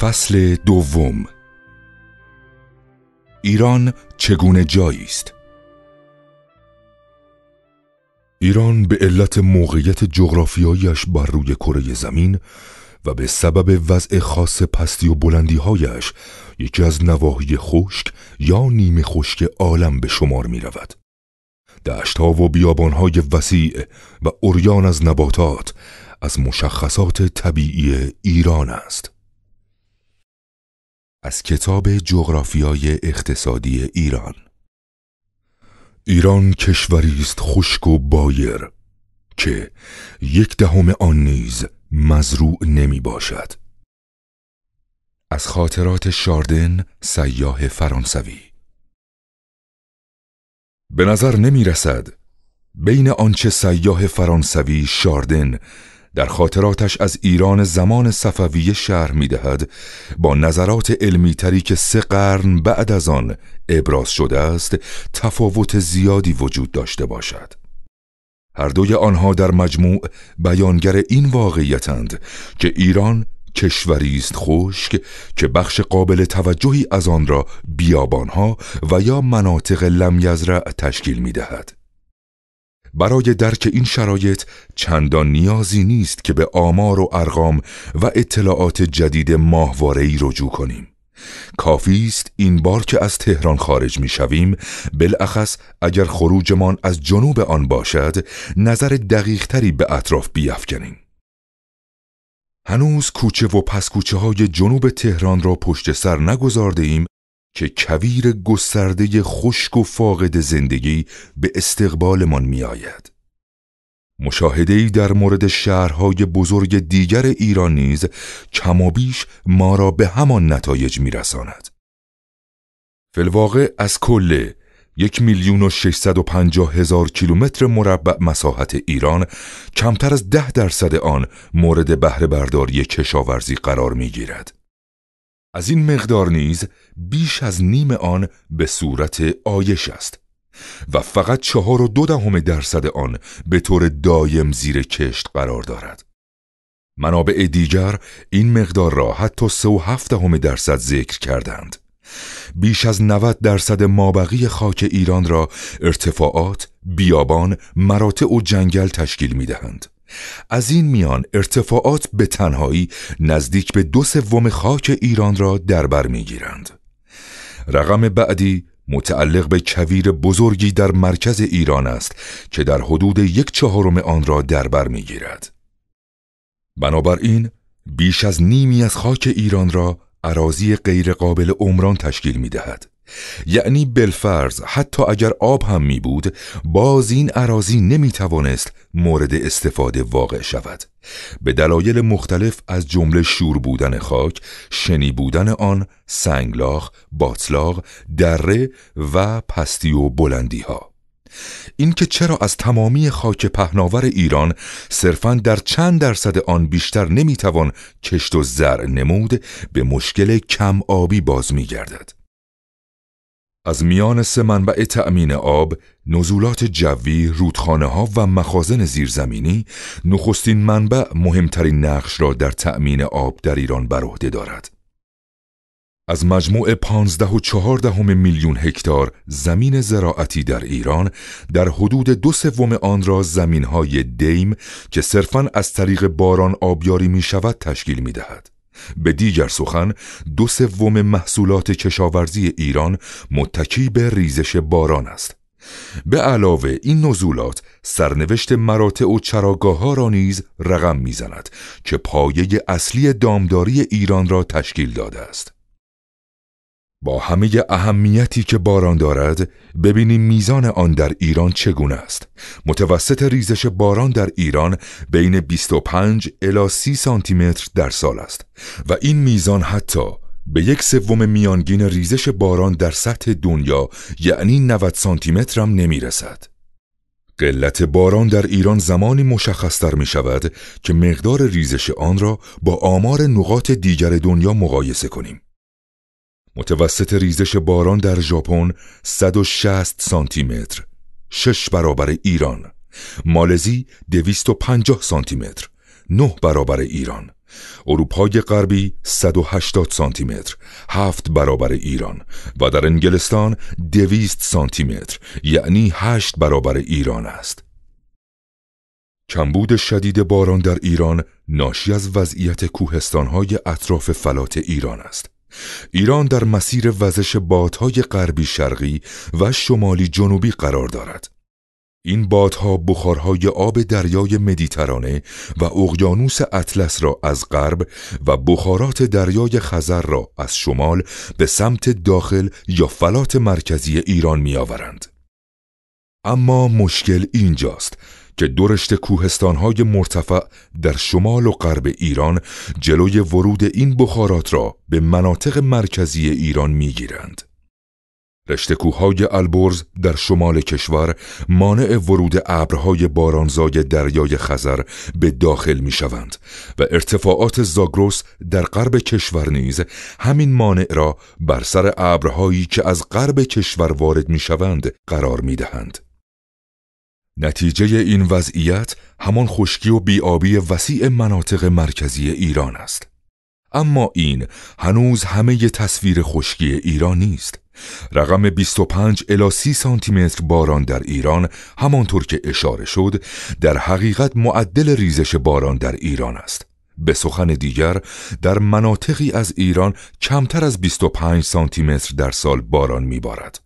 فصل دوم ایران چگونه جایی است ایران به علت موقعیت جغرافیاییش بر روی کره زمین و به سبب وضع خاص پستی و هایش یکی از نواحی خشک یا نیمه خشک عالم به شمار می رود. ها و بیابان های وسیع و اوریان از نباتات از مشخصات طبیعی ایران است. از کتاب جغرافیای اقتصادی ایران ایران کشوری است خشک و بایر که یک دهم آن نیز مزروع نمی باشد از خاطرات شاردن سیاه فرانسوی به نظر نمی رسد بین آنچه سیاه فرانسوی شاردن در خاطراتش از ایران زمان صفویه شهر می دهد با نظرات علمی تری که سه قرن بعد از آن ابراز شده است تفاوت زیادی وجود داشته باشد. هر دوی آنها در مجموع بیانگر این واقعیتند که ایران کشوری است خشک که بخش قابل توجهی از آن را بیابانها و یا مناطق لمیزرع تشکیل می دهد. برای درک این شرایط چندان نیازی نیست که به آمار و ارقام و اطلاعات جدید ماهواره‌ای رجوع کنیم. کافی است این بار که از تهران خارج می شویم بالاخص اگر خروجمان از جنوب آن باشد نظر تری به اطراف بیافکنیم هنوز کوچه و کوچه های جنوب تهران را پشت سر نگذارده ایم که کویر گسترده خشک و فاقد زندگی به استقبالمان می آید. مشاهده در مورد شهرهای بزرگ دیگر ایران نیز بیش ما را به همان نتایج می رساند. فلواقع از کل یک میلیون و هزار کیلومتر مربع مساحت ایران کمتر از ده درصد آن مورد بهره برداری کشاورزی قرار می گیرد. از این مقدار نیز بیش از نیم آن به صورت آیش است و فقط چهار و دو دهم درصد آن به طور دایم زیر کشت قرار دارد. منابع دیگر این مقدار را حتی سه و هفت دهم درصد ذکر کردند. بیش از 90 درصد مابقی خاک ایران را ارتفاعات، بیابان، مراتع و جنگل تشکیل می دهند. از این میان ارتفاعات به تنهایی نزدیک به دو سوم خاک ایران را دربر میگیرند. رقم بعدی متعلق به کویر بزرگی در مرکز ایران است که در حدود یک چهارم آن را دربر میگیرد. بنابراین بیش از نیمی از خاک ایران را عراضی غیرقابل عمران تشکیل می دهد. یعنی بلفرز حتی اگر آب هم می بود باز این عراضی نمی توانست مورد استفاده واقع شود به دلایل مختلف از جمله شور بودن خاک، شنی بودن آن، سنگلاخ، باطلاق، دره و پستی و بلندی ها. اینکه چرا از تمامی خاک پهناور ایران صرفا در چند درصد آن بیشتر نمیتوان کشت و زر نمود به مشکل کم آبی باز میگردد از میان سه منبع تأمین آب، نزولات جوی، رودخانه ها و مخازن زیرزمینی، نخستین منبع مهمترین نقش را در تأمین آب در ایران بر عهده دارد. از مجموع 15 و 14 میلیون هکتار زمین زراعتی در ایران در حدود دو سوم آن را زمین های دیم که صرفاً از طریق باران آبیاری می شود تشکیل می دهد. به دیگر سخن دو سوم محصولات کشاورزی ایران متکی به ریزش باران است به علاوه این نزولات سرنوشت مراتع و چراگاه ها را نیز رقم میزند که پایه اصلی دامداری ایران را تشکیل داده است با همه اهمیتی که باران دارد ببینیم میزان آن در ایران چگونه است متوسط ریزش باران در ایران بین 25 الی 30 سانتی متر در سال است و این میزان حتی به یک سوم میانگین ریزش باران در سطح دنیا یعنی 90 سانتی متر هم نمی رسد. قلت باران در ایران زمانی مشخصتر می شود که مقدار ریزش آن را با آمار نقاط دیگر دنیا مقایسه کنیم. متوسط ریزش باران در ژاپن 160 سانتی متر شش برابر ایران مالزی 250 سانتی متر نه برابر ایران اروپای غربی 180 سانتی متر هفت برابر ایران و در انگلستان 200 سانتی متر یعنی 8 برابر ایران است کمبود شدید باران در ایران ناشی از وضعیت کوهستانهای اطراف فلات ایران است ایران در مسیر وزش بادهای غربی شرقی و شمالی جنوبی قرار دارد. این بادها بخارهای آب دریای مدیترانه و اقیانوس اطلس را از غرب و بخارات دریای خزر را از شمال به سمت داخل یا فلات مرکزی ایران می اما مشکل اینجاست که درشت کوهستانهای مرتفع در شمال و غرب ایران جلوی ورود این بخارات را به مناطق مرکزی ایران میگیرند. رشتکوههای البرز در شمال کشور مانع ورود ابرهای بارانزای دریای خزر به داخل می شوند و ارتفاعات زاگروس در غرب کشور نیز همین مانع را بر سر ابرهایی که از غرب کشور وارد می شوند قرار می دهند. نتیجه این وضعیت همان خشکی و بیابی وسیع مناطق مرکزی ایران است. اما این هنوز همه ی تصویر خشکی ایران نیست. رقم 25 الی 30 سانتی متر باران در ایران همانطور که اشاره شد در حقیقت معدل ریزش باران در ایران است. به سخن دیگر در مناطقی از ایران کمتر از 25 سانتی متر در سال باران میبارد.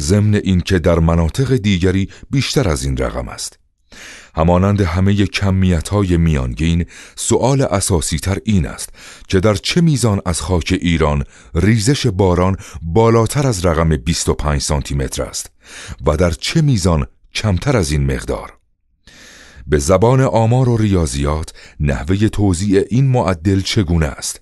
ضمن اینکه در مناطق دیگری بیشتر از این رقم است همانند همه کمیت های میانگین سؤال اساسی تر این است که در چه میزان از خاک ایران ریزش باران بالاتر از رقم 25 سانتی متر است و در چه میزان کمتر از این مقدار به زبان آمار و ریاضیات نحوه توضیع این معدل چگونه است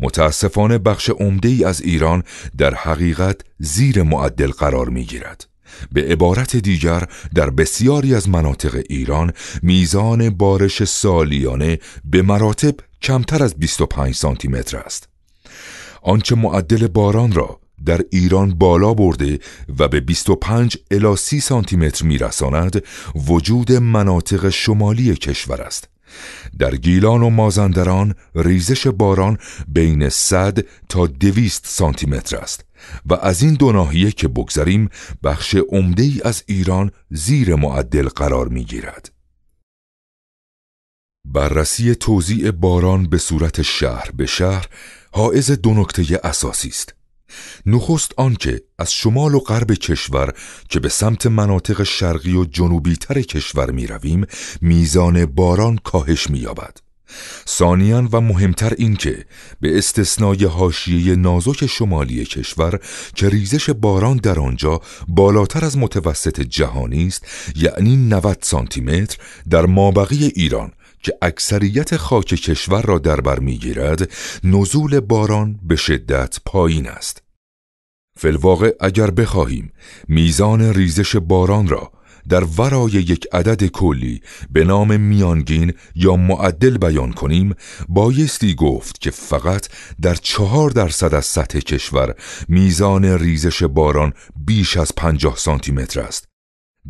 متاسفانه بخش عمده ای از ایران در حقیقت زیر معدل قرار می گیرد. به عبارت دیگر در بسیاری از مناطق ایران میزان بارش سالیانه به مراتب کمتر از 25 سانتی متر است. آنچه معدل باران را در ایران بالا برده و به 25 الی 30 سانتی متر میرساند وجود مناطق شمالی کشور است در گیلان و مازندران ریزش باران بین 100 تا 200 سانتی متر است و از این دو ناحیه که بگذریم بخش عمده ای از ایران زیر معدل قرار می گیرد. بررسی توزیع باران به صورت شهر به شهر حائز دو نکته اساسی است. نخست آنکه از شمال و غرب کشور که به سمت مناطق شرقی و جنوبی تر کشور می رویم میزان باران کاهش می یابد. سانیان و مهمتر اینکه به استثنای حاشیه نازک شمالی کشور که ریزش باران در آنجا بالاتر از متوسط جهانی است یعنی 90 متر در مابقی ایران که اکثریت خاک کشور را در بر میگیرد نزول باران به شدت پایین است فلواقع اگر بخواهیم میزان ریزش باران را در ورای یک عدد کلی به نام میانگین یا معدل بیان کنیم بایستی گفت که فقط در چهار درصد از سطح کشور میزان ریزش باران بیش از 50 سانتی متر است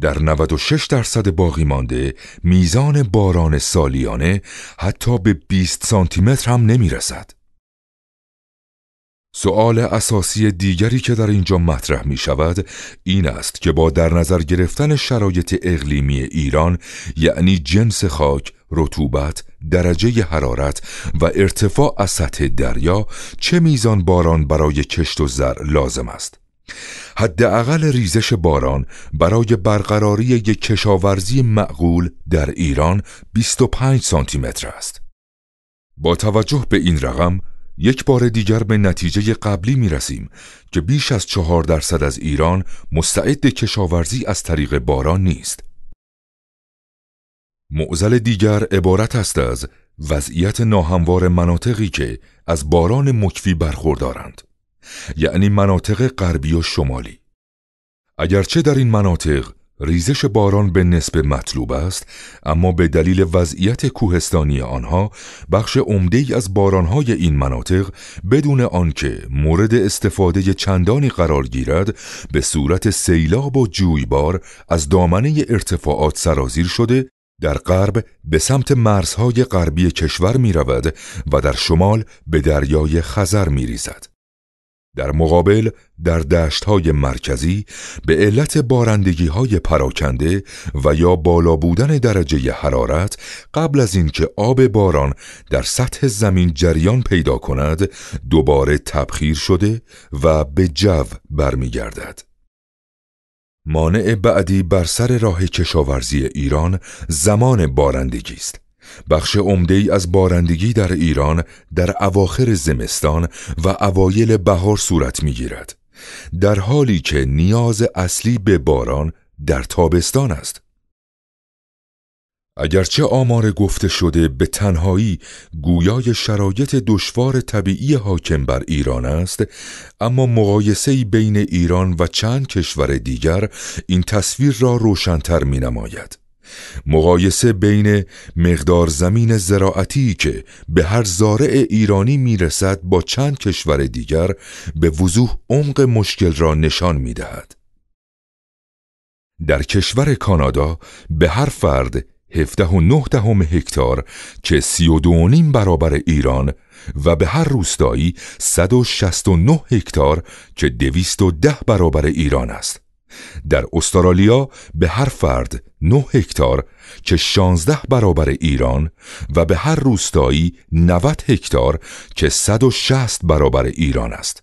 در 96 درصد باقی مانده میزان باران سالیانه حتی به 20 سانتی متر هم نمی رسد. سوال اساسی دیگری که در اینجا مطرح می شود این است که با در نظر گرفتن شرایط اقلیمی ایران یعنی جنس خاک، رطوبت، درجه حرارت و ارتفاع از سطح دریا چه میزان باران برای کشت و زر لازم است؟ حداقل ریزش باران برای برقراری یک کشاورزی معقول در ایران 25 سانتی متر است. با توجه به این رقم یک بار دیگر به نتیجه قبلی می رسیم که بیش از چهار درصد از ایران مستعد کشاورزی از طریق باران نیست. معزل دیگر عبارت است از وضعیت ناهموار مناطقی که از باران مکفی برخوردارند یعنی مناطق غربی و شمالی اگرچه در این مناطق ریزش باران به نسب مطلوب است اما به دلیل وضعیت کوهستانی آنها بخش عمده ای از بارانهای این مناطق بدون آنکه مورد استفاده چندانی قرار گیرد به صورت سیلاب و جویبار از دامنه ارتفاعات سرازیر شده در غرب به سمت مرزهای غربی کشور می رود و در شمال به دریای خزر می ریزد. در مقابل در دشتهای مرکزی به علت بارندگی های پراکنده و یا بالا بودن درجه حرارت قبل از اینکه آب باران در سطح زمین جریان پیدا کند دوباره تبخیر شده و به جو برمیگردد. مانع بعدی بر سر راه کشاورزی ایران زمان بارندگی است بخش عمده ای از بارندگی در ایران در اواخر زمستان و اوایل بهار صورت می گیرد. در حالی که نیاز اصلی به باران در تابستان است. اگرچه آمار گفته شده به تنهایی گویای شرایط دشوار طبیعی حاکم بر ایران است اما مقایسه بین ایران و چند کشور دیگر این تصویر را روشنتر می نماید. مقایسه بین مقدار زمین زراعتی که به هر زارع ایرانی میرسد با چند کشور دیگر به وضوح عمق مشکل را نشان میدهد. در کشور کانادا به هر فرد 17.9 هکتار که 32.5 برابر ایران و به هر روستایی 169 هکتار که 210 برابر ایران است. در استرالیا به هر فرد 9 هکتار که 16 برابر ایران و به هر روستایی 90 هکتار که 160 برابر ایران است.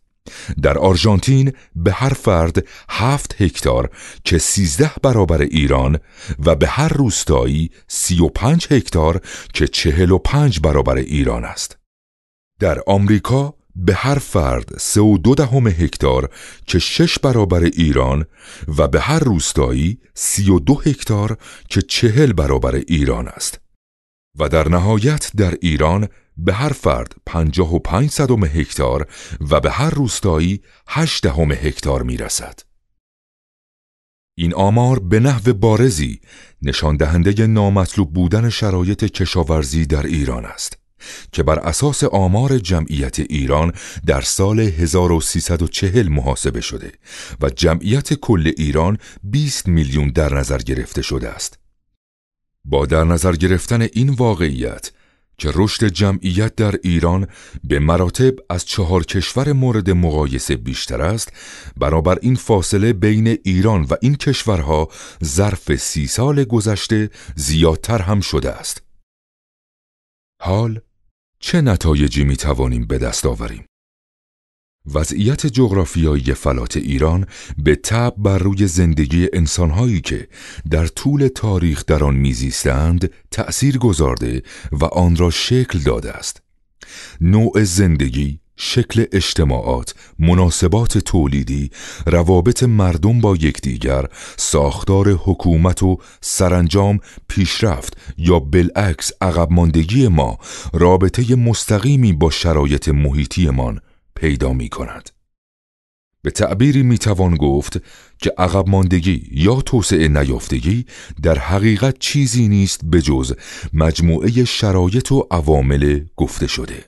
در آرژانتین به هر فرد 7 هکتار که 13 برابر ایران و به هر روستایی 35 هکتار که 45 برابر ایران است. در آمریکا به هر فرد سه و هکتار که شش برابر ایران و به هر روستایی سی و دو هکتار که چهل برابر ایران است و در نهایت در ایران به هر فرد پنجاه و پنج صدم هکتار و به هر روستایی هشت دهم هکتار می رسد. این آمار به نحو بارزی نشان دهنده نامطلوب بودن شرایط کشاورزی در ایران است. که بر اساس آمار جمعیت ایران در سال 1340 محاسبه شده و جمعیت کل ایران 20 میلیون در نظر گرفته شده است. با در نظر گرفتن این واقعیت که رشد جمعیت در ایران به مراتب از چهار کشور مورد مقایسه بیشتر است برابر این فاصله بین ایران و این کشورها ظرف سی سال گذشته زیادتر هم شده است حال چه نتایجی می توانیم به دست آوریم؟ وضعیت جغرافیایی فلات ایران به تب بر روی زندگی انسانهایی که در طول تاریخ در آن میزیستند تأثیر گذارده و آن را شکل داده است. نوع زندگی، شکل اجتماعات، مناسبات تولیدی، روابط مردم با یکدیگر، ساختار حکومت و سرانجام پیشرفت یا بالعکس عقب ماندگی ما رابطه مستقیمی با شرایط محیطیمان پیدا می کند. به تعبیری می توان گفت که عقب ماندگی یا توسعه نیافتگی در حقیقت چیزی نیست به جز مجموعه شرایط و عوامل گفته شده.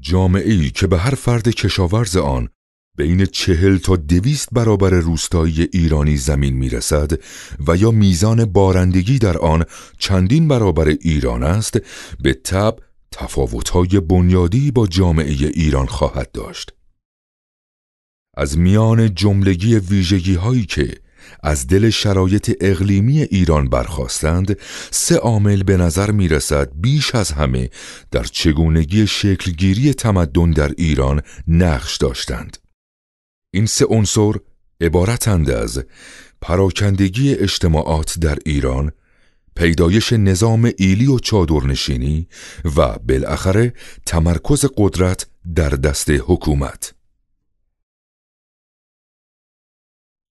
جامعه که به هر فرد کشاورز آن بین چهل تا دویست برابر روستایی ایرانی زمین میرسد و یا میزان بارندگی در آن چندین برابر ایران است به تب تفاوتهای بنیادی با جامعه ایران خواهد داشت. از میان جملگی ویژگی هایی که از دل شرایط اقلیمی ایران برخواستند سه عامل به نظر می رسد بیش از همه در چگونگی شکلگیری تمدن در ایران نقش داشتند این سه عنصر عبارتند از پراکندگی اجتماعات در ایران پیدایش نظام ایلی و چادرنشینی و بالاخره تمرکز قدرت در دست حکومت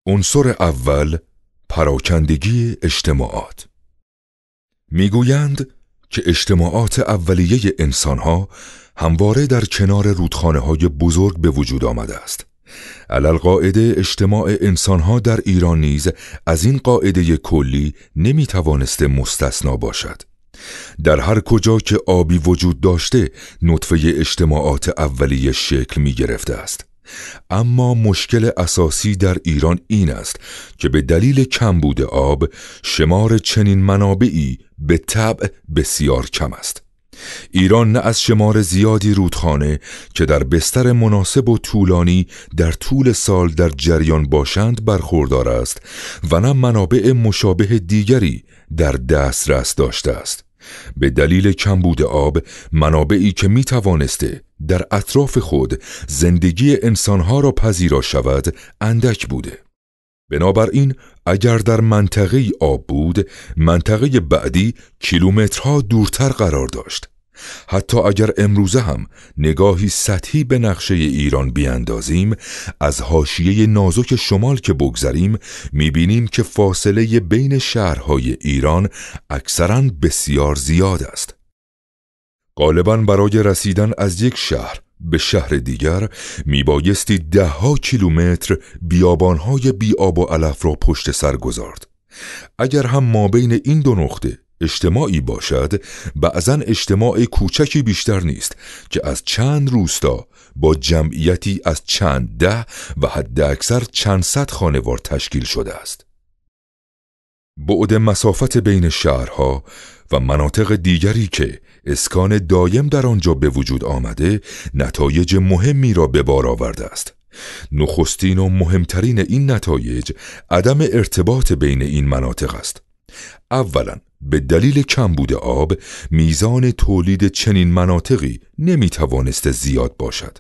عنصر اول پراکندگی اجتماعات میگویند که اجتماعات اولیه انسانها همواره در کنار رودخانه های بزرگ به وجود آمده است. علل قاعده اجتماع انسانها در ایران نیز از این قاعده کلی نمی مستثنا باشد. در هر کجا که آبی وجود داشته نطفه اجتماعات اولیه شکل می گرفته است. اما مشکل اساسی در ایران این است که به دلیل کمبود آب شمار چنین منابعی به طبع بسیار کم است ایران نه از شمار زیادی رودخانه که در بستر مناسب و طولانی در طول سال در جریان باشند برخوردار است و نه منابع مشابه دیگری در دسترس داشته است به دلیل کمبود آب منابعی که می توانسته در اطراف خود زندگی انسانها را پذیرا شود اندک بوده. بنابراین اگر در منطقه آب بود منطقه بعدی کیلومترها دورتر قرار داشت حتی اگر امروزه هم نگاهی سطحی به نقشه ایران بیاندازیم از حاشیه نازک شمال که بگذریم میبینیم که فاصله بین شهرهای ایران اکثرا بسیار زیاد است غالبا برای رسیدن از یک شهر به شهر دیگر میبایستی دهها کیلومتر بیابانهای بیاب و علف را پشت سر گذارد اگر هم ما بین این دو نقطه اجتماعی باشد بعضا اجتماع کوچکی بیشتر نیست که از چند روستا با جمعیتی از چند ده و حد اکثر چند صد خانوار تشکیل شده است. بعد مسافت بین شهرها و مناطق دیگری که اسکان دایم در آنجا به وجود آمده نتایج مهمی را به بار آورده است. نخستین و مهمترین این نتایج عدم ارتباط بین این مناطق است. اولا به دلیل کمبود آب میزان تولید چنین مناطقی نمی توانست زیاد باشد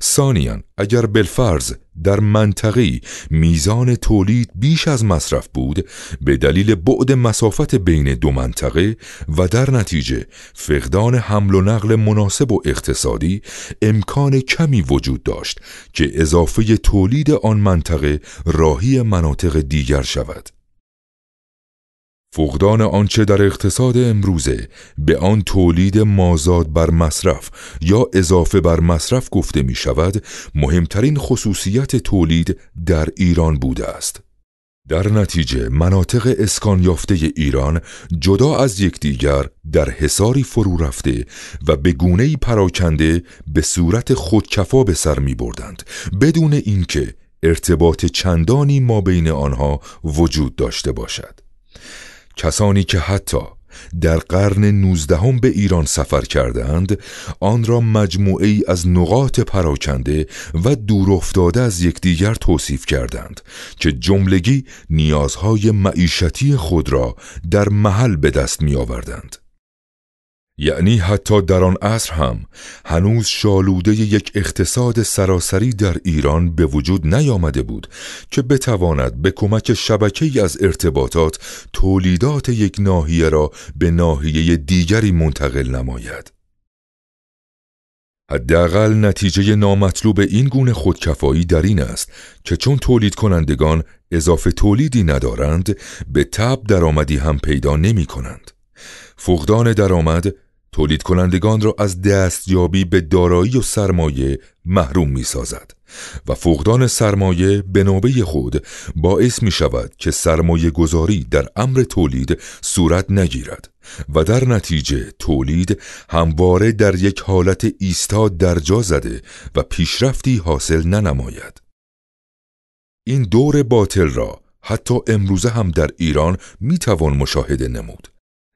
سانیان اگر بلفرز در منطقی میزان تولید بیش از مصرف بود به دلیل بعد مسافت بین دو منطقه و در نتیجه فقدان حمل و نقل مناسب و اقتصادی امکان کمی وجود داشت که اضافه تولید آن منطقه راهی مناطق دیگر شود فقدان آنچه در اقتصاد امروزه به آن تولید مازاد بر مصرف یا اضافه بر مصرف گفته می شود مهمترین خصوصیت تولید در ایران بوده است. در نتیجه مناطق اسکان یافته ایران جدا از یکدیگر در حصاری فرو رفته و به گونه پراکنده به صورت خودکفا به سر می بردند بدون اینکه ارتباط چندانی ما بین آنها وجود داشته باشد. کسانی که حتی در قرن نوزدهم به ایران سفر کردند آن را مجموعه ای از نقاط پراکنده و دور افتاده از یکدیگر توصیف کردند که جملگی نیازهای معیشتی خود را در محل به دست می آوردند. یعنی حتی در آن عصر هم هنوز شالوده یک اقتصاد سراسری در ایران به وجود نیامده بود که بتواند به کمک شبکه از ارتباطات تولیدات یک ناحیه را به ناحیه دیگری منتقل نماید. حداقل نتیجه نامطلوب این گونه خودکفایی در این است که چون تولید کنندگان اضافه تولیدی ندارند به تب درآمدی هم پیدا نمی کنند. فقدان درآمد تولید کنندگان را از دستیابی به دارایی و سرمایه محروم می سازد و فقدان سرمایه به نوبه خود باعث می شود که سرمایه گذاری در امر تولید صورت نگیرد و در نتیجه تولید همواره در یک حالت ایستاد درجا زده و پیشرفتی حاصل ننماید. این دور باطل را حتی امروزه هم در ایران می توان مشاهده نمود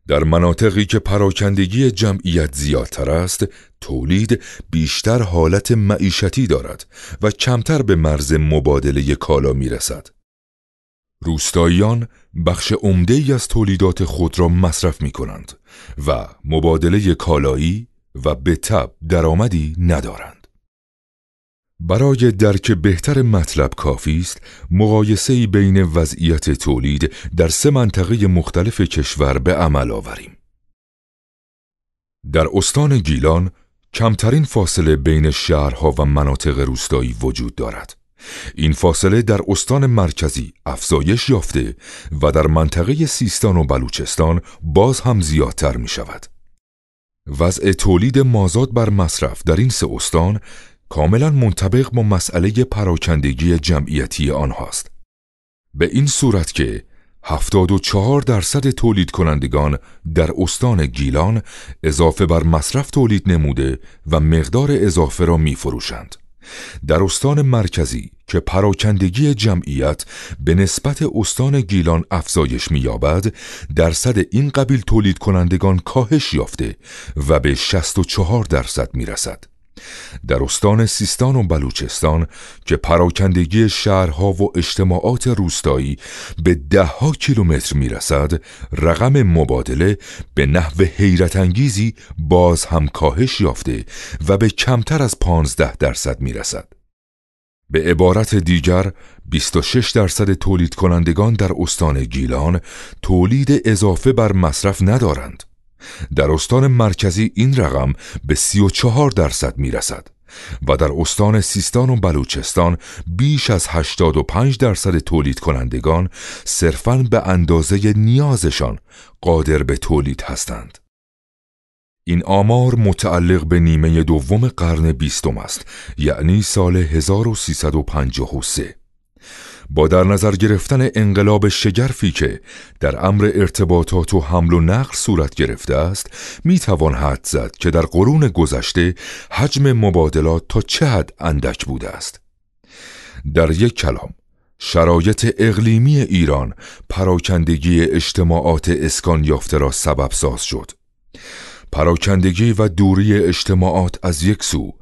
در مناطقی که پراکندگی جمعیت زیادتر است، تولید بیشتر حالت معیشتی دارد و کمتر به مرز مبادله کالا می رسد. روستاییان بخش عمده ای از تولیدات خود را مصرف می کنند و مبادله کالایی و به تب درآمدی ندارند. برای درک بهتر مطلب کافی است مقایسه بین وضعیت تولید در سه منطقه مختلف کشور به عمل آوریم. در استان گیلان کمترین فاصله بین شهرها و مناطق روستایی وجود دارد. این فاصله در استان مرکزی افزایش یافته و در منطقه سیستان و بلوچستان باز هم زیادتر می شود. وضع تولید مازاد بر مصرف در این سه استان کاملا منطبق با مسئله پراکندگی جمعیتی آنهاست. به این صورت که 74 درصد تولید کنندگان در استان گیلان اضافه بر مصرف تولید نموده و مقدار اضافه را می فروشند. در استان مرکزی که پراکندگی جمعیت به نسبت استان گیلان افزایش می‌یابد، درصد این قبیل تولید کنندگان کاهش یافته و به 64 درصد می‌رسد. در استان سیستان و بلوچستان که پراکندگی شهرها و اجتماعات روستایی به دهها کیلومتر میرسد رقم مبادله به نحو حیرت انگیزی باز هم کاهش یافته و به کمتر از 15 درصد میرسد به عبارت دیگر 26 درصد تولید کنندگان در استان گیلان تولید اضافه بر مصرف ندارند در استان مرکزی این رقم به 34 درصد می رسد و در استان سیستان و بلوچستان بیش از 85 درصد تولید کنندگان صرفاً به اندازه نیازشان قادر به تولید هستند. این آمار متعلق به نیمه دوم قرن بیستم است یعنی سال 1353 با در نظر گرفتن انقلاب شگرفی که در امر ارتباطات و حمل و نقل صورت گرفته است می توان حد زد که در قرون گذشته حجم مبادلات تا چه حد اندک بوده است در یک کلام شرایط اقلیمی ایران پراکندگی اجتماعات اسکان یافته را سبب ساز شد پراکندگی و دوری اجتماعات از یک سو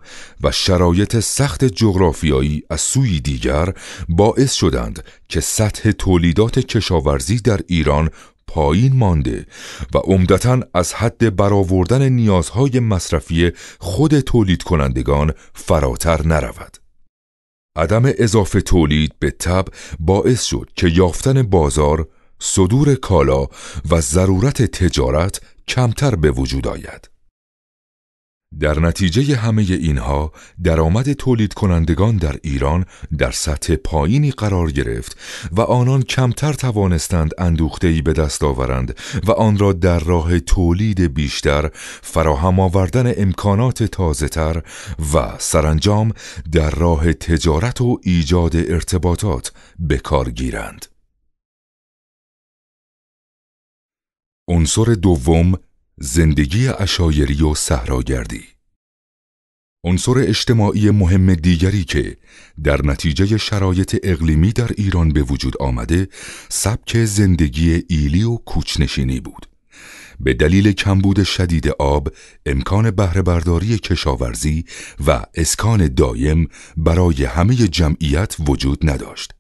و شرایط سخت جغرافیایی از سوی دیگر باعث شدند که سطح تولیدات کشاورزی در ایران پایین مانده و عمدتا از حد برآوردن نیازهای مصرفی خود تولید کنندگان فراتر نرود. عدم اضافه تولید به تب باعث شد که یافتن بازار، صدور کالا و ضرورت تجارت کمتر به وجود آید. در نتیجه همه اینها درآمد تولید کنندگان در ایران در سطح پایینی قرار گرفت و آنان کمتر توانستند اندوختهی به دست آورند و آن را در راه تولید بیشتر فراهم آوردن امکانات تازه تر و سرانجام در راه تجارت و ایجاد ارتباطات به کار گیرند. عنصر دوم زندگی اشایری و صحراگردی عنصر اجتماعی مهم دیگری که در نتیجه شرایط اقلیمی در ایران به وجود آمده سبک زندگی ایلی و کوچنشینی بود به دلیل کمبود شدید آب امکان بهره کشاورزی و اسکان دایم برای همه جمعیت وجود نداشت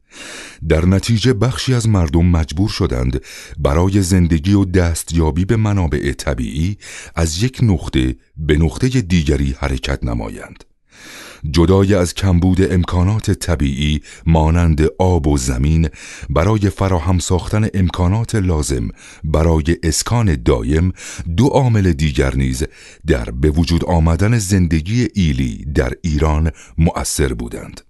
در نتیجه بخشی از مردم مجبور شدند برای زندگی و دستیابی به منابع طبیعی از یک نقطه به نقطه دیگری حرکت نمایند. جدای از کمبود امکانات طبیعی مانند آب و زمین برای فراهم ساختن امکانات لازم برای اسکان دایم دو عامل دیگر نیز در به وجود آمدن زندگی ایلی در ایران مؤثر بودند.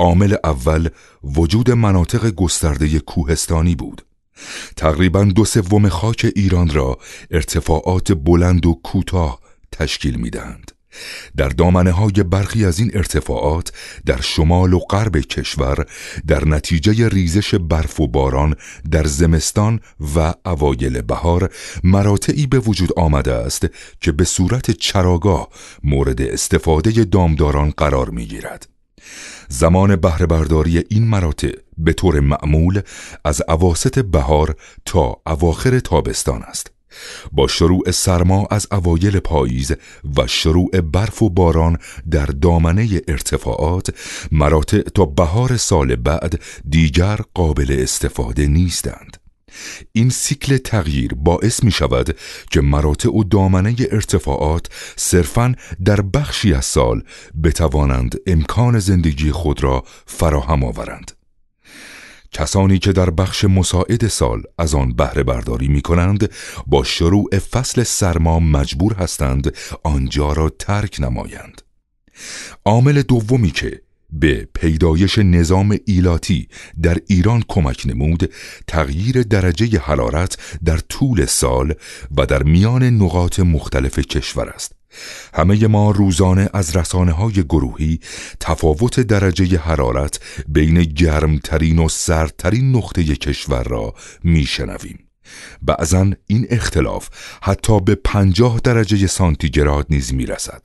عامل اول وجود مناطق گسترده کوهستانی بود تقریبا دو سوم خاک ایران را ارتفاعات بلند و کوتاه تشکیل میدهند در دامنه های برخی از این ارتفاعات در شمال و غرب کشور در نتیجه ریزش برف و باران در زمستان و اوایل بهار مراتعی به وجود آمده است که به صورت چراگاه مورد استفاده دامداران قرار می گیرد. زمان بهره برداری این مراتع به طور معمول از اواسط بهار تا اواخر تابستان است با شروع سرما از اوایل پاییز و شروع برف و باران در دامنه ارتفاعات مراتع تا بهار سال بعد دیگر قابل استفاده نیستند این سیکل تغییر باعث می شود که مراتع و دامنه ارتفاعات صرفا در بخشی از سال بتوانند امکان زندگی خود را فراهم آورند. کسانی که در بخش مساعد سال از آن بهره برداری می کنند با شروع فصل سرما مجبور هستند آنجا را ترک نمایند. عامل دومی که به پیدایش نظام ایلاتی در ایران کمک نمود تغییر درجه حرارت در طول سال و در میان نقاط مختلف کشور است همه ما روزانه از رسانه های گروهی تفاوت درجه حرارت بین گرمترین و سردترین نقطه کشور را میشنویم. بعضا این اختلاف حتی به پنجاه درجه سانتیگراد نیز می رسد.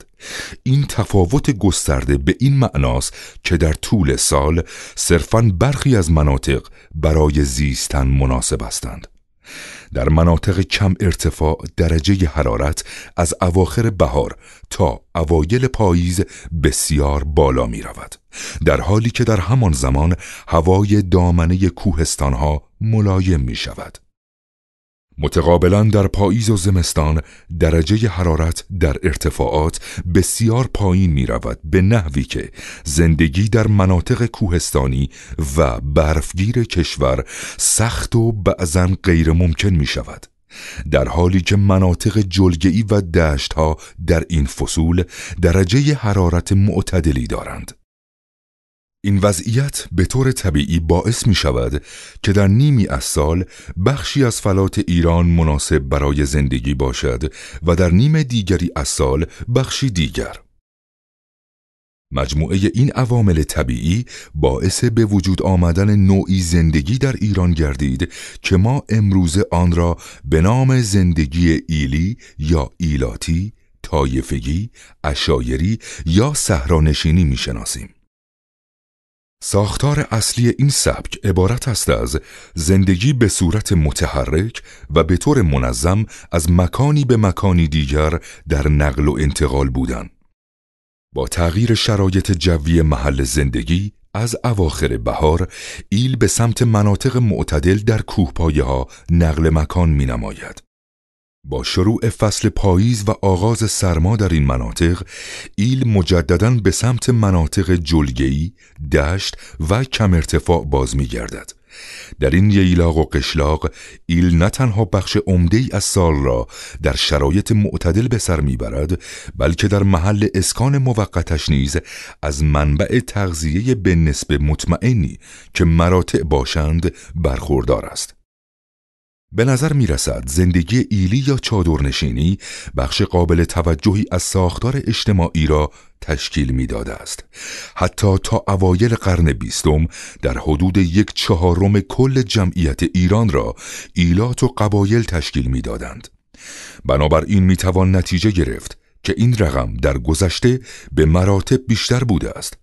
این تفاوت گسترده به این معناست که در طول سال صرفا برخی از مناطق برای زیستن مناسب هستند. در مناطق کم ارتفاع درجه حرارت از اواخر بهار تا اوایل پاییز بسیار بالا می رود. در حالی که در همان زمان هوای دامنه کوهستانها ملایم می شود. متقابلا در پاییز و زمستان درجه حرارت در ارتفاعات بسیار پایین می رود به نحوی که زندگی در مناطق کوهستانی و برفگیر کشور سخت و بعضا غیر ممکن می شود. در حالی که مناطق جلگعی و دشتها در این فصول درجه حرارت معتدلی دارند. این وضعیت به طور طبیعی باعث می شود که در نیمی از سال بخشی از فلات ایران مناسب برای زندگی باشد و در نیم دیگری از سال بخشی دیگر. مجموعه این عوامل طبیعی باعث به وجود آمدن نوعی زندگی در ایران گردید که ما امروزه آن را به نام زندگی ایلی یا ایلاتی، تایفگی، اشایری یا می میشناسیم. ساختار اصلی این سبک عبارت است از زندگی به صورت متحرک و به طور منظم از مکانی به مکانی دیگر در نقل و انتقال بودن. با تغییر شرایط جوی محل زندگی از اواخر بهار ایل به سمت مناطق معتدل در کوهپایه ها نقل مکان می نماید. با شروع فصل پاییز و آغاز سرما در این مناطق ایل مجددا به سمت مناطق جلگی، دشت و کم ارتفاع باز می‌گردد. در این ییلاق و قشلاق ایل نه تنها بخش عمده ای از سال را در شرایط معتدل به سر برد، بلکه در محل اسکان موقتش نیز از منبع تغذیه به نسب مطمئنی که مراتع باشند برخوردار است به نظر می رسد زندگی ایلی یا چادرنشینی بخش قابل توجهی از ساختار اجتماعی را تشکیل میداد است حتی تا اوایل قرن بیستم در حدود یک چهارم کل جمعیت ایران را ایلات و قبایل تشکیل میدادند بنابراین توان نتیجه گرفت که این رقم در گذشته به مراتب بیشتر بوده است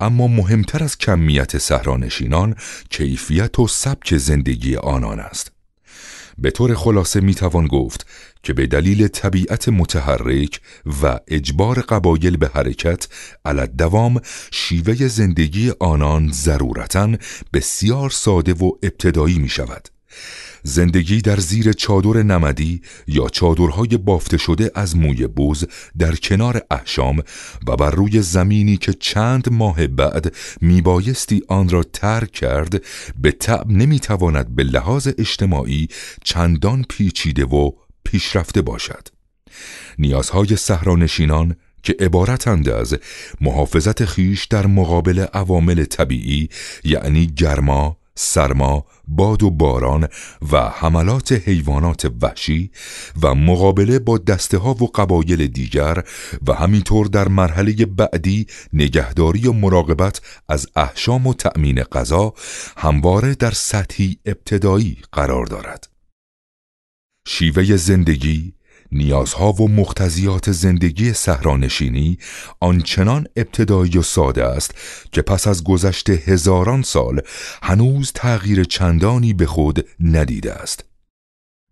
اما مهمتر از کمیت سهرانشینان کیفیت و سبک زندگی آنان است به طور خلاصه میتوان گفت که به دلیل طبیعت متحرک و اجبار قبایل به حرکت علت دوام شیوه زندگی آنان ضرورتا بسیار ساده و ابتدایی می شود. زندگی در زیر چادر نمدی یا چادرهای بافته شده از موی بوز در کنار احشام و بر روی زمینی که چند ماه بعد میبایستی آن را ترک کرد به طب نمیتواند به لحاظ اجتماعی چندان پیچیده و پیشرفته باشد نیازهای سهرانشینان که عبارتند از محافظت خیش در مقابل عوامل طبیعی یعنی گرما، سرما، باد و باران و حملات حیوانات وحشی و مقابله با دسته ها و قبایل دیگر و همینطور در مرحله بعدی نگهداری و مراقبت از احشام و تأمین غذا همواره در سطحی ابتدایی قرار دارد. شیوه زندگی، نیازها و مقتضیات زندگی صحرانشینی آنچنان ابتدایی و ساده است که پس از گذشت هزاران سال هنوز تغییر چندانی به خود ندیده است.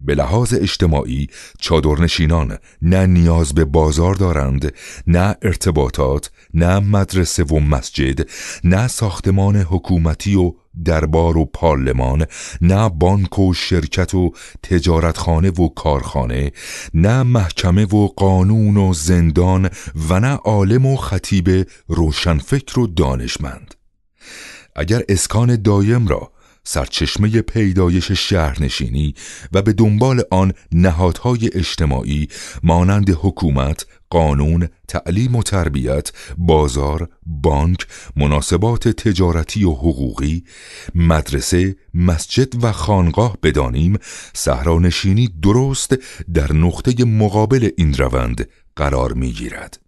به لحاظ اجتماعی چادرنشینان نه نیاز به بازار دارند نه ارتباطات نه مدرسه و مسجد نه ساختمان حکومتی و دربار و پارلمان نه بانک و شرکت و تجارتخانه و کارخانه نه محکمه و قانون و زندان و نه عالم و خطیب روشنفکر و دانشمند اگر اسکان دایم را سرچشمه پیدایش شهرنشینی و به دنبال آن نهادهای اجتماعی مانند حکومت، قانون، تعلیم و تربیت، بازار، بانک، مناسبات تجارتی و حقوقی، مدرسه، مسجد و خانقاه بدانیم سهرانشینی درست در نقطه مقابل این روند قرار می گیرد.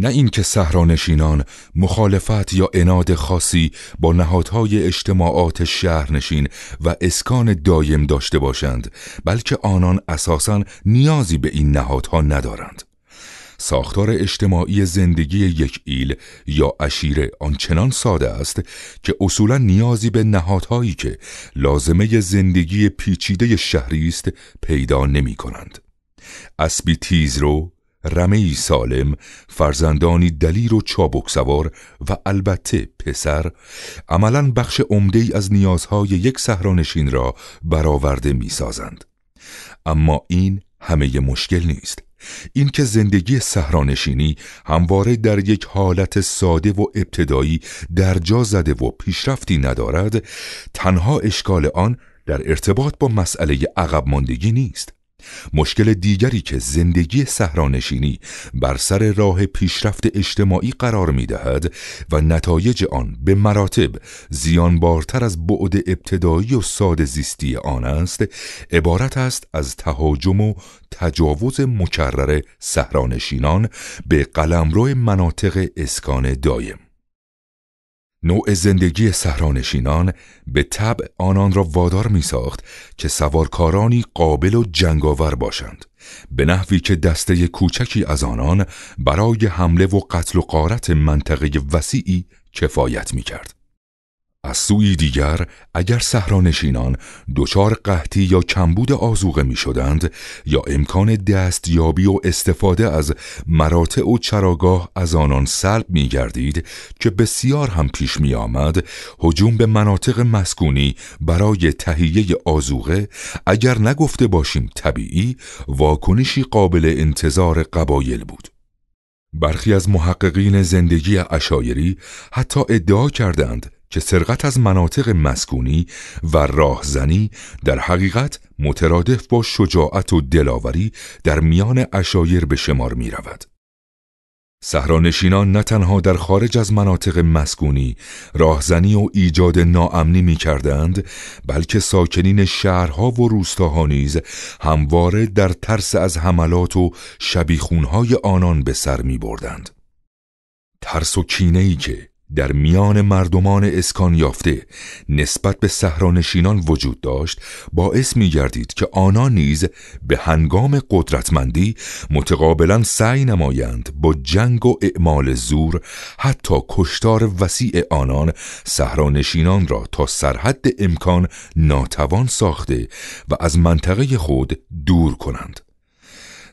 نه اینکه صحرانشینان مخالفت یا اناد خاصی با نهادهای اجتماعات شهرنشین و اسکان دایم داشته باشند بلکه آنان اساسا نیازی به این نهادها ندارند ساختار اجتماعی زندگی یک ایل یا اشیره آنچنان ساده است که اصولا نیازی به نهادهایی که لازمه زندگی پیچیده شهری است پیدا نمی کنند. اسبی تیز رو رمه سالم فرزندانی دلیر و چابک سوار و البته پسر عملا بخش عمده از نیازهای یک سهرانشین را برآورده می سازند. اما این همه مشکل نیست اینکه زندگی سهرانشینی همواره در یک حالت ساده و ابتدایی درجا زده و پیشرفتی ندارد تنها اشکال آن در ارتباط با مسئله عقب ماندگی نیست مشکل دیگری که زندگی سهرانشینی بر سر راه پیشرفت اجتماعی قرار می دهد و نتایج آن به مراتب زیانبارتر از بعد ابتدایی و ساده زیستی آن است عبارت است از تهاجم و تجاوز مکرر سهرانشینان به قلمرو مناطق اسکان دایم نوع زندگی سهرانشینان به طبع آنان را وادار می ساخت که سوارکارانی قابل و جنگاور باشند به نحوی که دسته کوچکی از آنان برای حمله و قتل و قارت منطقه وسیعی کفایت می کرد از سوی دیگر اگر صحرانشینان دچار قحطی یا کمبود آزوقه می شدند یا امکان دستیابی و استفاده از مراتع و چراگاه از آنان سلب می گردید که بسیار هم پیش می آمد حجوم به مناطق مسکونی برای تهیه آزوقه اگر نگفته باشیم طبیعی واکنشی قابل انتظار قبایل بود. برخی از محققین زندگی اشایری حتی ادعا کردند که سرقت از مناطق مسکونی و راهزنی در حقیقت مترادف با شجاعت و دلاوری در میان اشایر به شمار می رود. سهرانشینان نه تنها در خارج از مناطق مسکونی راهزنی و ایجاد ناامنی می کردند بلکه ساکنین شهرها و روستاها نیز همواره در ترس از حملات و شبیخونهای آنان به سر می بردند. ترس و کینه ای که در میان مردمان اسکان یافته نسبت به سهرانشینان وجود داشت باعث می گردید که آنها نیز به هنگام قدرتمندی متقابلا سعی نمایند با جنگ و اعمال زور حتی کشتار وسیع آنان سهرانشینان را تا سرحد امکان ناتوان ساخته و از منطقه خود دور کنند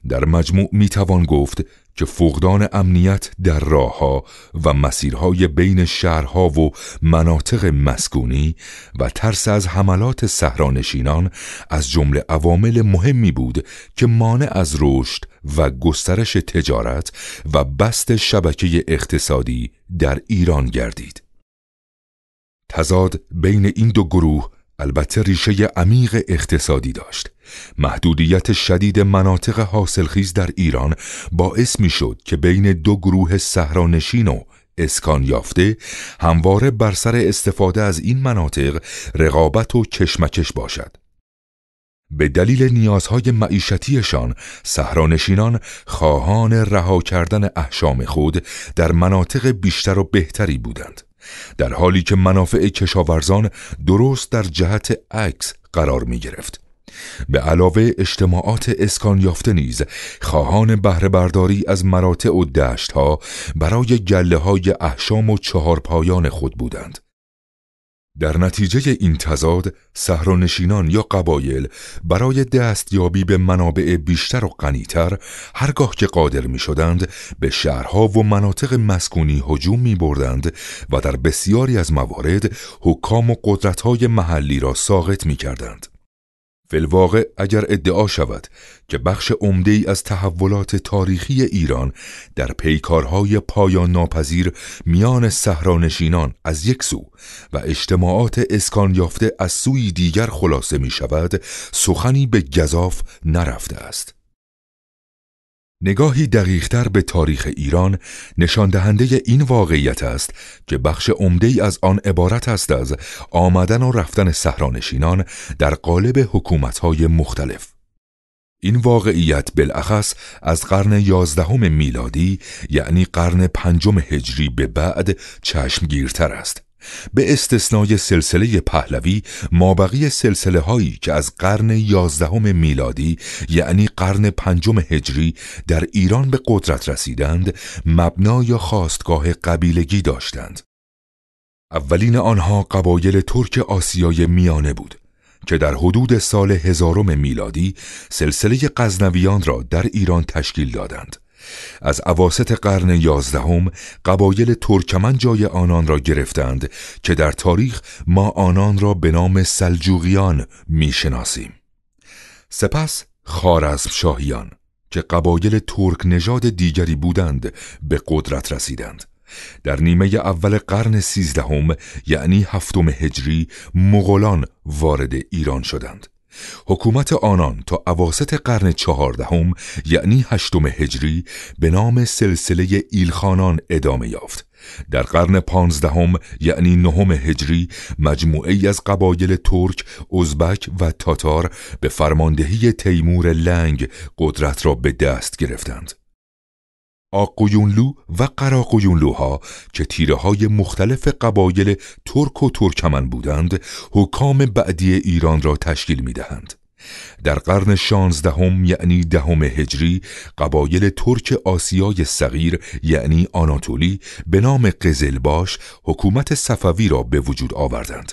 در مجموع می توان گفت که فقدان امنیت در راهها و مسیرهای بین شهرها و مناطق مسکونی و ترس از حملات سهرانشینان از جمله عوامل مهمی بود که مانع از رشد و گسترش تجارت و بست شبکه اقتصادی در ایران گردید. تزاد بین این دو گروه البته ریشه عمیق اقتصادی داشت محدودیت شدید مناطق حاصلخیز در ایران باعث می شد که بین دو گروه صحرانشین و اسکان یافته همواره بر سر استفاده از این مناطق رقابت و کشمکش باشد. به دلیل نیازهای معیشتیشان صحرانشینان خواهان رها کردن احشام خود در مناطق بیشتر و بهتری بودند در حالی که منافع کشاورزان درست در جهت عکس قرار می گرفت به علاوه اجتماعات اسکان یافته نیز خواهان بهره برداری از مراتع و ها برای گله های احشام و چهارپایان خود بودند در نتیجه این تضاد سهرانشینان یا قبایل برای دستیابی به منابع بیشتر و غنیتر هرگاه که قادر می شدند به شهرها و مناطق مسکونی هجوم می بردند و در بسیاری از موارد حکام و قدرتهای محلی را ساقط می کردند. فلواقع اگر ادعا شود که بخش عمده ای از تحولات تاریخی ایران در پیکارهای پایان ناپذیر میان سهرانشینان از یک سو و اجتماعات اسکان یافته از سوی دیگر خلاصه می شود سخنی به گذاف نرفته است نگاهی دقیقتر به تاریخ ایران نشان دهنده این واقعیت است که بخش عمده ای از آن عبارت است از آمدن و رفتن سهرانشینان در قالب های مختلف این واقعیت بالاخص از قرن یازدهم میلادی یعنی قرن پنجم هجری به بعد چشمگیرتر است به استثنای سلسله پهلوی مابقی سلسله هایی که از قرن یازدهم میلادی یعنی قرن پنجم هجری در ایران به قدرت رسیدند مبنا یا خواستگاه قبیلگی داشتند اولین آنها قبایل ترک آسیای میانه بود که در حدود سال هزارم میلادی سلسله قزنویان را در ایران تشکیل دادند از عواست قرن یازدهم قبایل ترکمن جای آنان را گرفتند که در تاریخ ما آنان را به نام سلجوقیان میشناسیم. سپس خارزم شاهیان که قبایل ترک نژاد دیگری بودند به قدرت رسیدند. در نیمه اول قرن سیزدهم یعنی هفتم هجری مغولان وارد ایران شدند. حکومت آنان تا اواسط قرن چهاردهم یعنی هشتم هجری به نام سلسله ایلخانان ادامه یافت در قرن پانزدهم یعنی نهم هجری مجموعه ای از قبایل ترک، ازبک و تاتار به فرماندهی تیمور لنگ قدرت را به دست گرفتند. آقویونلو و قراقویونلوها که تیره های مختلف قبایل ترک و ترکمن بودند حکام بعدی ایران را تشکیل می دهند. در قرن شانزدهم یعنی دهم هجری قبایل ترک آسیای صغیر یعنی آناتولی به نام قزلباش حکومت صفوی را به وجود آوردند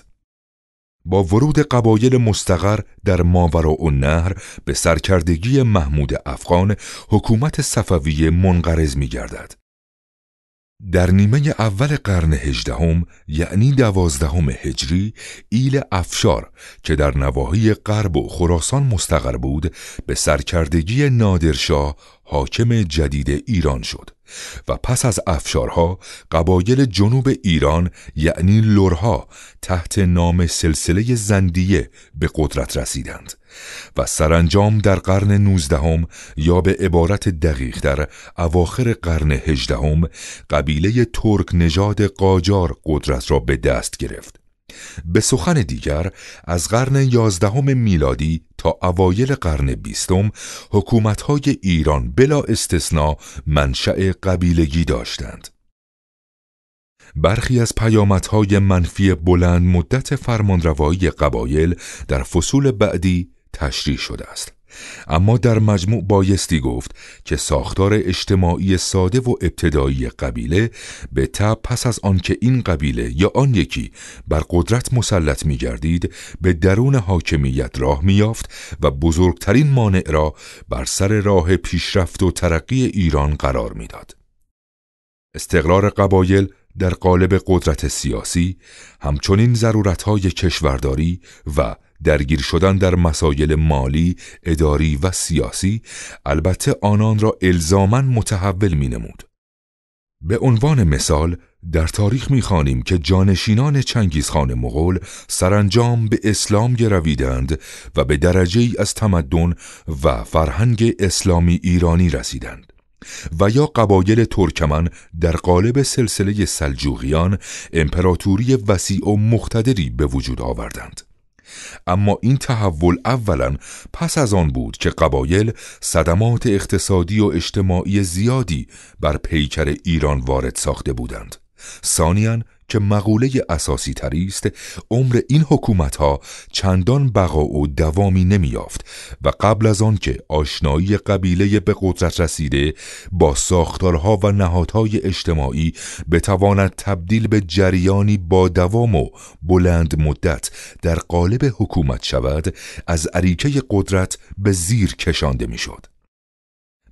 با ورود قبایل مستقر در ماورا و نهر به سرکردگی محمود افغان حکومت صفوی منقرض می گردد. در نیمه اول قرن هجدهم یعنی دوازدهم هجری ایل افشار که در نواحی غرب و خراسان مستقر بود به سرکردگی نادرشاه حاکم جدید ایران شد و پس از افشارها قبایل جنوب ایران یعنی لورها تحت نام سلسله زندیه به قدرت رسیدند و سرانجام در قرن نوزدهم یا به عبارت دقیق در اواخر قرن هجدهم قبیله ترک نژاد قاجار قدرت را به دست گرفت به سخن دیگر از قرن یازدهم میلادی تا اوایل قرن بیستم حکومتهای ایران بلا استثنا منشأ قبیلگی داشتند. برخی از پیامدهای منفی بلند مدت فرمانروایی قبایل در فصول بعدی تشریح شده است. اما در مجموع بایستی گفت که ساختار اجتماعی ساده و ابتدایی قبیله به تب پس از آنکه این قبیله یا آن یکی بر قدرت مسلط می گردید به درون حاکمیت راه می یافت و بزرگترین مانع را بر سر راه پیشرفت و ترقی ایران قرار میداد. استقرار قبایل در قالب قدرت سیاسی همچنین ضرورتهای کشورداری و درگیر شدن در مسایل مالی، اداری و سیاسی البته آنان را الزامن متحول می نمود. به عنوان مثال در تاریخ میخوانیم که جانشینان چنگیزخان مغول سرانجام به اسلام گرویدند و به درجه ای از تمدن و فرهنگ اسلامی ایرانی رسیدند و یا قبایل ترکمن در قالب سلسله سلجوقیان امپراتوری وسیع و مختدری به وجود آوردند اما این تحول اولا پس از آن بود که قبایل صدمات اقتصادی و اجتماعی زیادی بر پیکر ایران وارد ساخته بودند سانیان که مقوله اساسی تری است عمر این حکومت ها چندان بقا و دوامی نمیافت و قبل از آنکه آشنایی قبیله به قدرت رسیده با ساختارها و نهادهای اجتماعی بتواند تبدیل به جریانی با دوام و بلند مدت در قالب حکومت شود از عریکه قدرت به زیر کشانده میشد.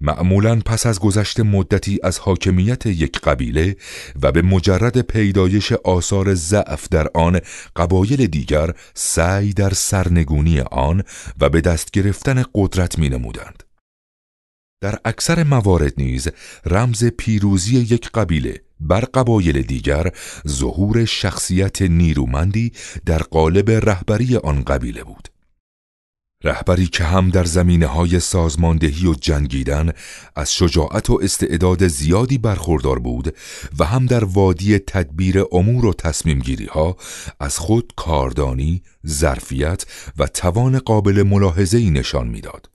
معمولا پس از گذشت مدتی از حاکمیت یک قبیله و به مجرد پیدایش آثار ضعف در آن قبایل دیگر سعی در سرنگونی آن و به دست گرفتن قدرت می نمودند. در اکثر موارد نیز رمز پیروزی یک قبیله بر قبایل دیگر ظهور شخصیت نیرومندی در قالب رهبری آن قبیله بود. رهبری که هم در زمینه های سازماندهی و جنگیدن از شجاعت و استعداد زیادی برخوردار بود و هم در وادی تدبیر امور و تصمیم ها از خود کاردانی، ظرفیت و توان قابل ملاحظه ای نشان میداد.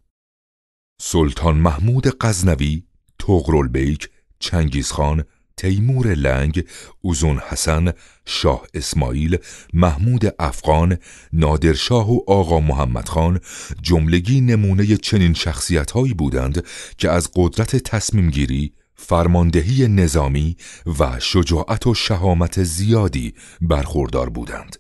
سلطان محمود قزنوی، تغرل بیک، چنگیز تیمور لنگ، اوزون حسن، شاه اسماعیل، محمود افغان، نادرشاه و آقا محمد خان جملگی نمونه چنین شخصیتهایی بودند که از قدرت گیری، فرماندهی نظامی و شجاعت و شهامت زیادی برخوردار بودند.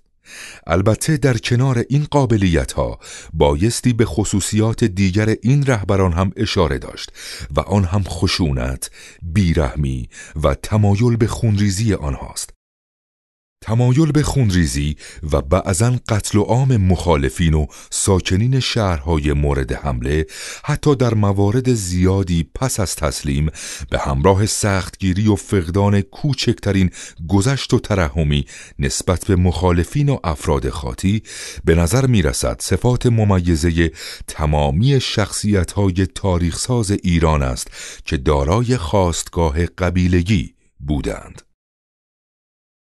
البته در کنار این قابلیت ها بایستی به خصوصیات دیگر این رهبران هم اشاره داشت و آن هم خشونت، بیرحمی و تمایل به خونریزی آنهاست تمایل به خونریزی و بعضا قتل و عام مخالفین و ساکنین شهرهای مورد حمله حتی در موارد زیادی پس از تسلیم به همراه سختگیری و فقدان کوچکترین گذشت و ترحمی نسبت به مخالفین و افراد خاطی به نظر می رسد صفات ممیزه تمامی شخصیتهای تاریخساز ایران است که دارای خواستگاه قبیلگی بودند.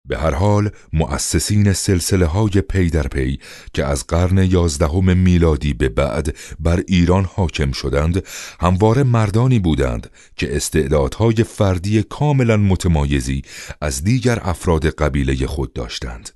به هر حال مؤسسین سلسله های پی در پی که از قرن یازدهم میلادی به بعد بر ایران حاکم شدند همواره مردانی بودند که استعدادهای فردی کاملا متمایزی از دیگر افراد قبیله خود داشتند.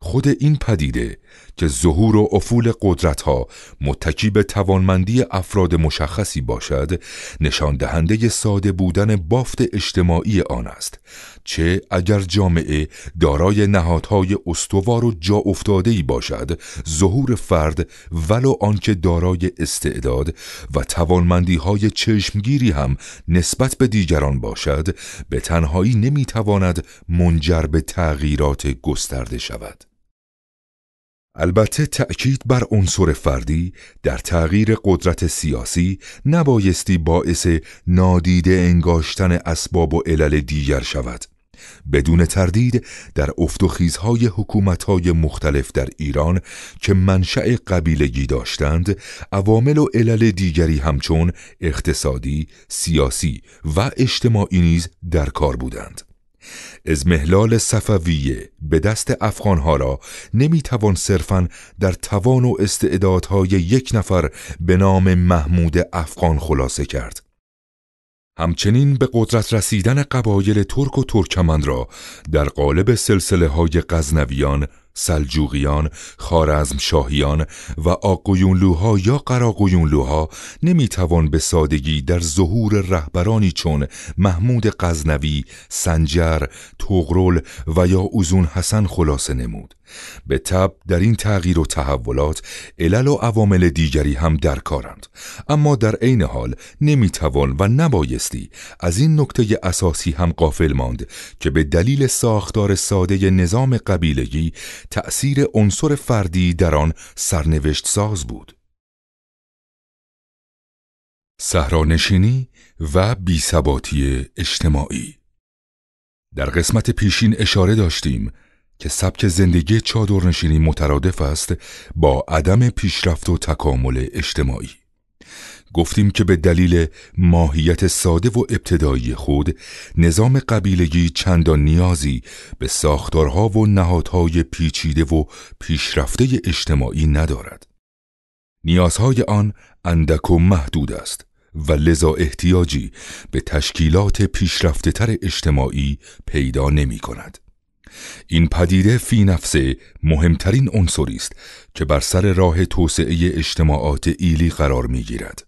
خود این پدیده که ظهور و افول قدرت ها متکی به توانمندی افراد مشخصی باشد نشان دهنده ساده بودن بافت اجتماعی آن است چه اگر جامعه دارای نهادهای استوار و جا افتاده باشد ظهور فرد ولو آنکه دارای استعداد و توانمندی های چشمگیری هم نسبت به دیگران باشد به تنهایی نمیتواند منجر به تغییرات گسترده شود البته تأکید بر عنصر فردی در تغییر قدرت سیاسی نبایستی باعث نادیده انگاشتن اسباب و علل دیگر شود بدون تردید در افتخیزهای حکومتهای مختلف در ایران که منشأ قبیلگی داشتند عوامل و علل دیگری همچون اقتصادی، سیاسی و اجتماعی نیز در کار بودند. از محلال صفویه به دست افغانها را توان صرفا در توان و استعدادهای یک نفر به نام محمود افغان خلاصه کرد همچنین به قدرت رسیدن قبایل ترک و ترکمن را در قالب سلسله های غزنویان، سلجوقیان، شاهیان و آقویونلوها یا قراقویونلوها نمیتوان به سادگی در ظهور رهبرانی چون محمود غزنوی، سنجر، تغرل و یا اوزون حسن خلاصه نمود. به تب در این تغییر و تحولات علل و عوامل دیگری هم در کارند اما در عین حال نمیتوان و نبایستی از این نکته اساسی هم قافل ماند که به دلیل ساختار ساده نظام قبیلگی تأثیر عنصر فردی در آن سرنوشت ساز بود سهرانشینی و بیثباتی اجتماعی در قسمت پیشین اشاره داشتیم که سبک زندگی چادرنشینی مترادف است با عدم پیشرفت و تکامل اجتماعی گفتیم که به دلیل ماهیت ساده و ابتدایی خود نظام قبیلگی چندان نیازی به ساختارها و نهادهای پیچیده و پیشرفته اجتماعی ندارد نیازهای آن اندک و محدود است و لذا احتیاجی به تشکیلات پیشرفته تر اجتماعی پیدا نمی کند. این پدیده فی نفسه مهمترین عنصری است که بر سر راه توسعه اجتماعات ایلی قرار می گیرد.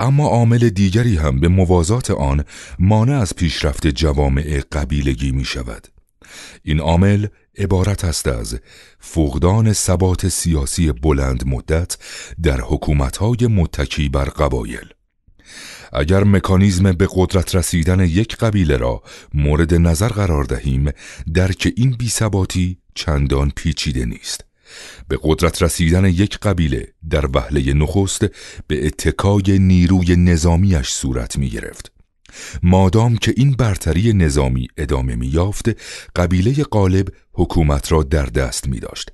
اما عامل دیگری هم به موازات آن مانع از پیشرفت جوامع قبیلگی می شود. این عامل عبارت است از فقدان ثبات سیاسی بلند مدت در های متکی بر قبایل اگر مکانیزم به قدرت رسیدن یک قبیله را مورد نظر قرار دهیم در که این بیثباتی چندان پیچیده نیست به قدرت رسیدن یک قبیله در وهله نخست به اتکای نیروی نظامیش صورت می گرفت مادام که این برتری نظامی ادامه می قبیله قالب حکومت را در دست می داشت.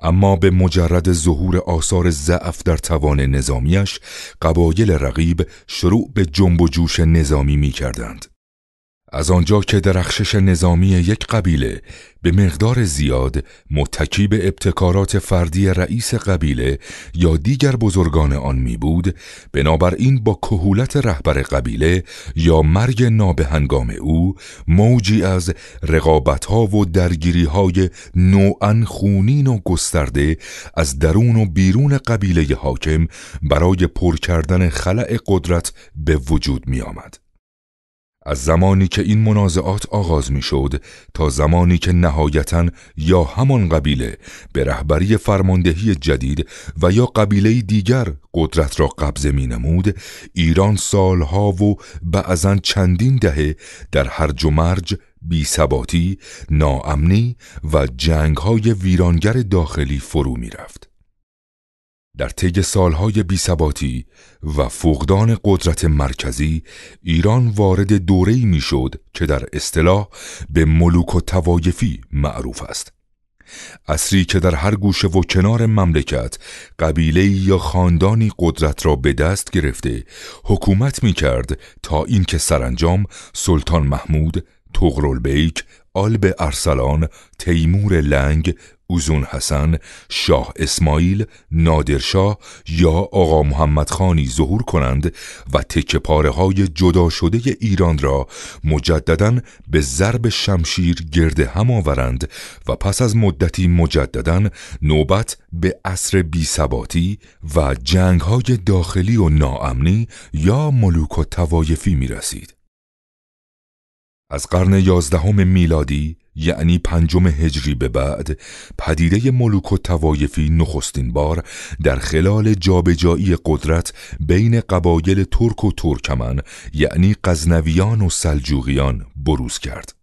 اما به مجرد ظهور آثار ضعف در توان نظامیش قبایل رقیب شروع به جنب و جوش نظامی می از آنجا که درخشش نظامی یک قبیله به مقدار زیاد متکی به ابتکارات فردی رئیس قبیله یا دیگر بزرگان آن می بود بنابراین با کهولت رهبر قبیله یا مرگ نابهنگام او موجی از ها و های نوعا خونین و گسترده از درون و بیرون قبیله حاکم برای پر کردن خلع قدرت به وجود می آمد. از زمانی که این منازعات آغاز میشد تا زمانی که نهایتا یا همان قبیله به رهبری فرماندهی جدید و یا قبیله دیگر قدرت را قبض می نمود ایران سالها و بعضا چندین دهه در هرج و مرج بیثباتی، ناامنی و جنگهای ویرانگر داخلی فرو می رفت. در طی سالهای بیثباتی و فقدان قدرت مرکزی ایران وارد دوره‌ای میشد که در اصطلاح به ملوک و توایفی معروف است اصری که در هر گوشه و کنار مملکت قبیله یا خاندانی قدرت را به دست گرفته حکومت می کرد تا اینکه سرانجام سلطان محمود تغرل بیک آلب ارسلان، تیمور لنگ، اوزون حسن، شاه اسماعیل، نادرشاه یا آقا محمد خانی ظهور کنند و تکه پاره های جدا شده ایران را مجددا به ضرب شمشیر گرد هم آورند و پس از مدتی مجددا نوبت به عصر بی ثباتی و جنگ های داخلی و ناامنی یا ملوک و توایفی می رسید. از قرن یازدهم میلادی یعنی پنجم هجری به بعد پدیده ملوک و توایفی نخستین بار در خلال جابجایی قدرت بین قبایل ترک و ترکمن یعنی قزنویان و سلجوقیان بروز کرد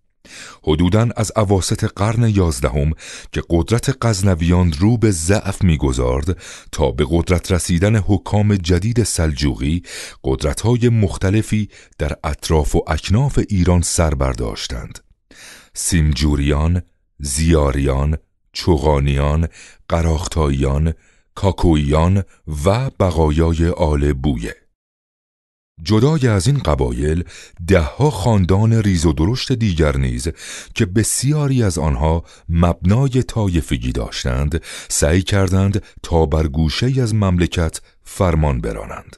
حدوداً از اواسط قرن یازدهم که قدرت غزنویان رو به ضعف میگذارد تا به قدرت رسیدن حکام جدید سلجوقی قدرت‌های مختلفی در اطراف و اکناف ایران سربرداشتند برداشتند سیمجوریان، زیاریان، چوغانیان، قراختاییان، کاکویان و بقایای آل بویه جدای از این قبایل دهها خاندان ریز و درشت دیگر نیز که بسیاری از آنها مبنای طایفگی داشتند سعی کردند تا بر گوشه از مملکت فرمان برانند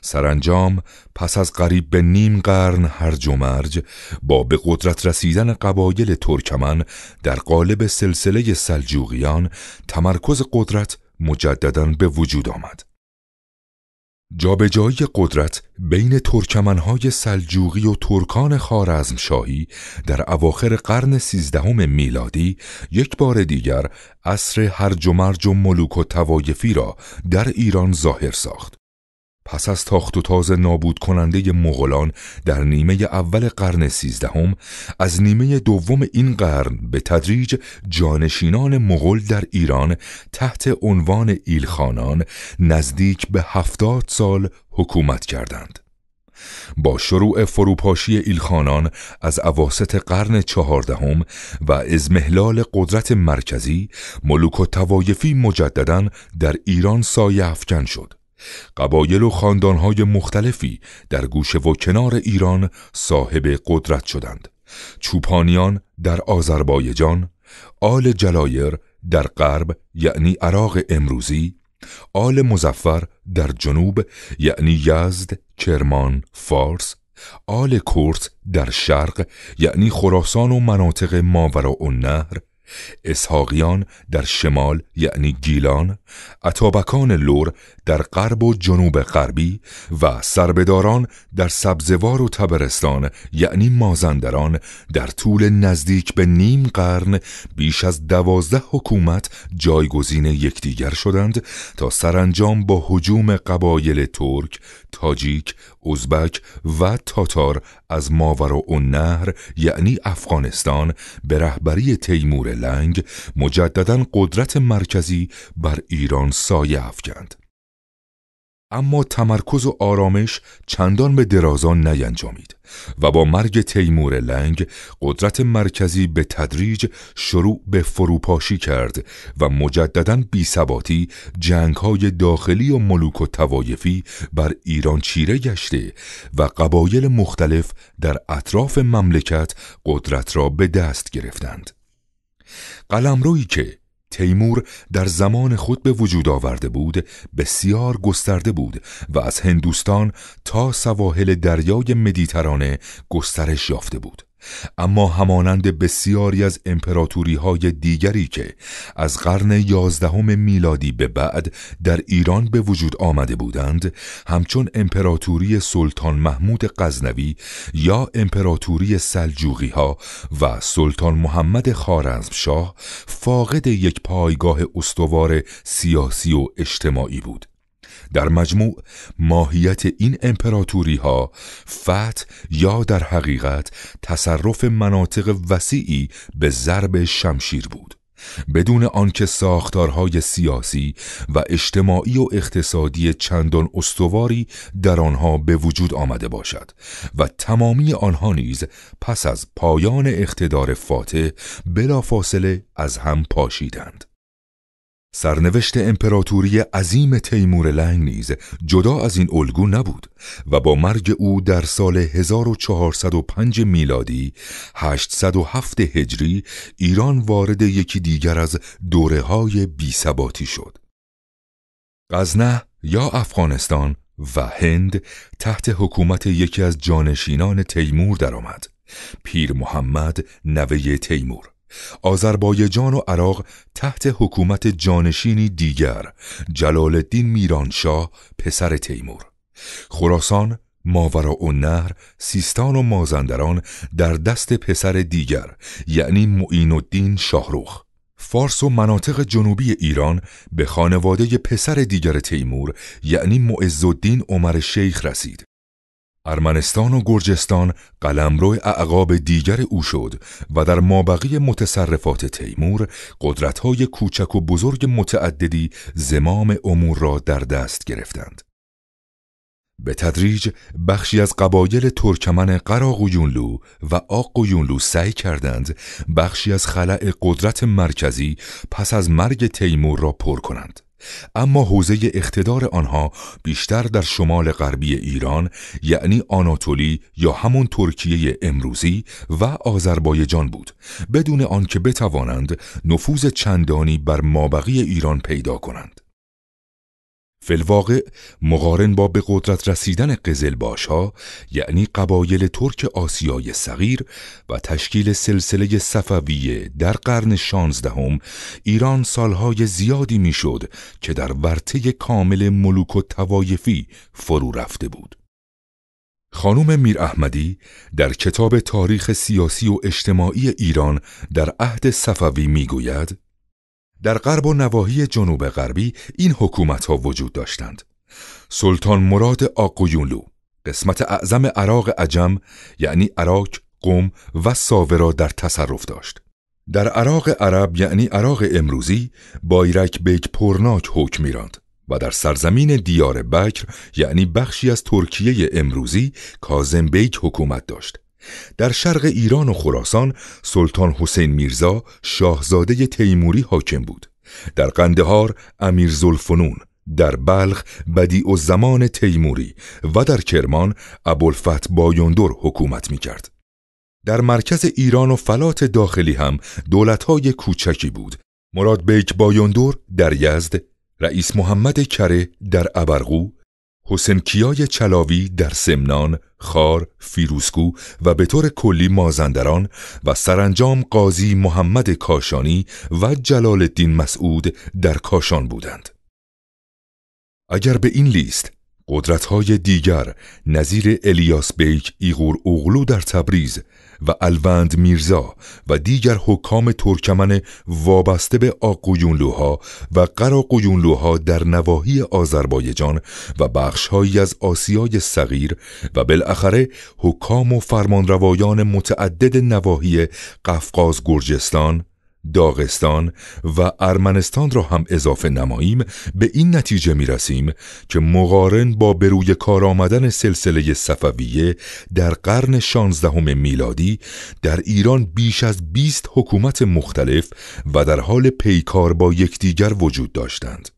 سرانجام پس از قریب به نیم قرن هرج و مرج با به قدرت رسیدن قبایل ترکمن در قالب سلسله سلجوقیان تمرکز قدرت مجددا به وجود آمد جابجایی قدرت بین ترکمنهای سلجوقی و ترکان خارزمشاهی در اواخر قرن سیزدهم میلادی یک بار دیگر عصر هرج و مرج و ملوک و توایفی را در ایران ظاهر ساخت پس از تاخت و تاز نابود کننده مغولان در نیمه اول قرن سیزدهم از نیمه دوم این قرن به تدریج جانشینان مغول در ایران تحت عنوان ایلخانان نزدیک به هفتاد سال حکومت کردند. با شروع فروپاشی ایلخانان از عواست قرن چهاردهم و ازمهلال قدرت مرکزی ملوک و توایفی مجددا در ایران سایه افکن شد قبایل و خاندانهای مختلفی در گوشه و کنار ایران صاحب قدرت شدند چوپانیان در آذربایجان آل جلایر در غرب یعنی عراق امروزی آل مزفر در جنوب یعنی یزد، کرمان، فارس آل کورت در شرق یعنی خراسان و مناطق ماورا و نهر اسحاقیان در شمال یعنی گیلان، اتابکان لور در غرب و جنوب غربی و سربداران در سبزوار و تبرستان یعنی مازندران در طول نزدیک به نیم قرن بیش از دوازده حکومت جایگزین یکدیگر شدند تا سرانجام با حجوم قبایل ترک، تاجیک ازبک و تاتار از ماور و نهر یعنی افغانستان به رهبری تیمور لنگ مجددا قدرت مرکزی بر ایران سایه افکند. اما تمرکز و آرامش چندان به درازان نینجامید. و با مرگ تیمور لنگ قدرت مرکزی به تدریج شروع به فروپاشی کرد و مجددا بیثباتی جنگهای داخلی و ملوک و توایفی بر ایران چیره گشته و قبایل مختلف در اطراف مملکت قدرت را به دست گرفتند. قلمرویی که تیمور در زمان خود به وجود آورده بود بسیار گسترده بود و از هندوستان تا سواحل دریای مدیترانه گسترش یافته بود اما همانند بسیاری از امپراتوری های دیگری که از قرن یازدهم میلادی به بعد در ایران به وجود آمده بودند همچون امپراتوری سلطان محمود غزنوی یا امپراتوری سلجوقی ها و سلطان محمد خارزمشاه فاقد یک پایگاه استوار سیاسی و اجتماعی بود در مجموع ماهیت این امپراتوری ها فت یا در حقیقت تصرف مناطق وسیعی به ضرب شمشیر بود بدون آنکه ساختارهای سیاسی و اجتماعی و اقتصادی چندان استواری در آنها به وجود آمده باشد و تمامی آنها نیز پس از پایان اقتدار فاتح بلافاصله از هم پاشیدند سرنوشت امپراتوری عظیم تیمور لنگ نیز جدا از این الگو نبود و با مرگ او در سال 1405 میلادی 807 هجری ایران وارد یکی دیگر از دوره های شد. غزنه یا افغانستان و هند تحت حکومت یکی از جانشینان تیمور درآمد پیر محمد نوه تیمور آذربایجان و عراق تحت حکومت جانشینی دیگر جلال الدین میرانشاه پسر تیمور خراسان ماورا و نهر، سیستان و مازندران در دست پسر دیگر یعنی معین الدین شاهروخ فارس و مناطق جنوبی ایران به خانواده پسر دیگر تیمور یعنی معزدین عمر شیخ رسید ارمنستان و گرجستان قلمرو اعقاب دیگر او شد و در مابقی متصرفات تیمور قدرت‌های کوچک و بزرگ متعددی زمام امور را در دست گرفتند. به تدریج بخشی از قبایل ترکمن قراقویونلو و آقویونلو سعی کردند بخشی از خلع قدرت مرکزی پس از مرگ تیمور را پر کنند. اما حوزه اقتدار آنها بیشتر در شمال غربی ایران یعنی آناتولی یا همون ترکیه امروزی و آذربایجان بود بدون آنکه بتوانند نفوذ چندانی بر مابقی ایران پیدا کنند فلواقع مقارن با به قدرت رسیدن قزل ها یعنی قبایل ترک آسیای صغیر و تشکیل سلسله صفویه در قرن شانزدهم ایران سالهای زیادی میشد که در ورته کامل ملوک و توایفی فرو رفته بود. خانم میر احمدی در کتاب تاریخ سیاسی و اجتماعی ایران در عهد صفوی میگوید در غرب و نواحی جنوب غربی این حکومت ها وجود داشتند. سلطان مراد آقویونلو قسمت اعظم عراق عجم یعنی عراق، قوم و را در تصرف داشت. در عراق عرب یعنی عراق امروزی بایرک بیک پرناک حکم میراند و در سرزمین دیار بکر یعنی بخشی از ترکیه امروزی کازم بیک حکومت داشت. در شرق ایران و خراسان سلطان حسین میرزا شاهزاده تیموری حاکم بود در قندهار امیر زلفنون در بلخ بدی و زمان تیموری و در کرمان ابوالفتح بایوندور حکومت می کرد. در مرکز ایران و فلات داخلی هم های کوچکی بود. مراد بیک بایوندور در یزد، رئیس محمد کره در ابرقو، حسین کیای چلاوی در سمنان، خار، فیروسکو و به طور کلی مازندران و سرانجام قاضی محمد کاشانی و جلال الدین مسعود در کاشان بودند. اگر به این لیست قدرت دیگر نظیر الیاس بیک ایغور اوغلو در تبریز و الوند میرزا و دیگر حکام ترکمن وابسته به آقویونلوها و قراقویونلوها در نواحی آذربایجان و بخشهایی از آسیای صغیر و بالاخره حکام و فرمانروایان متعدد نواحی قفقاز گرجستان داغستان و ارمنستان را هم اضافه نماییم به این نتیجه می رسیم که مقارن با بروی کار آمدن سلسله صفویه در قرن 16 میلادی در ایران بیش از 20 حکومت مختلف و در حال پیکار با یکدیگر وجود داشتند.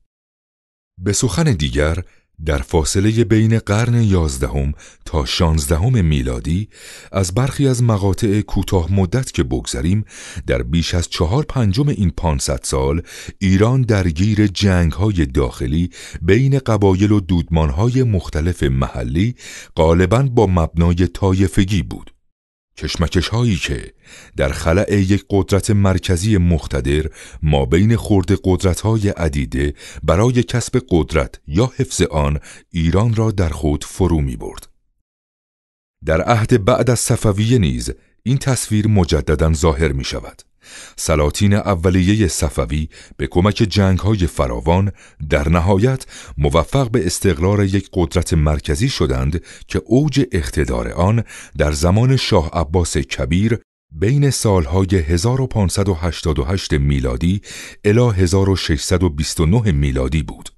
به سخن دیگر در فاصله بین قرن یازدهم تا شانزدهم میلادی از برخی از مقاطع کوتاه مدت که بگذریم در بیش از چهار پنجم این 500 سال ایران درگیر جنگ های داخلی بین قبایل و دودمان های مختلف محلی غالبا با مبنای تایفگی بود کشمکش هایی که در خلع یک قدرت مرکزی مختدر ما بین خورد قدرت های عدیده برای کسب قدرت یا حفظ آن ایران را در خود فرو می برد. در عهد بعد از صفویه نیز این تصویر مجددا ظاهر می شود. سلاطین اولیه صفوی به کمک های فراوان در نهایت موفق به استقرار یک قدرت مرکزی شدند که اوج اختدار آن در زمان شاه عباس کبیر بین سالهای 1588 میلادی الی 1629 میلادی بود.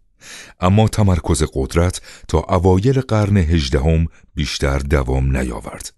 اما تمرکز قدرت تا اوایل قرن هجدهم بیشتر دوام نیاورد.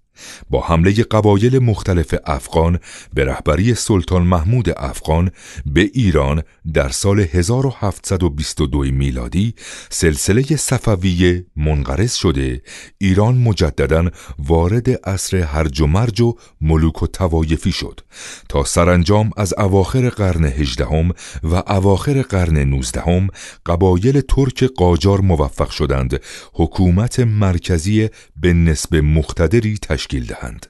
با حمله قبایل مختلف افغان به رهبری سلطان محمود افغان به ایران در سال 1722 میلادی سلسله صفویه منقرض شده ایران مجددا وارد عصر هرج و مرج و ملوک و توایفی شد تا سرانجام از اواخر قرن هجدهم و اواخر قرن نوزدهم قبایل ترک قاجار موفق شدند حکومت مرکزی به نسب مختدری تشکیل دهند.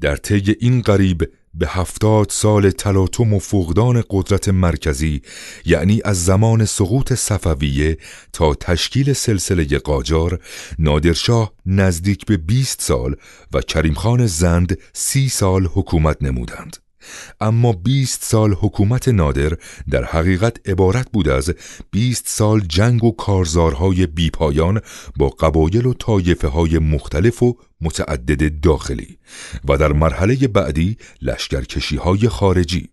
در طی این قریب به هفتاد سال تلاطم و فقدان قدرت مرکزی یعنی از زمان سقوط صفویه تا تشکیل سلسله قاجار نادرشاه نزدیک به 20 سال و کریم زند سی سال حکومت نمودند اما 20 سال حکومت نادر در حقیقت عبارت بود از 20 سال جنگ و کارزارهای بیپایان با قبایل و تایفه های مختلف و متعدد داخلی و در مرحله بعدی لشکرکشی های خارجی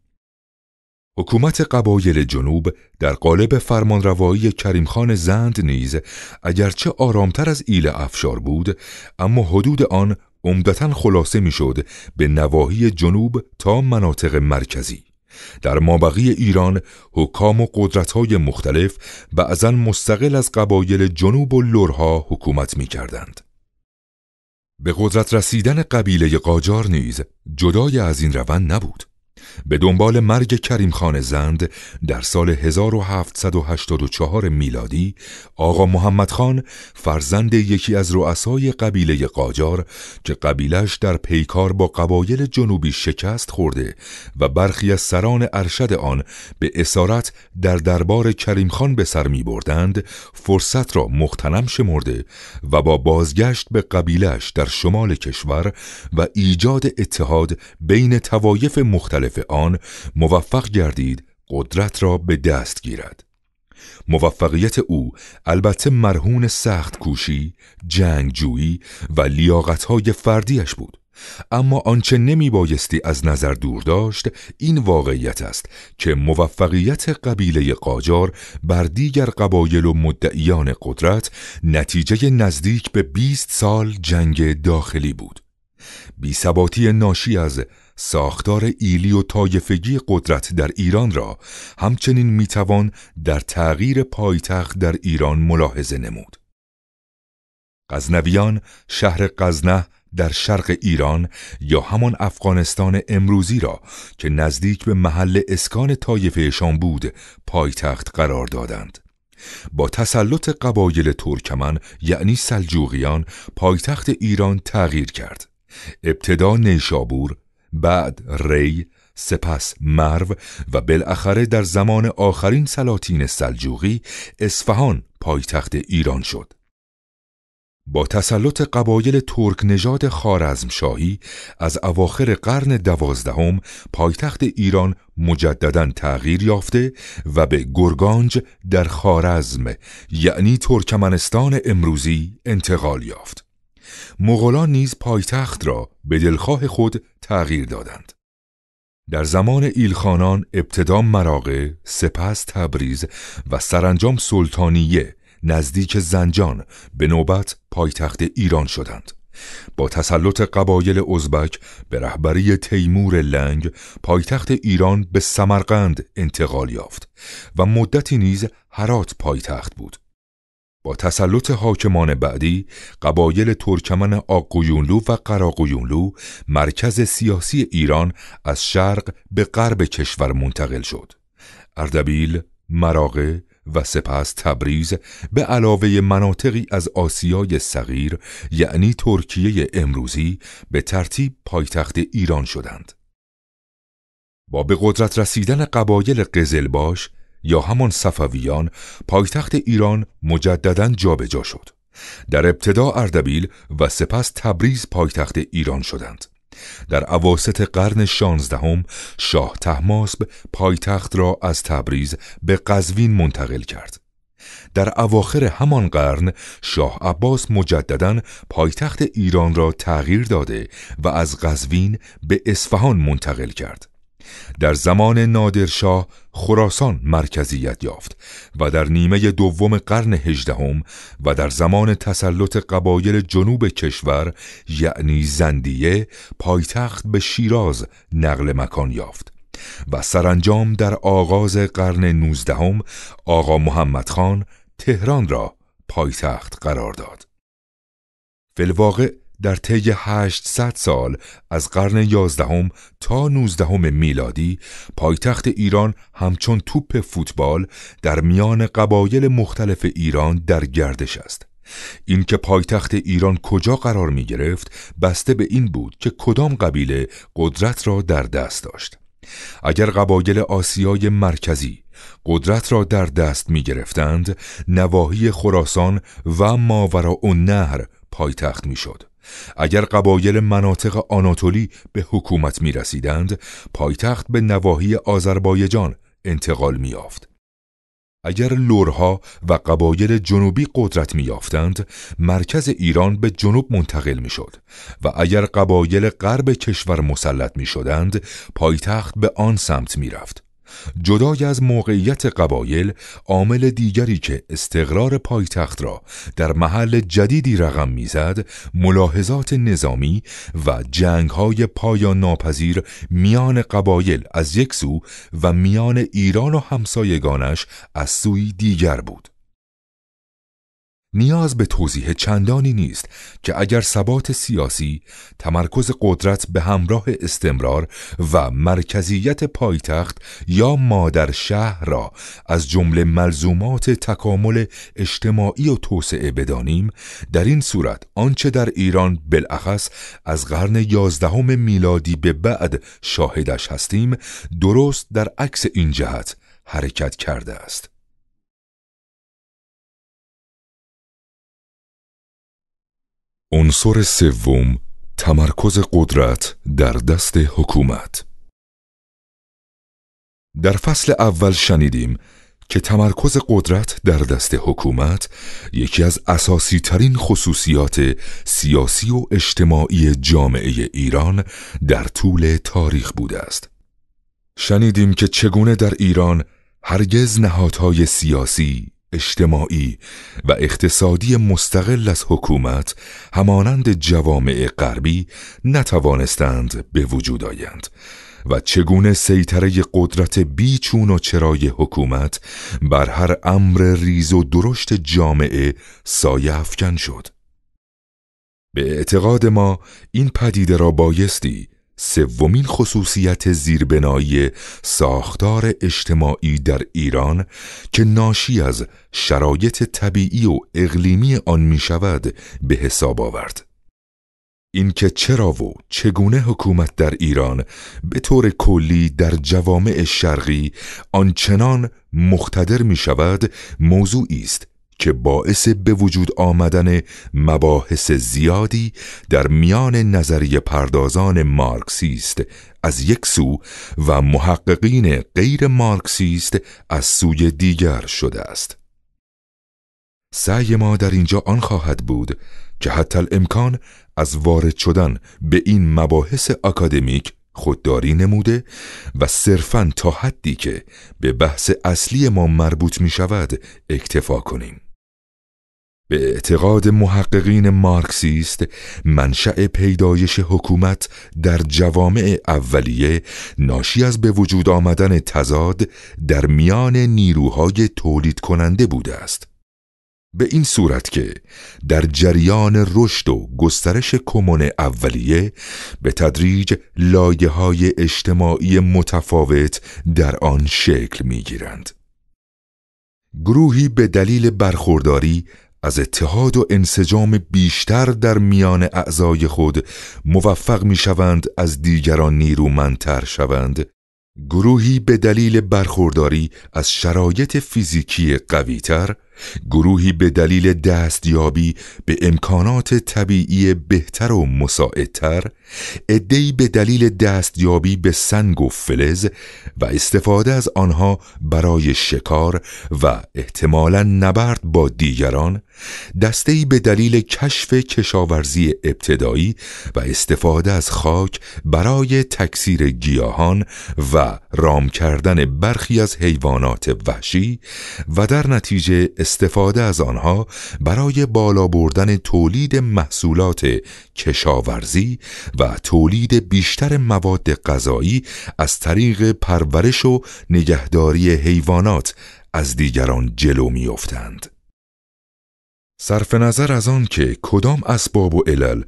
حکومت قبایل جنوب در قالب فرمانروایی کریمخان زند نیز اگرچه آرامتر از ایل افشار بود اما حدود آن عمدتا خلاصه میشد به نواحی جنوب تا مناطق مرکزی در مابقی ایران حکام و قدرت های مختلف بعضا مستقل از قبایل جنوب و لرها حکومت می کردند. به قدرت رسیدن قبیله قاجار نیز جدای از این روند نبود. به دنبال مرگ کریم خان زند در سال 1784 میلادی آقا محمد خان فرزند یکی از رؤسای قبیله قاجار که قبیلش در پیکار با قبایل جنوبی شکست خورده و برخی از سران ارشد آن به اسارت در دربار کریم خان به سر می بردند فرصت را مختنم شمرده و با بازگشت به قبیلش در شمال کشور و ایجاد اتحاد بین توایف مختلف مخالف آن موفق گردید قدرت را به دست گیرد موفقیت او البته مرهون سخت کوشی، جنگجویی و لیاقتهای فردیش بود. اما آنچه نمی بایستی از نظر دور داشت این واقعیت است که موفقیت قبیله قاجار بر دیگر قبایل و مدعیان قدرت نتیجه نزدیک به 20 سال جنگ داخلی بود. بیثباتی ناشی از ساختار ایلی و تایفگی قدرت در ایران را همچنین میتوان در تغییر پایتخت در ایران ملاحظه نمود. غزنویان شهر قزنه در شرق ایران یا همان افغانستان امروزی را که نزدیک به محل اسکان طایفهشان بود پایتخت قرار دادند. با تسلط قبایل ترکمن یعنی سلجوقیان پایتخت ایران تغییر کرد. ابتدا نیشابور، بعد ری سپس مرو و بالاخره در زمان آخرین سلاطین سلجوقی اصفهان پایتخت ایران شد با تسلط قبایل ترک نژاد خارزمشاهی از اواخر قرن دوازدهم پایتخت ایران مجددا تغییر یافته و به گرگانج در خارزم یعنی ترکمنستان امروزی انتقال یافت. مغولان نیز پایتخت را به دلخواه خود تغییر دادند در زمان ایلخانان ابتدا مراغه، سپس تبریز و سرانجام سلطانیه نزدیک زنجان به نوبت پایتخت ایران شدند. با تسلط قبایل ازبک به رهبری تیمور لنگ پایتخت ایران به سمرقند انتقال یافت و مدتی نیز هرات پایتخت بود. با تسلط حاکمان بعدی قبایل ترکمن آقویونلو و قراقویونلو مرکز سیاسی ایران از شرق به غرب کشور منتقل شد اردبیل مراغه و سپس تبریز به علاوه مناطقی از آسیای صغیر یعنی ترکیه امروزی به ترتیب پایتخت ایران شدند با به قدرت رسیدن قبایل قزلباش یا همان صفویان پایتخت ایران مجددا جابجا شد در ابتدا اردبیل و سپس تبریز پایتخت ایران شدند در عواست قرن شانزدهم شاه تهماسب پایتخت را از تبریز به قزوین منتقل کرد در اواخر همان قرن شاه عباس مجددا پایتخت ایران را تغییر داده و از قزوین به اصفهان منتقل کرد در زمان نادرشاه خراسان مرکزیت یافت و در نیمه دوم قرن هجدهم و در زمان تسلط قبایل جنوب کشور یعنی زندیه پایتخت به شیراز نقل مکان یافت و سرانجام در آغاز قرن نوزدهم آقا محمد خان تهران را پایتخت قرار داد. فلواقع در طی 800 سال از قرن یازدهم تا نوزدهم میلادی پایتخت ایران همچون توپ فوتبال در میان قبایل مختلف ایران در گردش است اینکه پایتخت ایران کجا قرار می گرفت بسته به این بود که کدام قبیله قدرت را در دست داشت اگر قبایل آسیای مرکزی قدرت را در دست می گرفتند نواحی خراسان و ماورا و نهر پایتخت می شد اگر قبایل مناطق آناتولی به حکومت می رسیدند، پایتخت به نواحی آذربایجان انتقال می آفد. اگر لورها و قبایل جنوبی قدرت می یافتند، مرکز ایران به جنوب منتقل شد و اگر قبایل غرب کشور مسلط می شدند، پایتخت به آن سمت رفت. جدای از موقعیت قبایل عامل دیگری که استقرار پایتخت را در محل جدیدی رقم میزد ملاحظات نظامی و جنگهای پایان ناپذیر میان قبایل از یک سو و میان ایران و همسایگانش از سوی دیگر بود نیاز به توضیح چندانی نیست که اگر ثبات سیاسی، تمرکز قدرت به همراه استمرار و مرکزیت پایتخت یا مادر شهر را از جمله ملزومات تکامل اجتماعی و توسعه بدانیم، در این صورت آنچه در ایران بالاخص از قرن یازدهم میلادی به بعد شاهدش هستیم، درست در عکس این جهت حرکت کرده است. عنصر سوم تمرکز قدرت در دست حکومت در فصل اول شنیدیم که تمرکز قدرت در دست حکومت یکی از اساسی ترین خصوصیات سیاسی و اجتماعی جامعه ایران در طول تاریخ بوده است. شنیدیم که چگونه در ایران هرگز نهادهای سیاسی، اجتماعی و اقتصادی مستقل از حکومت همانند جوامع غربی نتوانستند به وجود آیند و چگونه سیطره قدرت بیچون و چرای حکومت بر هر امر ریز و درشت جامعه سایه افکن شد به اعتقاد ما این پدیده را بایستی سومین خصوصیت زیربنایی ساختار اجتماعی در ایران که ناشی از شرایط طبیعی و اقلیمی آن می شود به حساب آورد. اینکه چرا و چگونه حکومت در ایران به طور کلی در جوامع شرقی آنچنان مختدر می شود موضوعی است که باعث به وجود آمدن مباحث زیادی در میان نظریه پردازان مارکسیست از یک سو و محققین غیر مارکسیست از سوی دیگر شده است. سعی ما در اینجا آن خواهد بود که حتی الامکان از وارد شدن به این مباحث اکادمیک خودداری نموده و صرفا تا حدی که به بحث اصلی ما مربوط می شود اکتفا کنیم. به اعتقاد محققین مارکسیست منشأ پیدایش حکومت در جوامع اولیه ناشی از به وجود آمدن تضاد در میان نیروهای تولید کننده بوده است به این صورت که در جریان رشد و گسترش کمون اولیه به تدریج لایه های اجتماعی متفاوت در آن شکل می گیرند. گروهی به دلیل برخورداری از اتحاد و انسجام بیشتر در میان اعضای خود موفق می شوند از دیگران نیرومندتر شوند گروهی به دلیل برخورداری از شرایط فیزیکی قویتر گروهی به دلیل دستیابی به امکانات طبیعی بهتر و مساعدتر ادهی به دلیل دستیابی به سنگ و فلز و استفاده از آنها برای شکار و احتمالا نبرد با دیگران دستهی به دلیل کشف کشاورزی ابتدایی و استفاده از خاک برای تکثیر گیاهان و رام کردن برخی از حیوانات وحشی و در نتیجه استفاده از آنها برای بالا بردن تولید محصولات کشاورزی و تولید بیشتر مواد غذایی از طریق پرورش و نگهداری حیوانات از دیگران جلو میافتند. صرف نظر از آن که کدام اسباب و علل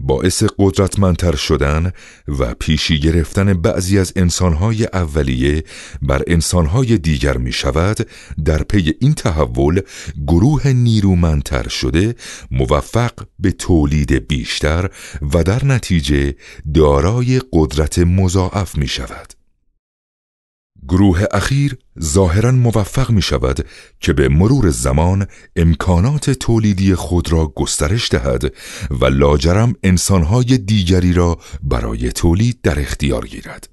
باعث قدرتمندتر شدن و پیشی گرفتن بعضی از انسانهای اولیه بر انسانهای دیگر می شود در پی این تحول گروه نیرومندتر شده موفق به تولید بیشتر و در نتیجه دارای قدرت مضاعف می شود. گروه اخیر ظاهرا موفق می شود که به مرور زمان امکانات تولیدی خود را گسترش دهد و لاجرم انسانهای دیگری را برای تولید در اختیار گیرد.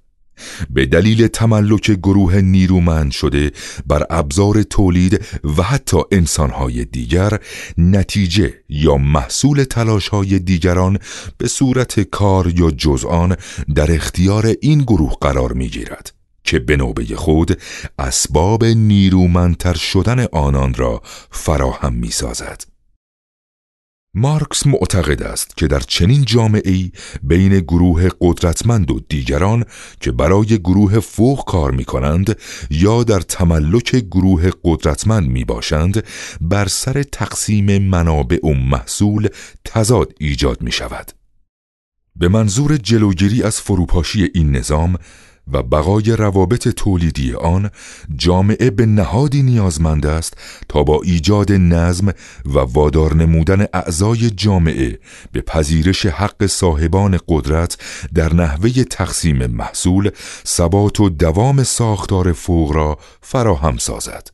به دلیل تملک گروه نیرومند شده بر ابزار تولید و حتی انسانهای دیگر نتیجه یا محصول تلاشهای دیگران به صورت کار یا جزآن در اختیار این گروه قرار می گیرد. که به نوبه خود اسباب نیرومندتر شدن آنان را فراهم می سازد. مارکس معتقد است که در چنین جامعه بین گروه قدرتمند و دیگران که برای گروه فوق کار می کنند یا در تملک گروه قدرتمند می باشند بر سر تقسیم منابع و محصول تضاد ایجاد می شود. به منظور جلوگیری از فروپاشی این نظام و بقای روابط تولیدی آن جامعه به نهادی نیازمند است تا با ایجاد نظم و وادار نمودن اعضای جامعه به پذیرش حق صاحبان قدرت در نحوه تقسیم محصول ثبات و دوام ساختار فوق را فراهم سازد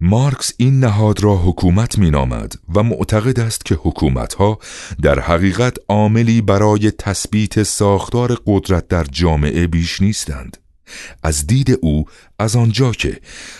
مارکس این نهاد را حکومت می نامد و معتقد است که حکومت ها در حقیقت عاملی برای تثبیت ساختار قدرت در جامعه بیش نیستند. از دید او از آنجا که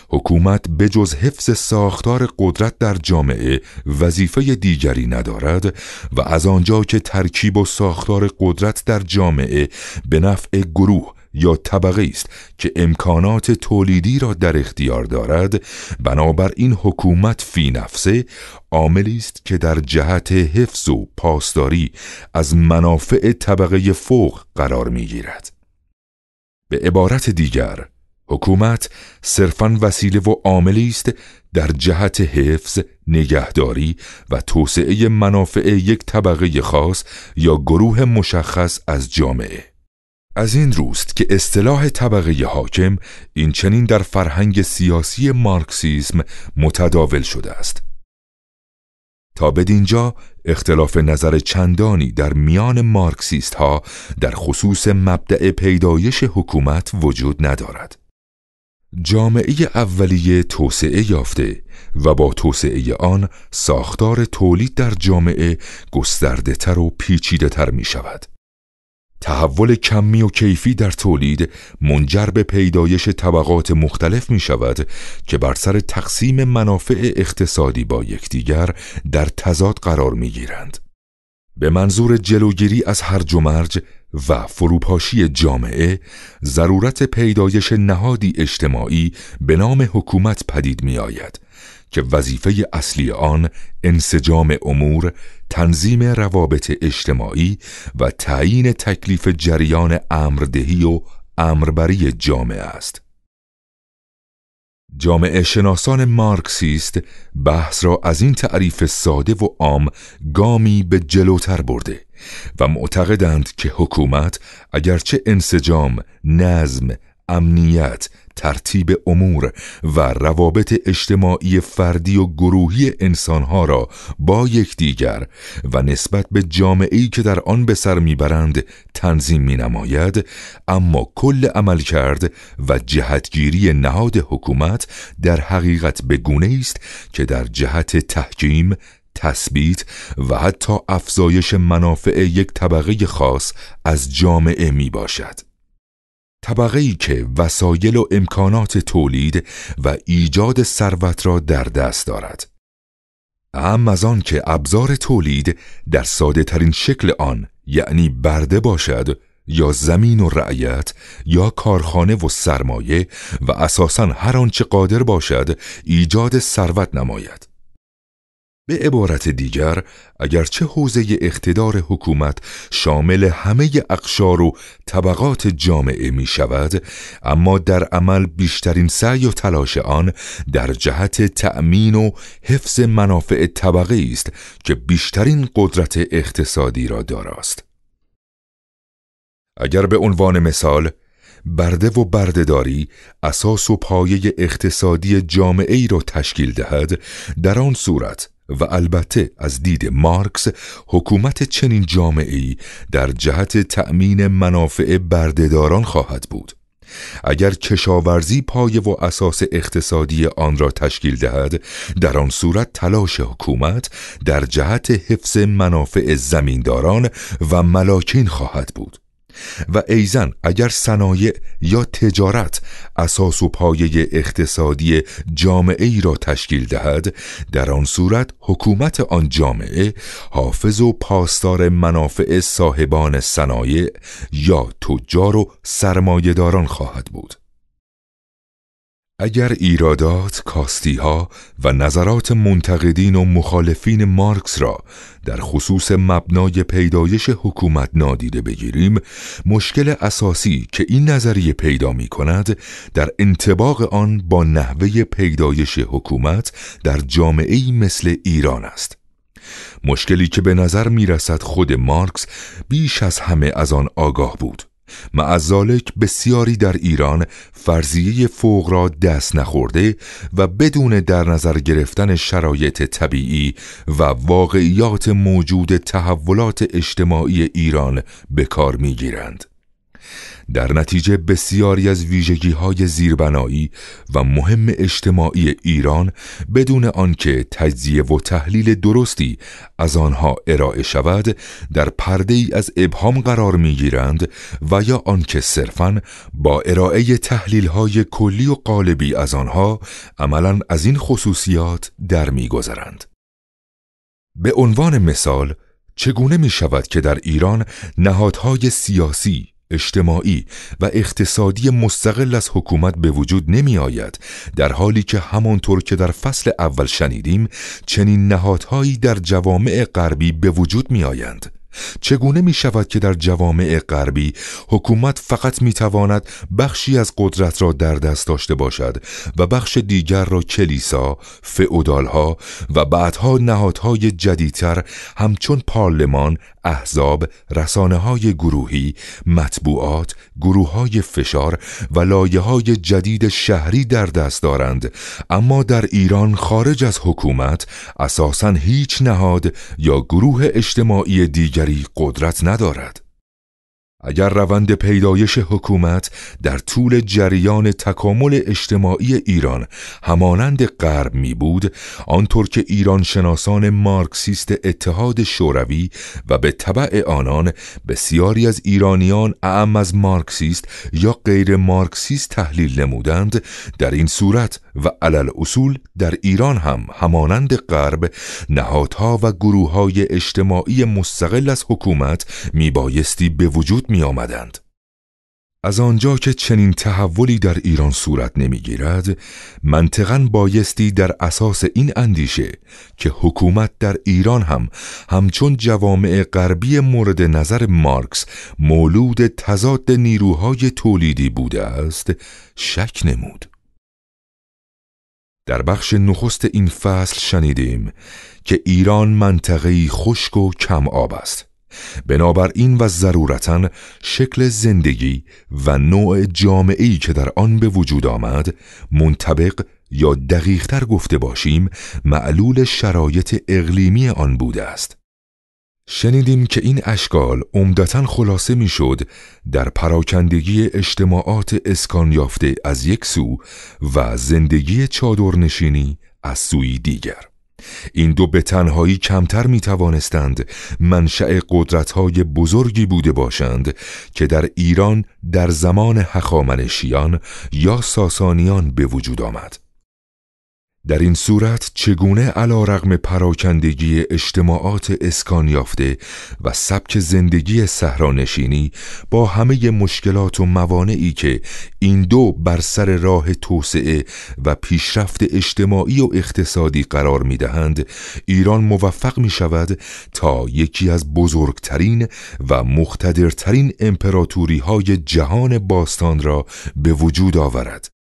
حکومت به جز حفظ ساختار قدرت در جامعه وظیفه دیگری ندارد و از آنجا که ترکیب و ساختار قدرت در جامعه به نفع گروه یا طبقه است که امکانات تولیدی را در اختیار دارد بنابر این حکومت فی نفسه عاملی است که در جهت حفظ و پاسداری از منافع طبقه فوق قرار گیرد به عبارت دیگر حکومت صرفا وسیله و عاملی است در جهت حفظ، نگهداری و توسعه منافع یک طبقه خاص یا گروه مشخص از جامعه. از این روست که اصطلاح طبقه حاکم این چنین در فرهنگ سیاسی مارکسیسم متداول شده است. تا بدینجا اختلاف نظر چندانی در میان مارکسیست ها در خصوص مبدع پیدایش حکومت وجود ندارد. جامعه اولیه توسعه یافته و با توسعه آن ساختار تولید در جامعه گسترده تر و پیچیده تر می شود. تحول کمی و کیفی در تولید منجر به پیدایش طبقات مختلف می شود که بر سر تقسیم منافع اقتصادی با یکدیگر در تضاد قرار می گیرند. به منظور جلوگیری از هرج و مرج و فروپاشی جامعه ضرورت پیدایش نهادی اجتماعی به نام حکومت پدید می آید که وظیفه اصلی آن انسجام امور تنظیم روابط اجتماعی و تعیین تکلیف جریان امردهی و امربری جامعه است. جامعه شناسان مارکسیست بحث را از این تعریف ساده و عام گامی به جلوتر برده و معتقدند که حکومت اگرچه انسجام، نظم، امنیت، ترتیب امور و روابط اجتماعی فردی و گروهی انسانها را با یکدیگر و نسبت به ای که در آن به سر میبرند تنظیم می نماید اما کل عمل کرد و جهتگیری نهاد حکومت در حقیقت بگونه است که در جهت تحکیم، تثبیت و حتی افزایش منافع یک طبقه خاص از جامعه می باشد. طبقه ای که وسایل و امکانات تولید و ایجاد ثروت را در دست دارد اهم از آن که ابزار تولید در ساده ترین شکل آن یعنی برده باشد یا زمین و رعیت یا کارخانه و سرمایه و اساساً هر آنچه قادر باشد ایجاد ثروت نماید به عبارت دیگر اگرچه حوزه اقتدار حکومت شامل همه اقشار و طبقات جامعه می شود اما در عمل بیشترین سعی و تلاش آن در جهت تأمین و حفظ منافع طبقه است که بیشترین قدرت اقتصادی را داراست اگر به عنوان مثال برده و بردهداری اساس و پایه اقتصادی جامعه ای را تشکیل دهد در آن صورت و البته از دید مارکس حکومت چنین جامعه‌ای در جهت تأمین منافع بردهداران خواهد بود اگر کشاورزی پایه و اساس اقتصادی آن را تشکیل دهد در آن صورت تلاش حکومت در جهت حفظ منافع زمینداران و ملاکین خواهد بود و ایزن اگر صنایع یا تجارت اساس و پایه اقتصادی جامعه ای را تشکیل دهد در آن صورت حکومت آن جامعه حافظ و پاسدار منافع صاحبان صنایع یا تجار و سرمایهداران خواهد بود اگر ایرادات، ها و نظرات منتقدین و مخالفین مارکس را در خصوص مبنای پیدایش حکومت نادیده بگیریم، مشکل اساسی که این نظریه پیدا می کند در انتباق آن با نحوه پیدایش حکومت در جامعه مثل ایران است. مشکلی که به نظر می رسد خود مارکس بیش از همه از آن آگاه بود. معزالک بسیاری در ایران فرضیه فوق را دست نخورده و بدون در نظر گرفتن شرایط طبیعی و واقعیات موجود تحولات اجتماعی ایران به کار می گیرند. در نتیجه بسیاری از ویژگی های زیربنایی و مهم اجتماعی ایران بدون آنکه تجزیه و تحلیل درستی از آنها ارائه شود در پرده ای از ابهام قرار می گیرند و یا آنکه صرفا با ارائه تحلیل های کلی و قالبی از آنها عملا از این خصوصیات در می گذرند. به عنوان مثال چگونه می شود که در ایران نهادهای سیاسی، اجتماعی و اقتصادی مستقل از حکومت به وجود نمی آید در حالی که همانطور که در فصل اول شنیدیم چنین نهادهایی در جوامع غربی به وجود می آیند چگونه می شود که در جوامع غربی حکومت فقط می تواند بخشی از قدرت را در دست داشته باشد و بخش دیگر را کلیسا، فعودالها و بعدها نهادهای جدیدتر همچون پارلمان، احزاب، رسانه های گروهی، مطبوعات، گروه های فشار و لایه های جدید شهری در دست دارند اما در ایران خارج از حکومت اساساً هیچ نهاد یا گروه اجتماعی دیگری قدرت ندارد. اگر روند پیدایش حکومت در طول جریان تکامل اجتماعی ایران همانند غرب می بود آنطور که ایران شناسان مارکسیست اتحاد شوروی و به طبع آنان بسیاری از ایرانیان اعم از مارکسیست یا غیر مارکسیست تحلیل نمودند در این صورت و علل اصول در ایران هم همانند غرب نهادها و گروه های اجتماعی مستقل از حکومت می بایستی به وجود می می آمدند. از آنجا که چنین تحولی در ایران صورت گیرد منطقا بایستی در اساس این اندیشه که حکومت در ایران هم همچون جوامع غربی مورد نظر مارکس مولود تضاد نیروهای تولیدی بوده است شک نمود در بخش نخست این فصل شنیدیم که ایران منطقه‌ای خشک و کم آب است بنابراین و ضرورتا شکل زندگی و نوع جامعه‌ای که در آن به وجود آمد منطبق یا دقیقتر گفته باشیم معلول شرایط اقلیمی آن بوده است. شنیدیم که این اشکال عمدتا خلاصه میشد در پراکندگی اجتماعات اسکان یافته از یک سو و زندگی چادرنشینی از سوی دیگر. این دو به تنهایی کمتر می توانستند منشأ های بزرگی بوده باشند که در ایران در زمان هخامنشیان یا ساسانیان به وجود آمد. در این صورت چگونه علا رغم پراکندگی اجتماعات اسکان یافته و سبک زندگی سهرانشینی با همه مشکلات و موانعی که این دو بر سر راه توسعه و پیشرفت اجتماعی و اقتصادی قرار می دهند ایران موفق می شود تا یکی از بزرگترین و مختدرترین امپراتوری های جهان باستان را به وجود آورد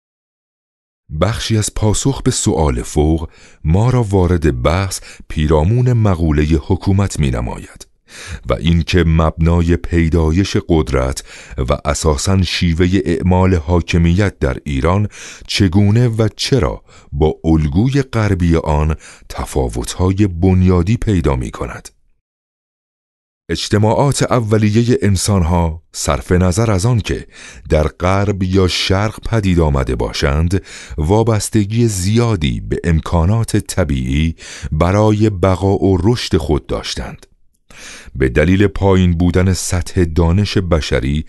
بخشی از پاسخ به سؤال فوق ما را وارد بحث پیرامون مقوله حکومت می نماید و اینکه مبنای پیدایش قدرت و اساسا شیوه اعمال حاکمیت در ایران چگونه و چرا با الگوی غربی آن تفاوت‌های بنیادی پیدا می کند اجتماعات اولیه انسانها صرف نظر از آن که در غرب یا شرق پدید آمده باشند وابستگی زیادی به امکانات طبیعی برای بقا و رشد خود داشتند به دلیل پایین بودن سطح دانش بشری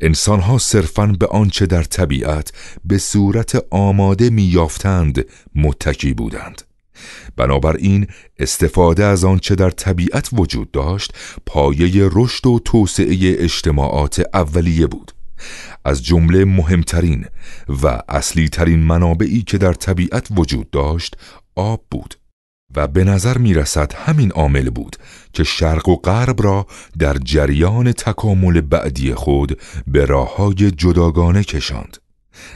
انسانها صرفاً به آنچه در طبیعت به صورت آماده میافتند متکی بودند بنابراین استفاده از آنچه در طبیعت وجود داشت پایه رشد و توسعه اجتماعات اولیه بود از جمله مهمترین و اصلی ترین منابعی که در طبیعت وجود داشت آب بود و به نظر می رسد همین عامل بود که شرق و غرب را در جریان تکامل بعدی خود به راه های جداگانه کشاند.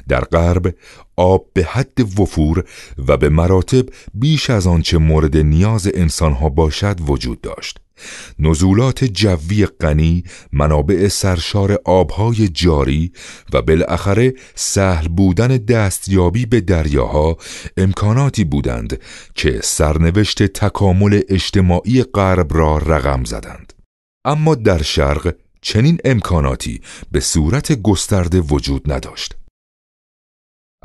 در غرب آب به حد وفور و به مراتب بیش از آنچه مورد نیاز انسانها باشد وجود داشت نزولات جوی غنی منابع سرشار آبهای جاری و بالاخره سهل بودن دستیابی به دریاها امکاناتی بودند که سرنوشت تکامل اجتماعی غرب را رقم زدند اما در شرق چنین امکاناتی به صورت گسترده وجود نداشت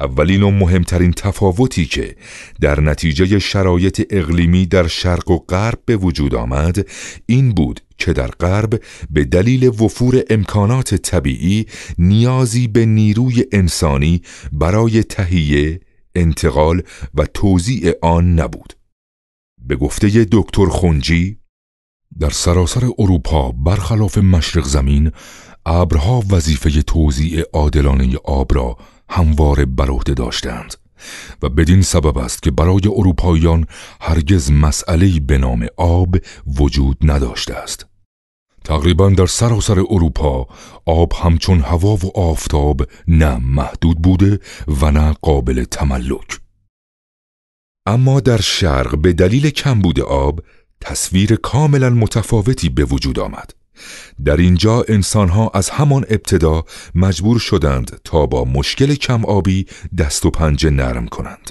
اولین و مهمترین تفاوتی که در نتیجه شرایط اقلیمی در شرق و غرب به وجود آمد این بود که در غرب به دلیل وفور امکانات طبیعی نیازی به نیروی انسانی برای تهیه، انتقال و توزیع آن نبود. به گفته دکتر خونجی در سراسر اروپا برخلاف مشرق زمین ابرها وظیفه توزیع عادلانه آب را همواره بر داشتند و بدین سبب است که برای اروپاییان هرگز مسئله به نام آب وجود نداشته است تقریبا در سراسر اروپا آب همچون هوا و آفتاب نه محدود بوده و نه قابل تملک اما در شرق به دلیل بوده آب تصویر کاملا متفاوتی به وجود آمد در اینجا انسانها از همان ابتدا مجبور شدند تا با مشکل کم آبی دست و پنجه نرم کنند.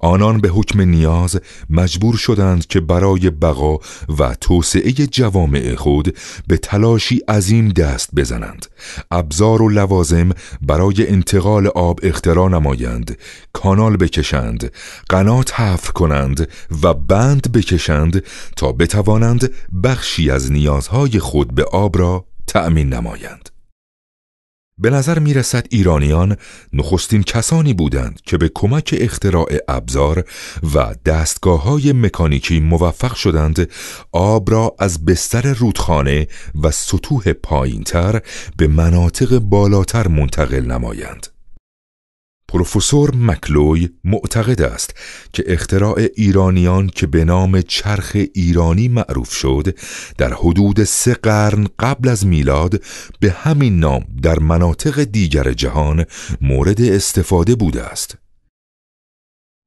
آنان به حکم نیاز مجبور شدند که برای بقا و توسعه جوامع خود به تلاشی عظیم دست بزنند ابزار و لوازم برای انتقال آب اختراع نمایند کانال بکشند قنات حفر کنند و بند بکشند تا بتوانند بخشی از نیازهای خود به آب را تأمین نمایند به نظر می رسد ایرانیان نخستین کسانی بودند که به کمک اختراع ابزار و دستگاه های مکانیکی موفق شدند آب را از بستر رودخانه و سطوح پایینتر به مناطق بالاتر منتقل نمایند. پروفسور مکلوی معتقد است که اختراع ایرانیان که به نام چرخ ایرانی معروف شد در حدود سه قرن قبل از میلاد به همین نام در مناطق دیگر جهان مورد استفاده بوده است.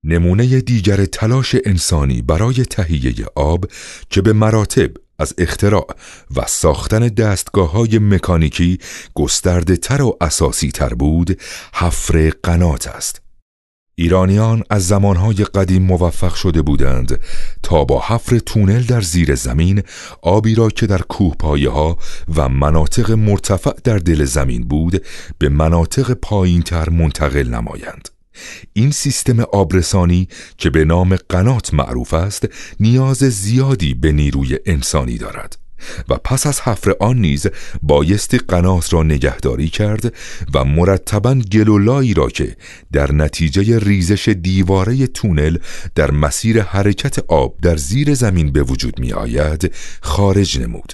نمونه دیگر تلاش انسانی برای تهیه آب که به مراتب از اختراع و ساختن دستگاه های مکانیکی گسترده تر و اساسی تر بود حفر قنات است. ایرانیان از زمانهای قدیم موفق شده بودند تا با حفر تونل در زیر زمین آبی را که در کوه ها و مناطق مرتفع در دل زمین بود به مناطق پایین تر منتقل نمایند. این سیستم آبرسانی که به نام قنات معروف است نیاز زیادی به نیروی انسانی دارد و پس از حفر آن نیز بایستی قنات را نگهداری کرد و مرتبا گلولایی را که در نتیجه ریزش دیواره تونل در مسیر حرکت آب در زیر زمین به وجود می آید خارج نمود.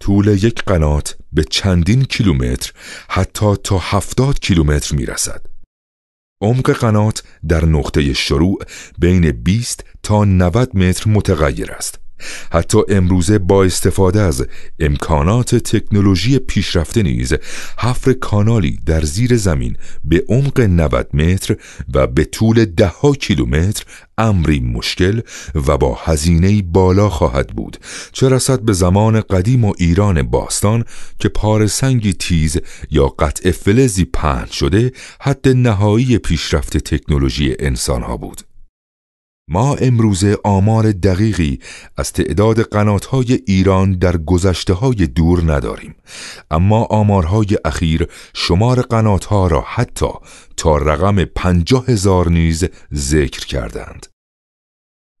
طول یک قنات به چندین کیلومتر حتی تا هفتاد کیلومتر می رسد. عمق قنات در نقطه شروع بین 20 تا 90 متر متغیر است. حتی امروزه با استفاده از امکانات تکنولوژی پیشرفته نیز حفر کانالی در زیر زمین به عمق 90 متر و به طول ده کیلومتر امری مشکل و با هزینه بالا خواهد بود چه رسد به زمان قدیم و ایران باستان که پار سنگی تیز یا قطع فلزی پهن شده حد نهایی پیشرفت تکنولوژی انسان ها بود ما امروزه آمار دقیقی از تعداد قناتهای ایران در گذشته های دور نداریم اما آمارهای اخیر شمار قناتها را حتی تا رقم پنجاه هزار نیز ذکر کردند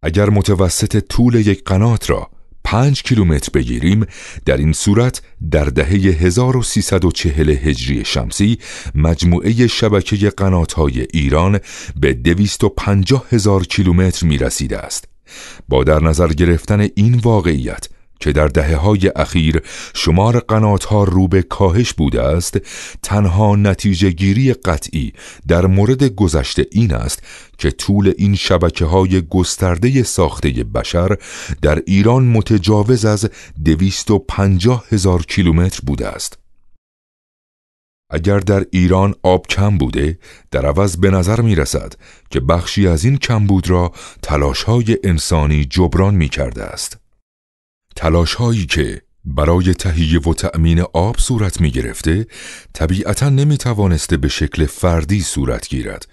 اگر متوسط طول یک قنات را پنج کیلومتر بگیریم در این صورت در دهه 1340 هجری شمسی مجموعه شبکه های ایران به 250 هزار کیلومتر می رسیده است با در نظر گرفتن این واقعیت که در دهه های اخیر شمار قنات رو به کاهش بوده است تنها نتیجه گیری قطعی در مورد گذشته این است که طول این شبکه های گسترده ساخته بشر در ایران متجاوز از پنجاه هزار کیلومتر بوده است. اگر در ایران آب کم بوده در عوض به نظر می رسد که بخشی از این بود را تلاش های انسانی جبران می کرده است. تلاش هایی که برای تهیه و تأمین آب صورت می گرفته طبیعتا نمی توانسته به شکل فردی صورت گیرد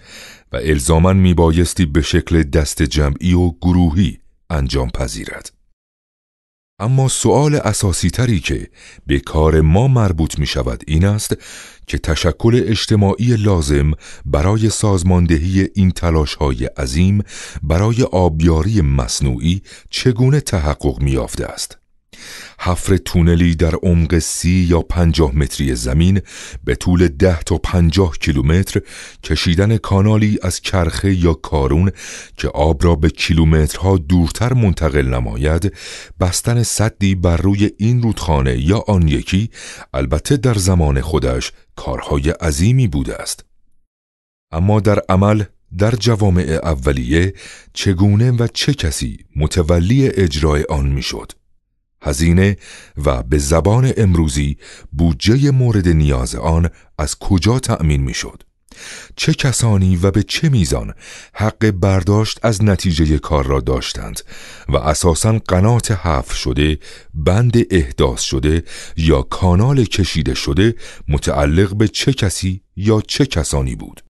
و الزامن می بایستی به شکل دست جمعی و گروهی انجام پذیرد. اما سؤال اساسی تری که به کار ما مربوط می شود این است که تشکل اجتماعی لازم برای سازماندهی این تلاش های عظیم برای آبیاری مصنوعی چگونه تحقق میافته است. حفر تونلی در عمق سی یا پنجاه متری زمین به طول ده تا پنجاه کیلومتر کشیدن کانالی از کرخه یا کارون که آب را به کیلومترها دورتر منتقل نماید بستن صدی بر روی این رودخانه یا آن یکی البته در زمان خودش کارهای عظیمی بوده است اما در عمل در جوامع اولیه چگونه و چه کسی متولی اجرای آن میشد هزینه و به زبان امروزی بودجه مورد نیاز آن از کجا تأمین میشد چه کسانی و به چه میزان حق برداشت از نتیجه کار را داشتند و اساسا قنات حف شده بند احداث شده یا کانال کشیده شده متعلق به چه کسی یا چه کسانی بود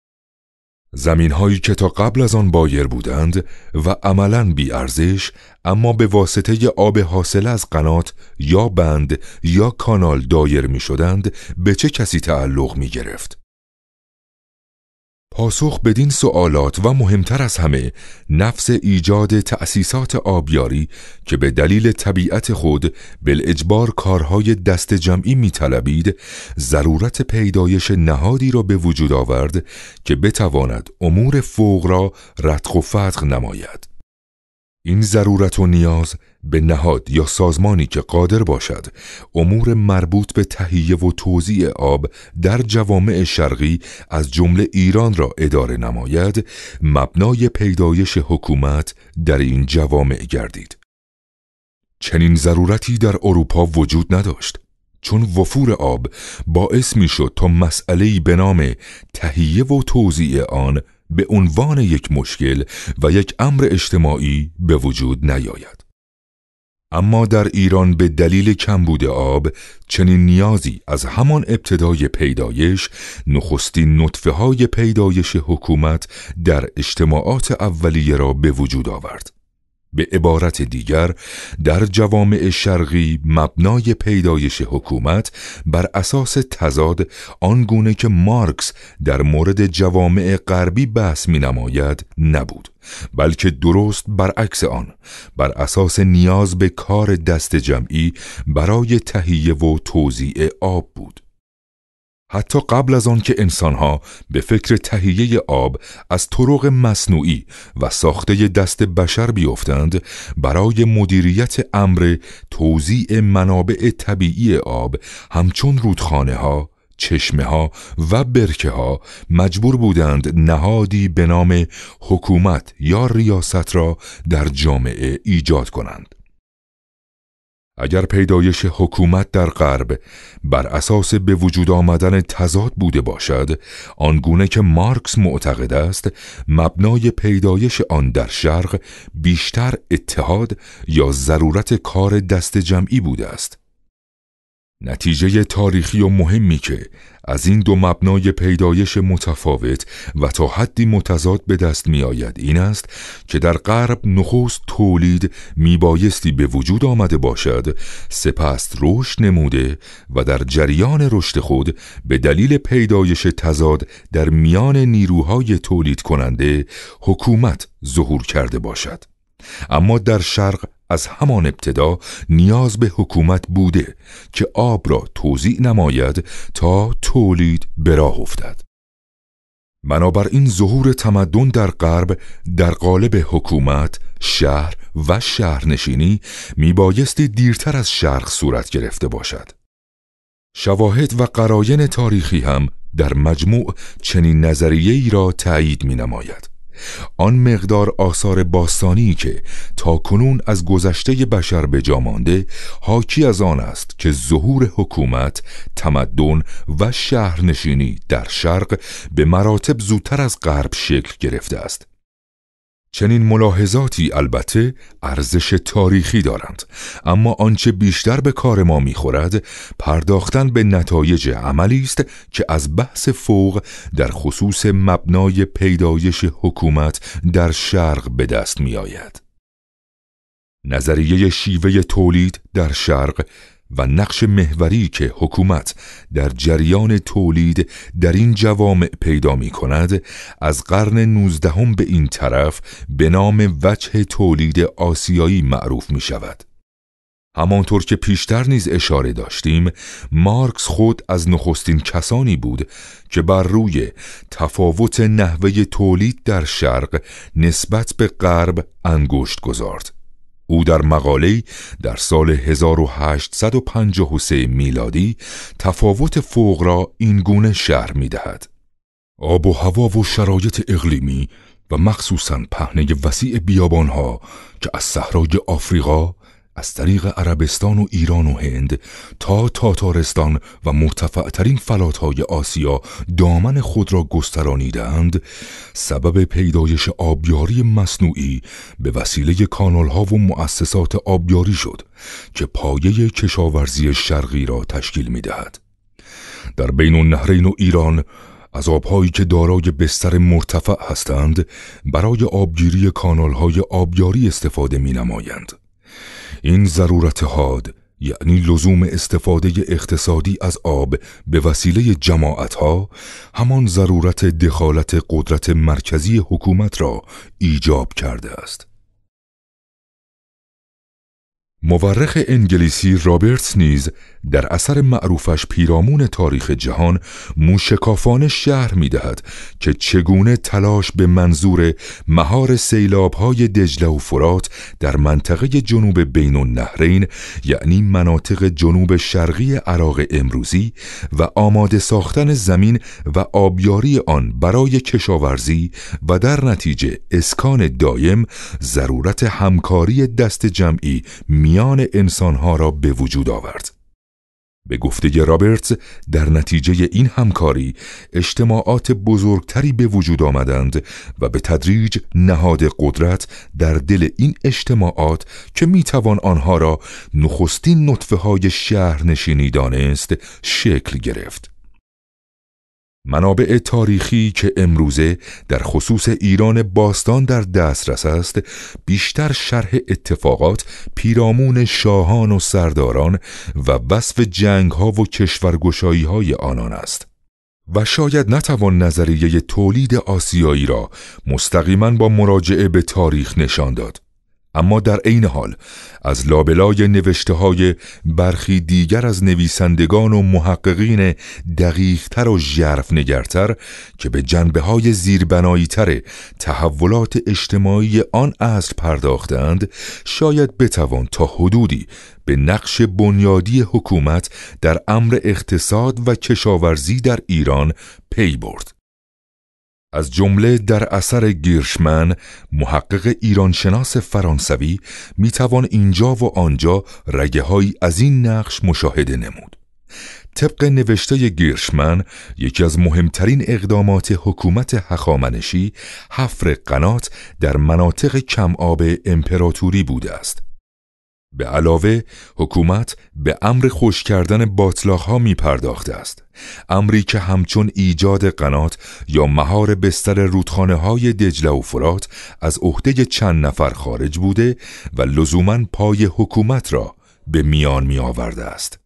زمین هایی که تا قبل از آن بایر بودند و عملا بی ارزش اما به واسطه آب حاصل از قنات یا بند یا کانال دایر می شدند به چه کسی تعلق می گرفت؟ پاسخ بدین سوالات و مهمتر از همه نفس ایجاد تأسیسات آبیاری که به دلیل طبیعت خود به اجبار کارهای دست جمعی می ضرورت پیدایش نهادی را به وجود آورد که بتواند امور فوق را ردخ و فتق نماید. این ضرورت و نیاز به نهاد یا سازمانی که قادر باشد امور مربوط به تهیه و توزیع آب در جوامع شرقی از جمله ایران را اداره نماید مبنای پیدایش حکومت در این جوامع گردید چنین ضرورتی در اروپا وجود نداشت چون وفور آب باعث می شد تا مسئلهی به نام تهیه و توزیع آن به عنوان یک مشکل و یک امر اجتماعی به وجود نیاید. اما در ایران به دلیل کمبود آب چنین نیازی از همان ابتدای پیدایش نخستین نطفه های پیدایش حکومت در اجتماعات اولیه را به وجود آورد. به عبارت دیگر در جوامع شرقی مبنای پیدایش حکومت بر اساس تزاد آنگونه که مارکس در مورد جوامع غربی بحث می نماید نبود بلکه درست برعکس آن بر اساس نیاز به کار دست جمعی برای تهیه و توزیع آب بود حتی قبل از آن که انسانها به فکر تهیه آب از طرق مصنوعی و ساخته دست بشر بیفتند برای مدیریت امر توزیع منابع طبیعی آب همچون رودخانه ها، چشمه ها و برکه ها مجبور بودند نهادی به نام حکومت یا ریاست را در جامعه ایجاد کنند. اگر پیدایش حکومت در غرب بر اساس به وجود آمدن تضاد بوده باشد آنگونه که مارکس معتقد است مبنای پیدایش آن در شرق بیشتر اتحاد یا ضرورت کار دست جمعی بوده است نتیجه تاریخی و مهمی که از این دو مبنای پیدایش متفاوت و تا حدی متضاد به دست می آید این است که در غرب نخوص تولید می بایستی به وجود آمده باشد سپس رشد نموده و در جریان رشد خود به دلیل پیدایش تضاد در میان نیروهای تولید کننده حکومت ظهور کرده باشد اما در شرق از همان ابتدا نیاز به حکومت بوده که آب را توضیع نماید تا تولید براه افتد. این ظهور تمدن در غرب در قالب حکومت، شهر و شهرنشینی بایست دیرتر از شرق صورت گرفته باشد. شواهد و قراین تاریخی هم در مجموع چنین نظریه ای را تایید می نماید. آن مقدار آثار باستانی که تا کنون از گذشته بشر به مانده حاکی از آن است که ظهور حکومت، تمدن و شهرنشینی در شرق به مراتب زودتر از غرب شکل گرفته است چنین ملاحظاتی البته ارزش تاریخی دارند اما آنچه بیشتر به کار ما میخورد پرداختن به نتایج عملی است که از بحث فوق در خصوص مبنای پیدایش حکومت در شرق به دست میآید نظریه شیوه تولید در شرق و نقش محوری که حکومت در جریان تولید در این جوامع پیدا می کند از قرن نوزدهم به این طرف به نام وجه تولید آسیایی معروف می شود. همانطور که پیشتر نیز اشاره داشتیم مارکس خود از نخستین کسانی بود که بر روی تفاوت نحوه تولید در شرق نسبت به غرب انگشت گذارد او در مقاله در سال 1853 میلادی تفاوت فوق را این اینگونه شرح میدهد. آب و هوا و شرایط اقلیمی و مخصوصا پهنه وسیع بیابانها که از صحرای آفریقا از طریق عربستان و ایران و هند تا تاتارستان و مرتفعترین فلاتهای آسیا دامن خود را گسترانیدند سبب پیدایش آبیاری مصنوعی به وسیله کانالها و مؤسسات آبیاری شد که پایه کشاورزی شرقی را تشکیل دهد در بین النهرین و, ایران از آبهایی که دارای بستر مرتفع هستند برای آبگیری کانالهای آبیاری استفاده می نمایند. این ضرورت حاد یعنی لزوم استفاده اقتصادی از آب به وسیله جماعتها همان ضرورت دخالت قدرت مرکزی حکومت را ایجاب کرده است. مورخ انگلیسی رابرتس نیز در اثر معروفش پیرامون تاریخ جهان موشکافانه شهر می دهد که چگونه تلاش به منظور مهار سیلاب های دجله و فرات در منطقه جنوب بین النهرین یعنی مناطق جنوب شرقی عراق امروزی و آماده ساختن زمین و آبیاری آن برای کشاورزی و در نتیجه اسکان دایم ضرورت همکاری دست جمعی می میان انسانها را به وجود آورد. به گفته رابرتس در نتیجه این همکاری اجتماعات بزرگتری به وجود آمدند و به تدریج نهاد قدرت در دل این اجتماعات که میتوان آنها را نخستین نطفه های شهرنشینی دانست شکل گرفت. منابع تاریخی که امروزه در خصوص ایران باستان در دسترس است بیشتر شرح اتفاقات پیرامون شاهان و سرداران و وصف جنگ ها و کشورگشایی های آنان است و شاید نتوان نظریه تولید آسیایی را مستقیما با مراجعه به تاریخ نشان داد اما در عین حال از لابلای نوشته های برخی دیگر از نویسندگان و محققین دقیقتر و جرف نگرتر که به جنبه های زیربنایی تر تحولات اجتماعی آن اصر پرداختند شاید بتوان تا حدودی به نقش بنیادی حکومت در امر اقتصاد و کشاورزی در ایران پی برد. از جمله در اثر گیرشمن محقق ایرانشناس فرانسوی میتوان اینجا و آنجا رگه های از این نقش مشاهده نمود. طبق نوشته گیرشمن یکی از مهمترین اقدامات حکومت هخامنشی حفر قنات در مناطق کم آب امپراتوری بوده است به علاوه حکومت به امر خوش کردن باطلاخ ها می پرداخته است امری که همچون ایجاد قنات یا مهار بستر رودخانه های دجله و فرات از عهده چند نفر خارج بوده و لزوما پای حکومت را به میان می آورده است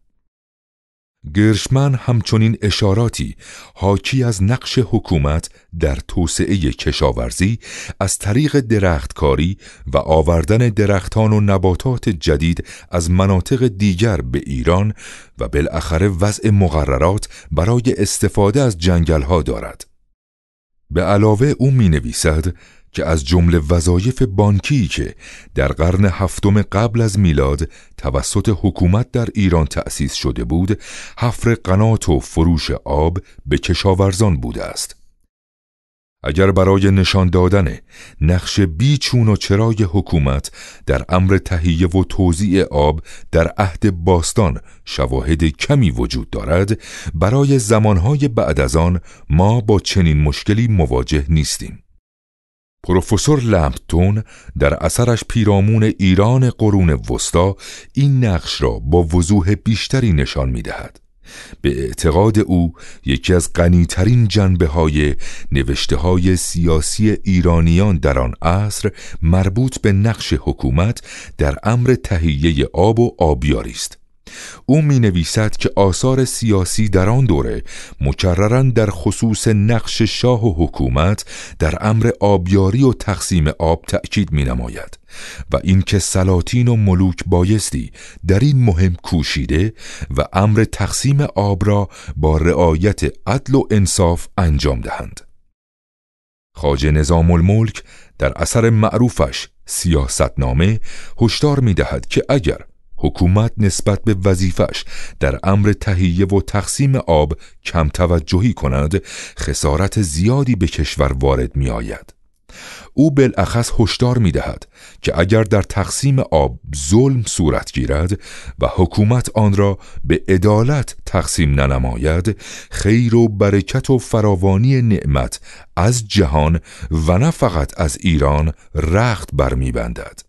گرشمن همچنین اشاراتی حاکی از نقش حکومت در توسعه کشاورزی از طریق درختکاری و آوردن درختان و نباتات جدید از مناطق دیگر به ایران و بالاخره وضع مقررات برای استفاده از جنگل ها دارد به علاوه او می نویسد که از جمله وظایف بانکی که در قرن هفتم قبل از میلاد توسط حکومت در ایران تأسیس شده بود، حفر قنات و فروش آب به کشاورزان بوده است. اگر برای نشان دادن نقش بیچون و چرای حکومت در امر تهیه و توزیع آب در عهد باستان شواهد کمی وجود دارد برای زمانهای بعد از آن ما با چنین مشکلی مواجه نیستیم پروفسور لمپتون در اثرش پیرامون ایران قرون وسطا این نقش را با وضوح بیشتری نشان می دهد. به اعتقاد او یکی از غنیترین جنبه های نوشته های سیاسی ایرانیان در آن عصر مربوط به نقش حکومت در امر تهیه آب و آبیاری است او می نویسد که آثار سیاسی در آن دوره مکررا در خصوص نقش شاه و حکومت در امر آبیاری و تقسیم آب تأکید می نماید و اینکه سلاطین و ملوک بایستی در این مهم کوشیده و امر تقسیم آب را با رعایت عدل و انصاف انجام دهند. خاج نظام الملک در اثر معروفش سیاستنامه هشدار می دهد که اگر حکومت نسبت به وظیفش در امر تهیه و تقسیم آب کم توجهی کند خسارت زیادی به کشور وارد می آید. او بالاخص هشدار می دهد که اگر در تقسیم آب ظلم صورت گیرد و حکومت آن را به عدالت تقسیم ننماید خیر و برکت و فراوانی نعمت از جهان و نه فقط از ایران رخت برمیبندد.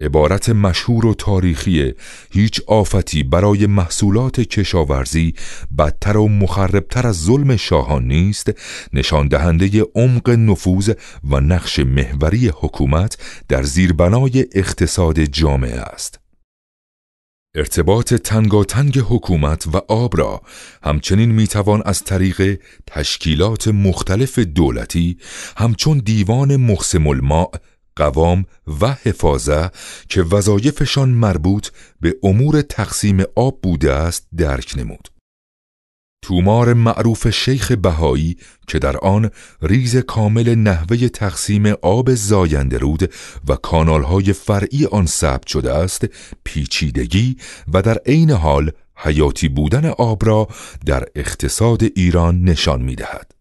عبارت مشهور و تاریخی هیچ آفتی برای محصولات کشاورزی بدتر و مخربتر از ظلم شاهان نیست نشان دهنده عمق نفوذ و نقش محوری حکومت در زیربنای اقتصاد جامعه است ارتباط تنگاتنگ حکومت و آب را همچنین میتوان از طریق تشکیلات مختلف دولتی همچون دیوان مخسم ما قوام و حفاظه که وظایفشان مربوط به امور تقسیم آب بوده است درک نمود. تومار معروف شیخ بهایی که در آن ریز کامل نحوه تقسیم آب زاینده رود و کانالهای فرعی آن ثبت شده است پیچیدگی و در عین حال حیاتی بودن آب را در اقتصاد ایران نشان می دهد.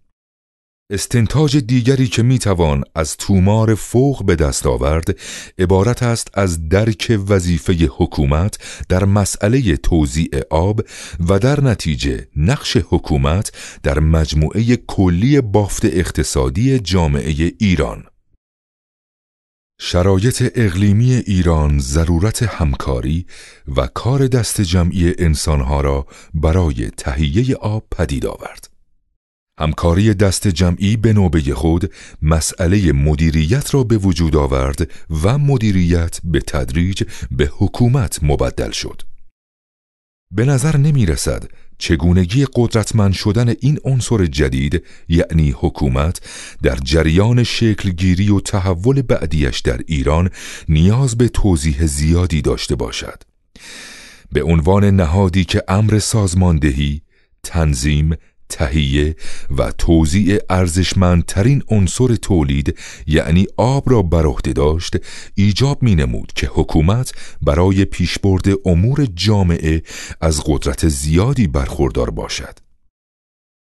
استنتاج دیگری که میتوان از تومار فوق به دست آورد عبارت است از درک وظیفه حکومت در مسئله توزیع آب و در نتیجه نقش حکومت در مجموعه کلی بافت اقتصادی جامعه ایران شرایط اقلیمی ایران ضرورت همکاری و کار دست جمعی انسانها را برای تهیه آب پدید آورد همکاری دست جمعی به نوبه خود مسئله مدیریت را به وجود آورد و مدیریت به تدریج به حکومت مبدل شد. به نظر نمی رسد چگونگی قدرتمند شدن این عنصر جدید یعنی حکومت در جریان شکلگیری و تحول بعدیش در ایران نیاز به توضیح زیادی داشته باشد. به عنوان نهادی که امر سازماندهی، تنظیم، تهیه و توزیع ارزشمندترین عنصر تولید یعنی آب را بر عهده داشت ایجاب می که حکومت برای پیشبرد امور جامعه از قدرت زیادی برخوردار باشد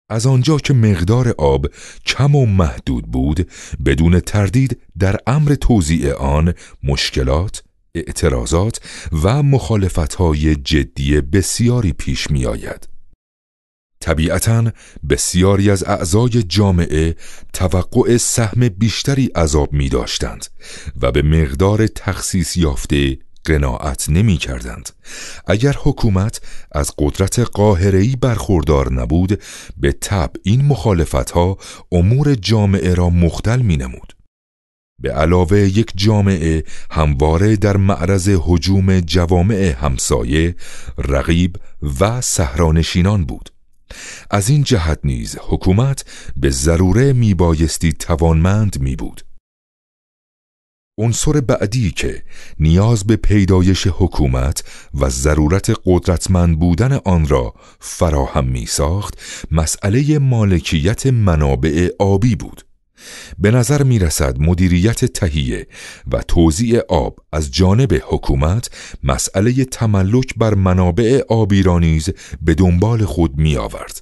از آنجا که مقدار آب کم و محدود بود بدون تردید در امر توزیع آن مشکلات اعتراضات و مخالفت‌های جدی بسیاری پیش می طبیعتا بسیاری از اعضای جامعه توقع سهم بیشتری عذاب می داشتند و به مقدار تخصیص یافته قناعت نمی کردند. اگر حکومت از قدرت قاهرهی برخوردار نبود به طب این مخالفت ها امور جامعه را مختل می نمود. به علاوه یک جامعه همواره در معرض حجوم جوامع همسایه، رقیب و سهرانشینان بود. از این جهت نیز حکومت به ضروره میبایستی توانمند می بود. عنصر بعدی که نیاز به پیدایش حکومت و ضرورت قدرتمند بودن آن را فراهم می ساخت مسئله مالکیت منابع آبی بود. به نظر می رسد مدیریت تهیه و توزیع آب از جانب حکومت مسئله تملک بر منابع آبی را نیز به دنبال خود می آورد.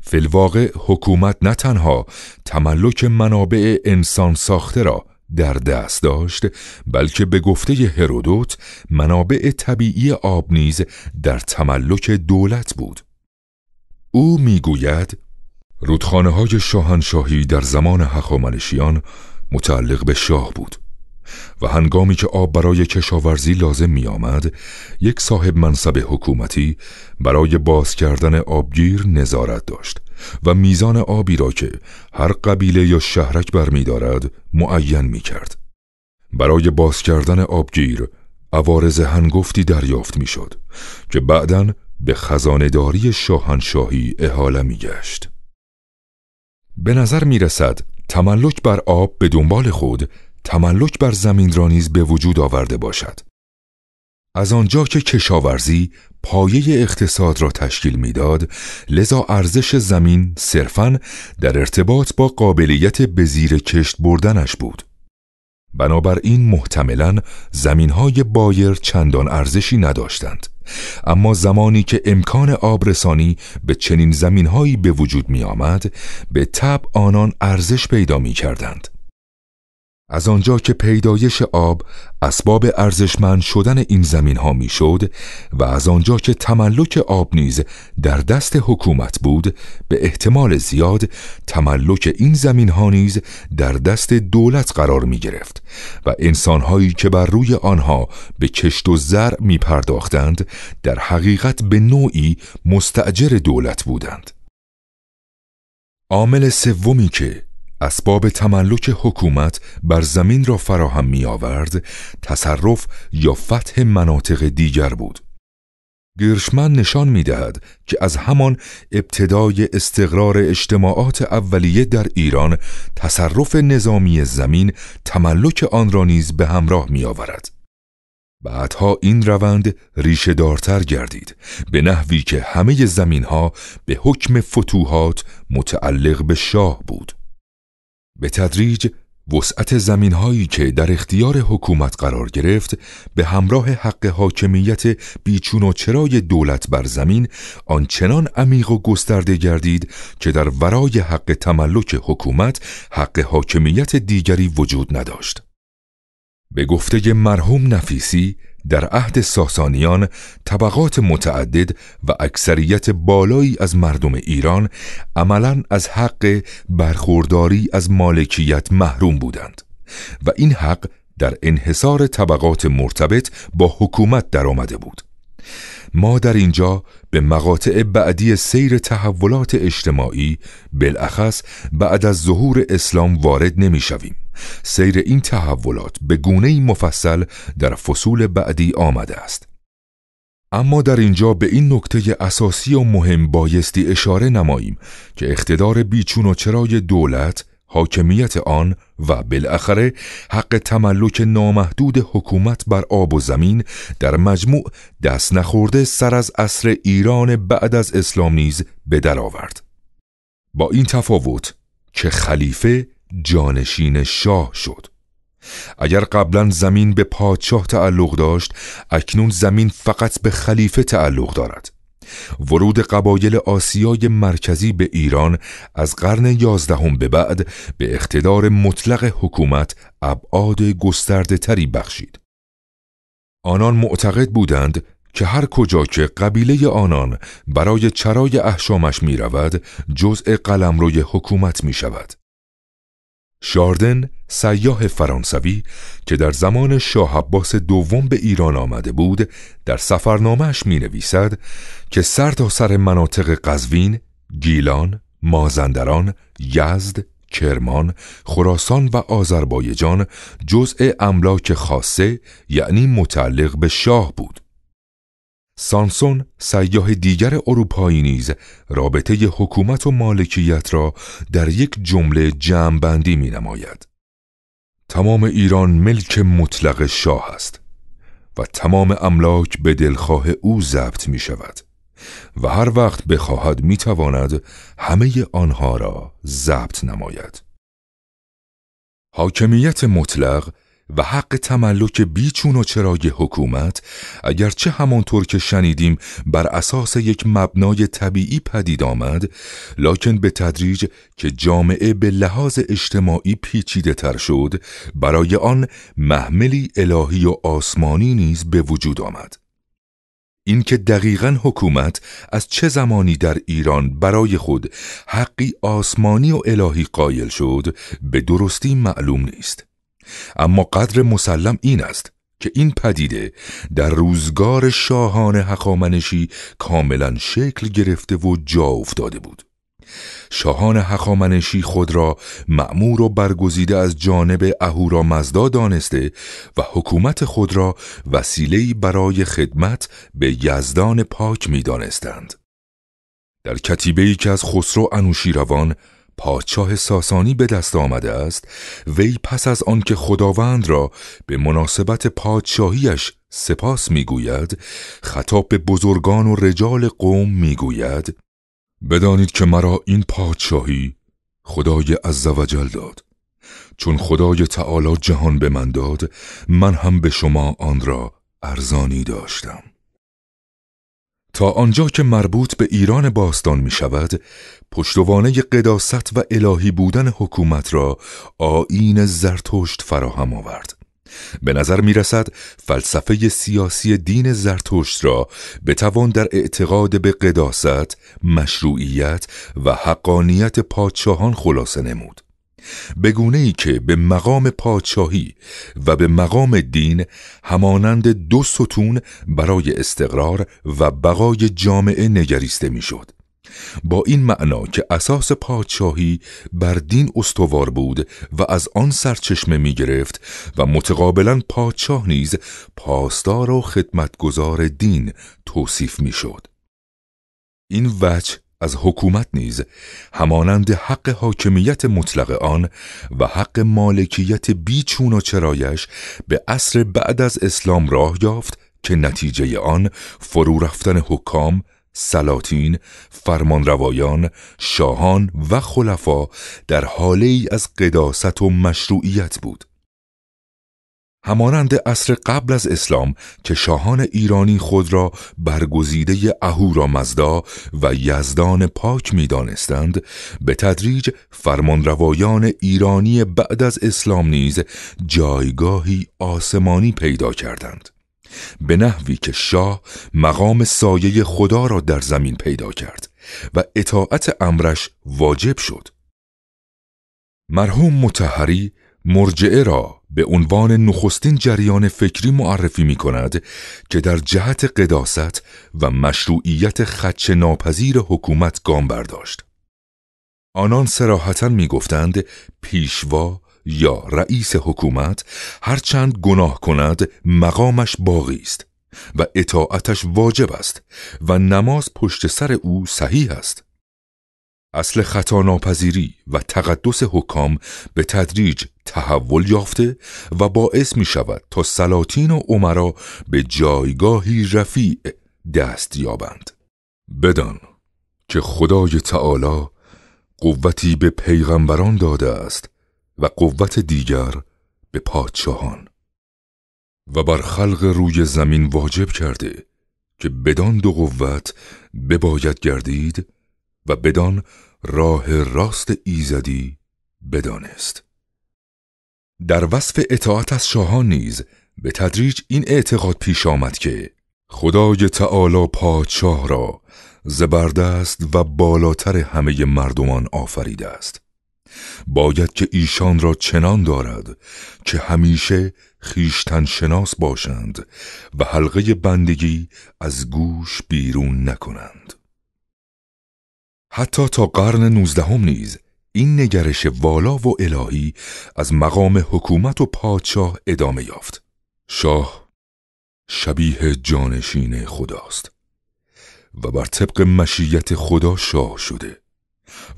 فلواقع حکومت نه تنها تملک منابع انسان ساخته را در دست داشت بلکه به گفته هرودوت منابع طبیعی آب نیز در تملک دولت بود او میگوید رودخانه های شاهنشاهی در زمان هخامنشیان متعلق به شاه بود و هنگامی که آب برای کشاورزی لازم می آمد، یک صاحب منصب حکومتی برای باز کردن آبگیر نظارت داشت و میزان آبی را که هر قبیله یا شهرک دارد معین می کرد. برای باز کردن آبگیر عوارز هنگفتی دریافت می شد که بعداً به خزانداری شاهنشاهی احاله می گشت. به نظر می رسد تملک بر آب به دنبال خود تملک بر زمین را نیز به وجود آورده باشد. از آنجا که کشاورزی پایه اقتصاد را تشکیل میداد لذا ارزش زمین صرفاً در ارتباط با قابلیت به زیر کشت بردنش بود بنابراین محتملا های بایر چندان ارزشی نداشتند اما زمانی که امکان آبرسانی به چنین زمینهایی به وجود می آمد به تب آنان ارزش پیدا می کردند از آنجا که پیدایش آب اسباب ارزشمند شدن این زمین ها میشد و از آنجا که تملک آب نیز در دست حکومت بود به احتمال زیاد تملک این زمین ها نیز در دست دولت قرار می گرفت و انسانهایی که بر روی آنها به کشت و زر می پرداختند در حقیقت به نوعی مستعجر دولت بودند عامل سومی که اسباب تملک حکومت بر زمین را فراهم می آورد، تصرف یا فتح مناطق دیگر بود. گرشمن نشان می دهد که از همان ابتدای استقرار اجتماعات اولیه در ایران تصرف نظامی زمین تملک آن را نیز به همراه می آورد. بعدها این روند ریشه دارتر گردید به نحوی که همه زمین ها به حکم فتوحات متعلق به شاه بود. به تدریج وسعت زمین هایی که در اختیار حکومت قرار گرفت به همراه حق حاکمیت بیچون و چرای دولت بر زمین آنچنان عمیق و گسترده گردید که در ورای حق تملک حکومت حق حاکمیت دیگری وجود نداشت. به گفته مرحوم نفیسی در عهد ساسانیان طبقات متعدد و اکثریت بالایی از مردم ایران عملا از حق برخورداری از مالکیت محروم بودند و این حق در انحصار طبقات مرتبط با حکومت درآمده بود ما در اینجا به مقاطع بعدی سیر تحولات اجتماعی بالاخص بعد از ظهور اسلام وارد نمی شویم. سیر این تحولات به گونه مفصل در فصول بعدی آمده است. اما در اینجا به این نکته اساسی و مهم بایستی اشاره نماییم که اقتدار بیچون و چرای دولت حاکمیت آن و بالاخره حق تملک نامحدود حکومت بر آب و زمین در مجموع دست نخورده سر از عصر ایران بعد از اسلام نیز به در آورد با این تفاوت که خلیفه جانشین شاه شد اگر قبلا زمین به پادشاه تعلق داشت اکنون زمین فقط به خلیفه تعلق دارد ورود قبایل آسیای مرکزی به ایران از قرن یازدهم به بعد به اقتدار مطلق حکومت ابعاد گسترده تری بخشید. آنان معتقد بودند که هر کجا که قبیله آنان برای چرای احشامش می رود جزء روی حکومت می شود. شاردن سیاه فرانسوی که در زمان شاه عباس دوم به ایران آمده بود در سفرنامهش می نویسد که سر تا سر مناطق قزوین، گیلان، مازندران، یزد، کرمان، خراسان و آذربایجان جزء املاک خاصه یعنی متعلق به شاه بود. سانسون سیاه دیگر اروپایی نیز رابطه حکومت و مالکیت را در یک جمله جمعبندی می نماید. تمام ایران ملک مطلق شاه است و تمام املاک به دلخواه او ضبط می شود و هر وقت بخواهد می تواند همه آنها را ضبط نماید. حاکمیت مطلق و حق تملک بیچون و چرای حکومت اگرچه همانطور که شنیدیم بر اساس یک مبنای طبیعی پدید آمد لکن به تدریج که جامعه به لحاظ اجتماعی پیچیده تر شد برای آن محملی الهی و آسمانی نیز به وجود آمد اینکه دقیقا حکومت از چه زمانی در ایران برای خود حقی آسمانی و الهی قایل شد به درستی معلوم نیست اما قدر مسلم این است که این پدیده در روزگار شاهان حقامنشی کاملا شکل گرفته و جا افتاده بود شاهان حقامنشی خود را معمور و برگزیده از جانب اهورا مزدا دانسته و حکومت خود را وسیله برای خدمت به یزدان پاک می دانستند. در کتیبه که از خسرو انوشیروان پادشاه ساسانی به دست آمده است وی پس از آنکه خداوند را به مناسبت پادشاهیش سپاس میگوید خطاب به بزرگان و رجال قوم میگوید بدانید که مرا این پادشاهی خدای عزوجل داد چون خدای تعالی جهان به من داد من هم به شما آن را ارزانی داشتم تا آنجا که مربوط به ایران باستان می شود، پشتوانه قداست و الهی بودن حکومت را آین زرتشت فراهم آورد. به نظر می رسد فلسفه سیاسی دین زرتشت را بتوان در اعتقاد به قداست، مشروعیت و حقانیت پادشاهان خلاصه نمود. بگونه ای که به مقام پادشاهی و به مقام دین همانند دو ستون برای استقرار و بقای جامعه نگریسته میشد. با این معنا که اساس پادشاهی بر دین استوار بود و از آن سرچشمه می گرفت و متقابلا پادشاه نیز پاسدار و خدمتگزار دین توصیف می شد. این وجه از حکومت نیز همانند حق حاکمیت مطلق آن و حق مالکیت بیچون و چرایش به عصر بعد از اسلام راه یافت که نتیجه آن فرو رفتن حکام، سلاطین، فرمانروایان، شاهان و خلفا در حاله از قداست و مشروعیت بود. همانند عصر قبل از اسلام که شاهان ایرانی خود را برگزیده اهورا مزدا و یزدان پاک می دانستند، به تدریج فرمانروایان ایرانی بعد از اسلام نیز جایگاهی آسمانی پیدا کردند. به نحوی که شاه مقام سایه خدا را در زمین پیدا کرد و اطاعت امرش واجب شد. مرحوم متحری مرجعه را به عنوان نخستین جریان فکری معرفی می کند که در جهت قداست و مشروعیت خدش ناپذیر حکومت گام برداشت. آنان سراحتا می گفتند پیشوا یا رئیس حکومت هرچند گناه کند مقامش باقی است و اطاعتش واجب است و نماز پشت سر او صحیح است اصل خطا ناپذیری و تقدس حکام به تدریج تحول یافته و باعث می شود تا سلاطین و عمرا به جایگاهی رفیع دست یابند. بدان که خدای تعالی قوتی به پیغمبران داده است و قوت دیگر به پادشاهان و بر خلق روی زمین واجب کرده که بدان دو قوت بباید گردید و بدان راه راست ایزدی بدانست در وصف اطاعت از شاهان نیز به تدریج این اعتقاد پیش آمد که خدای تعالی پادشاه را زبردست و بالاتر همه مردمان آفریده است باید که ایشان را چنان دارد که همیشه خیشتن شناس باشند و حلقه بندگی از گوش بیرون نکنند حتی تا قرن نوزدهم نیز این نگرش والا و الهی از مقام حکومت و پادشاه ادامه یافت. شاه شبیه جانشین خداست و بر طبق مشیت خدا شاه شده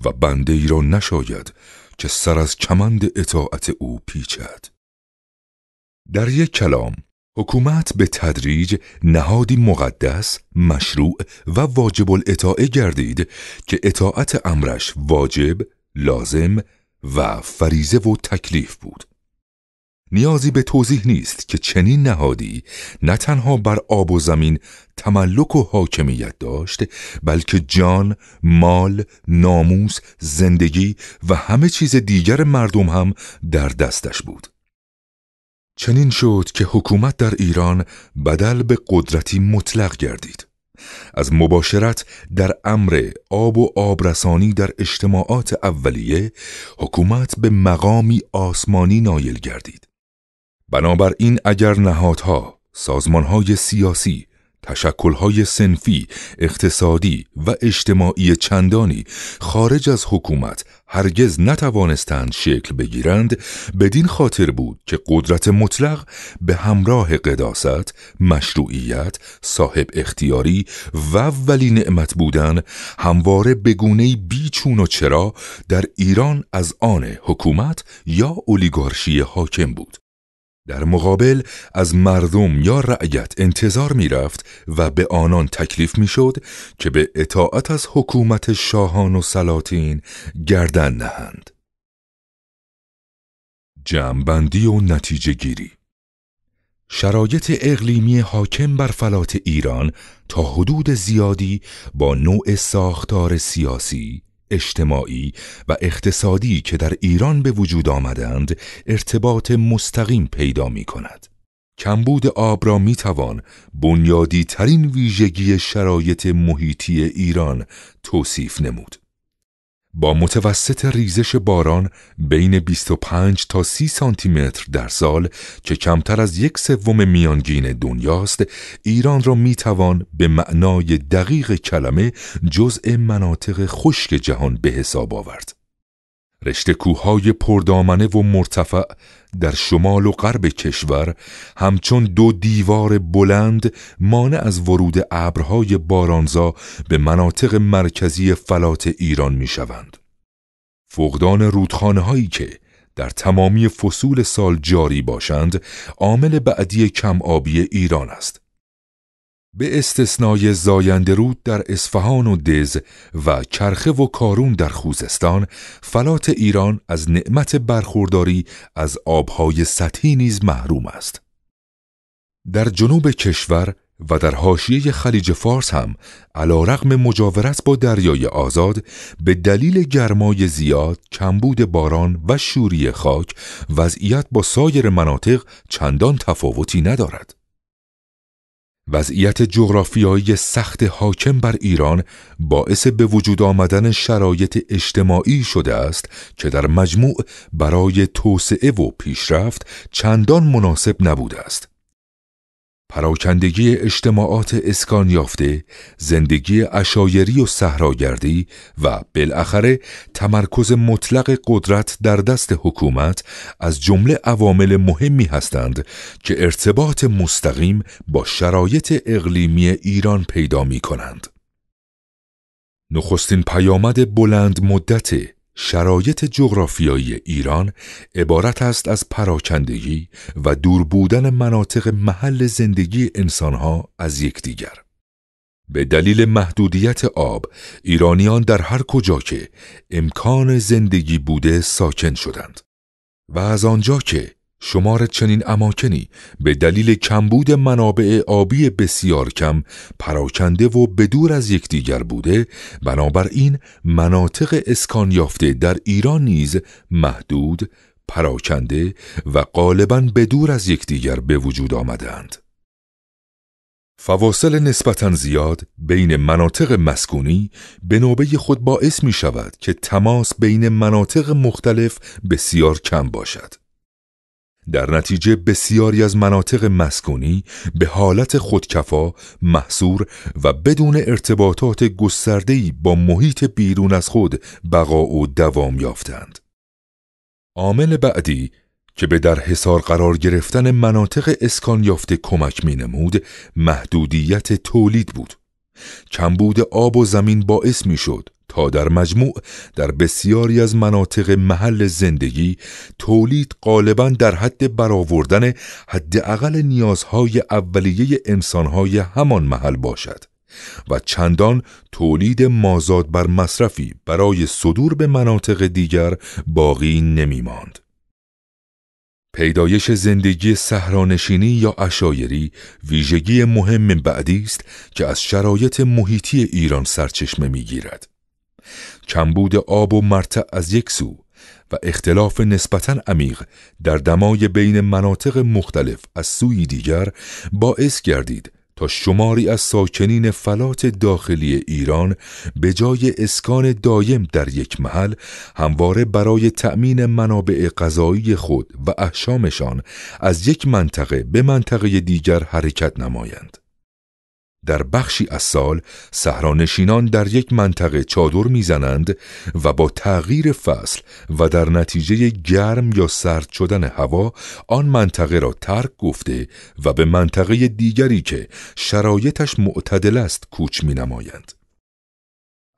و بنده ای را نشاید که سر از کمند اطاعت او پیچد. در یک کلام حکومت به تدریج نهادی مقدس، مشروع و واجب الاطاعه گردید که اطاعت امرش واجب، لازم و فریزه و تکلیف بود. نیازی به توضیح نیست که چنین نهادی نه تنها بر آب و زمین تملک و حاکمیت داشت بلکه جان، مال، ناموس، زندگی و همه چیز دیگر مردم هم در دستش بود. چنین شد که حکومت در ایران بدل به قدرتی مطلق گردید از مباشرت در امر آب و آبرسانی در اجتماعات اولیه حکومت به مقامی آسمانی نایل گردید بنابراین اگر نهادها سازمانهای سیاسی تشکلهای سنفی، اقتصادی و اجتماعی چندانی خارج از حکومت هرگز نتوانستند شکل بگیرند بدین خاطر بود که قدرت مطلق به همراه قداست، مشروعیت، صاحب اختیاری و ولی نعمت بودن همواره بگونه بیچون و چرا در ایران از آن حکومت یا اولیگارشی حاکم بود. در مقابل از مردم یا رعیت انتظار می رفت و به آنان تکلیف می شد که به اطاعت از حکومت شاهان و سلاطین گردن نهند. جمعبندی و نتیجه شرایط اقلیمی حاکم بر فلات ایران تا حدود زیادی با نوع ساختار سیاسی، اجتماعی و اقتصادی که در ایران به وجود آمدند ارتباط مستقیم پیدا می کند. کمبود آب را می توان بنیادی ترین ویژگی شرایط محیطی ایران توصیف نمود. با متوسط ریزش باران بین 25 تا 30 سانتی متر در سال که کمتر از یک سوم میانگین دنیاست ایران را می توان به معنای دقیق کلمه جزء مناطق خشک جهان به حساب آورد. رشته کوههای پردامنه و مرتفع در شمال و غرب کشور همچون دو دیوار بلند مانع از ورود ابرهای بارانزا به مناطق مرکزی فلات ایران می شوند. فقدان رودخانه هایی که در تمامی فصول سال جاری باشند عامل بعدی کم آبی ایران است به استثنای زاینده رود در اصفهان و دز و چرخه و کارون در خوزستان فلات ایران از نعمت برخورداری از آبهای سطحی نیز محروم است در جنوب کشور و در حاشیه خلیج فارس هم علا رقم مجاورت با دریای آزاد به دلیل گرمای زیاد، کمبود باران و شوری خاک وضعیت با سایر مناطق چندان تفاوتی ندارد. وضعیت جغرافیایی سخت حاکم بر ایران باعث به وجود آمدن شرایط اجتماعی شده است که در مجموع برای توسعه و پیشرفت چندان مناسب نبوده است. پراکندگی اجتماعات اسکان یافته، زندگی اشایری و صحراگردی و بالاخره تمرکز مطلق قدرت در دست حکومت از جمله عوامل مهمی هستند که ارتباط مستقیم با شرایط اقلیمی ایران پیدا می کنند. نخستین پیامد بلند مدته شرایط جغرافیایی ایران عبارت است از پراکندگی و دور بودن مناطق محل زندگی انسانها از یکدیگر. به دلیل محدودیت آب، ایرانیان در هر کجا که امکان زندگی بوده ساکن شدند و از آنجا که شمار چنین اماکنی به دلیل کمبود منابع آبی بسیار کم پراکنده و بدور از یکدیگر بوده بنابراین مناطق اسکان یافته در ایران نیز محدود پراکنده و غالبا بدور از یکدیگر به وجود آمدند فواصل نسبتا زیاد بین مناطق مسکونی به نوبه خود باعث می شود که تماس بین مناطق مختلف بسیار کم باشد در نتیجه بسیاری از مناطق مسکونی به حالت خودکفا، محصور و بدون ارتباطات گستردهی با محیط بیرون از خود بقا و دوام یافتند. عامل بعدی که به در حصار قرار گرفتن مناطق اسکان یافته کمک می نمود، محدودیت تولید بود. کمبود آب و زمین باعث می شد تا در مجموع در بسیاری از مناطق محل زندگی تولید غالبا در حد برآوردن حداقل نیازهای اولیه انسانهای همان محل باشد و چندان تولید مازاد بر مصرفی برای صدور به مناطق دیگر باقی نمی ماند. پیدایش زندگی صحرانشینی یا اشایری ویژگی مهم بعدی است که از شرایط محیطی ایران سرچشمه گیرد کمبود آب و مرتع از یک سو و اختلاف نسبتا عمیق در دمای بین مناطق مختلف از سوی دیگر باعث گردید تا شماری از ساکنین فلات داخلی ایران به جای اسکان دایم در یک محل همواره برای تأمین منابع غذایی خود و احشامشان از یک منطقه به منطقه دیگر حرکت نمایند. در بخشی از سال صحرانشینان در یک منطقه چادر میزنند و با تغییر فصل و در نتیجه گرم یا سرد شدن هوا آن منطقه را ترک گفته و به منطقه دیگری که شرایطش معتدل است کوچ می نمایند.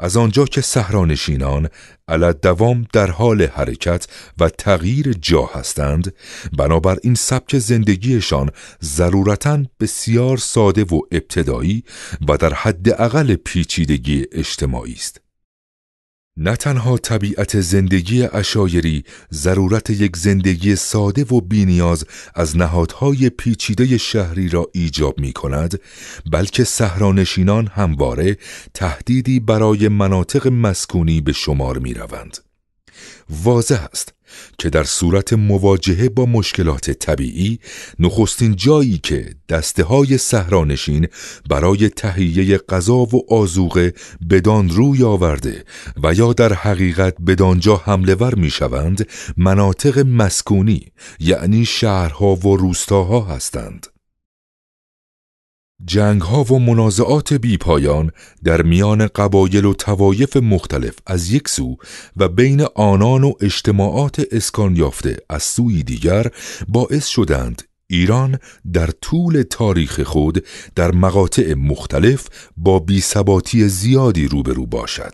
از آنجا که سهرانشینان علت دوام در حال حرکت و تغییر جا هستند بنابر این سبک زندگیشان ضرورتا بسیار ساده و ابتدایی و در حد اقل پیچیدگی اجتماعی است نه تنها طبیعت زندگی اشایری ضرورت یک زندگی ساده و بینیاز از نهادهای پیچیده شهری را ایجاب می کند بلکه سهرانشینان همواره تهدیدی برای مناطق مسکونی به شمار می روند. واضح است که در صورت مواجهه با مشکلات طبیعی نخستین جایی که دسته های سهرانشین برای تهیه غذا و آزوقه بدان روی آورده و یا در حقیقت بدانجا حمله ور می شوند مناطق مسکونی یعنی شهرها و روستاها هستند جنگ ها و منازعات بی پایان در میان قبایل و توایف مختلف از یک سو و بین آنان و اجتماعات اسکان یافته از سوی دیگر باعث شدند ایران در طول تاریخ خود در مقاطع مختلف با بیثباتی زیادی روبرو باشد.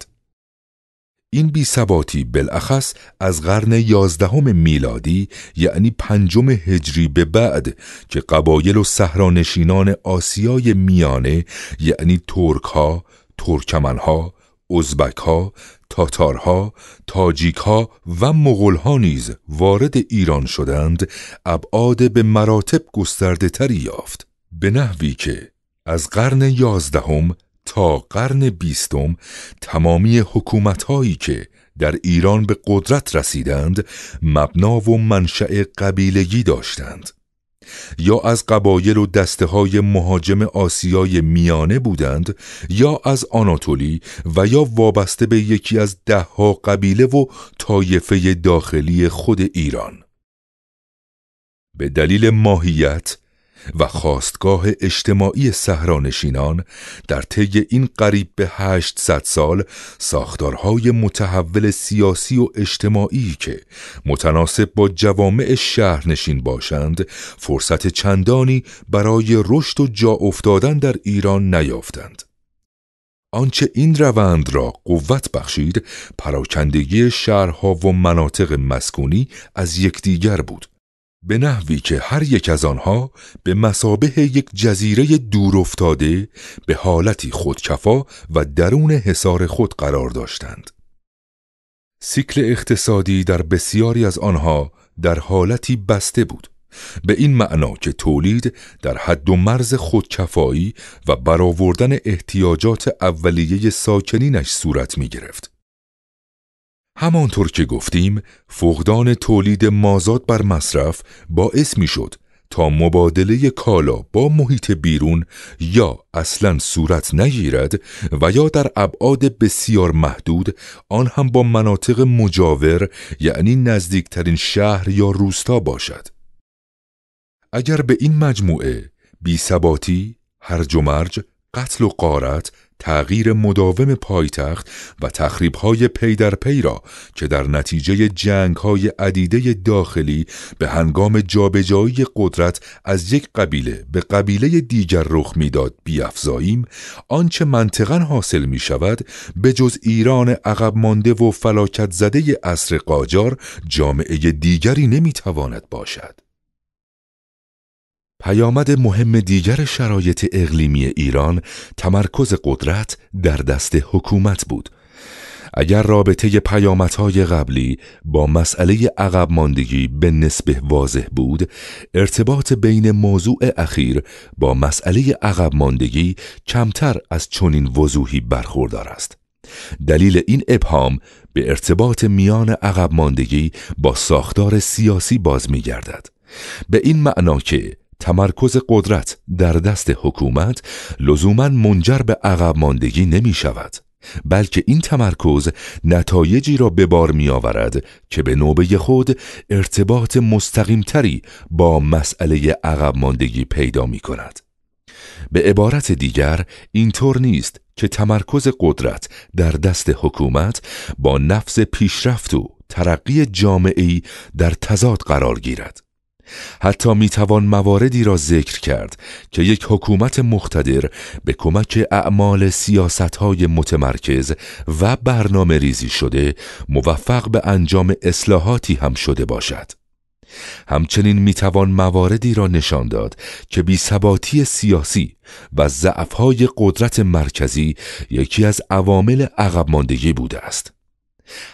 این بیثباتی بالاخص از قرن یازدهم میلادی یعنی پنجم هجری به بعد که قبایل و صحرانشینان آسیای میانه یعنی ترکها، ترکمنها، ازبکها تاتارها، تاجیکها و مغولها نیز وارد ایران شدند، ابعاد به مراتب گسترده تری یافت. به نحوی که از قرن یازدهم تا قرن بیستم تمامی حکومتهایی که در ایران به قدرت رسیدند مبنا و منشأ قبیلگی داشتند یا از قبایل و دسته های مهاجم آسیای میانه بودند یا از آناتولی و یا وابسته به یکی از دهها قبیله و طایفه داخلی خود ایران به دلیل ماهیت و خواستگاه اجتماعی سهرانشینان در طی این قریب به 800 سال ساختارهای متحول سیاسی و اجتماعی که متناسب با جوامع شهرنشین باشند فرصت چندانی برای رشد و جا افتادن در ایران نیافتند. آنچه این روند را قوت بخشید پراکندگی شهرها و مناطق مسکونی از یکدیگر بود به نحوی که هر یک از آنها به مسابه یک جزیره دور افتاده به حالتی خودکفا و درون حصار خود قرار داشتند. سیکل اقتصادی در بسیاری از آنها در حالتی بسته بود به این معنا که تولید در حد و مرز خودکفایی و برآوردن احتیاجات اولیه ساکنینش صورت می گرفت. همانطور که گفتیم فقدان تولید مازاد بر مصرف باعث می شد تا مبادله کالا با محیط بیرون یا اصلا صورت نگیرد و یا در ابعاد بسیار محدود آن هم با مناطق مجاور یعنی نزدیکترین شهر یا روستا باشد. اگر به این مجموعه بیثباتی، هرج و مرج، قتل و قارت تغییر مداوم پایتخت و تخریب‌های پی در پی را که در نتیجه های عدیده داخلی به هنگام جابجایی قدرت از یک قبیله به قبیله دیگر رخ میداد بیافزاییم آنچه منطقا حاصل می شود به جز ایران عقب مانده و فلاکت زده اصر قاجار جامعه دیگری نمیتواند باشد پیامد مهم دیگر شرایط اقلیمی ایران تمرکز قدرت در دست حکومت بود اگر رابطه پیامدهای قبلی با مسئله عقب ماندگی به نسبه واضح بود ارتباط بین موضوع اخیر با مسئله عقب ماندگی کمتر از چنین وضوحی برخوردار است دلیل این ابهام به ارتباط میان عقب ماندگی با ساختار سیاسی باز می گردد. به این معنا که تمرکز قدرت در دست حکومت لزوما منجر به عقب ماندگی نمی شود بلکه این تمرکز نتایجی را به بار می آورد که به نوبه خود ارتباط مستقیمتری با مسئله عقب ماندگی پیدا می کند. به عبارت دیگر اینطور نیست که تمرکز قدرت در دست حکومت با نفس پیشرفت و ترقی جامعی در تضاد قرار گیرد. حتی میتوان مواردی را ذکر کرد که یک حکومت مختدر به کمک اعمال های متمرکز و برنامه ریزی شده موفق به انجام اصلاحاتی هم شده باشد. همچنین می توان مواردی را نشان داد که بیثباتی سیاسی و های قدرت مرکزی یکی از عوامل عقب ماندگی بوده است.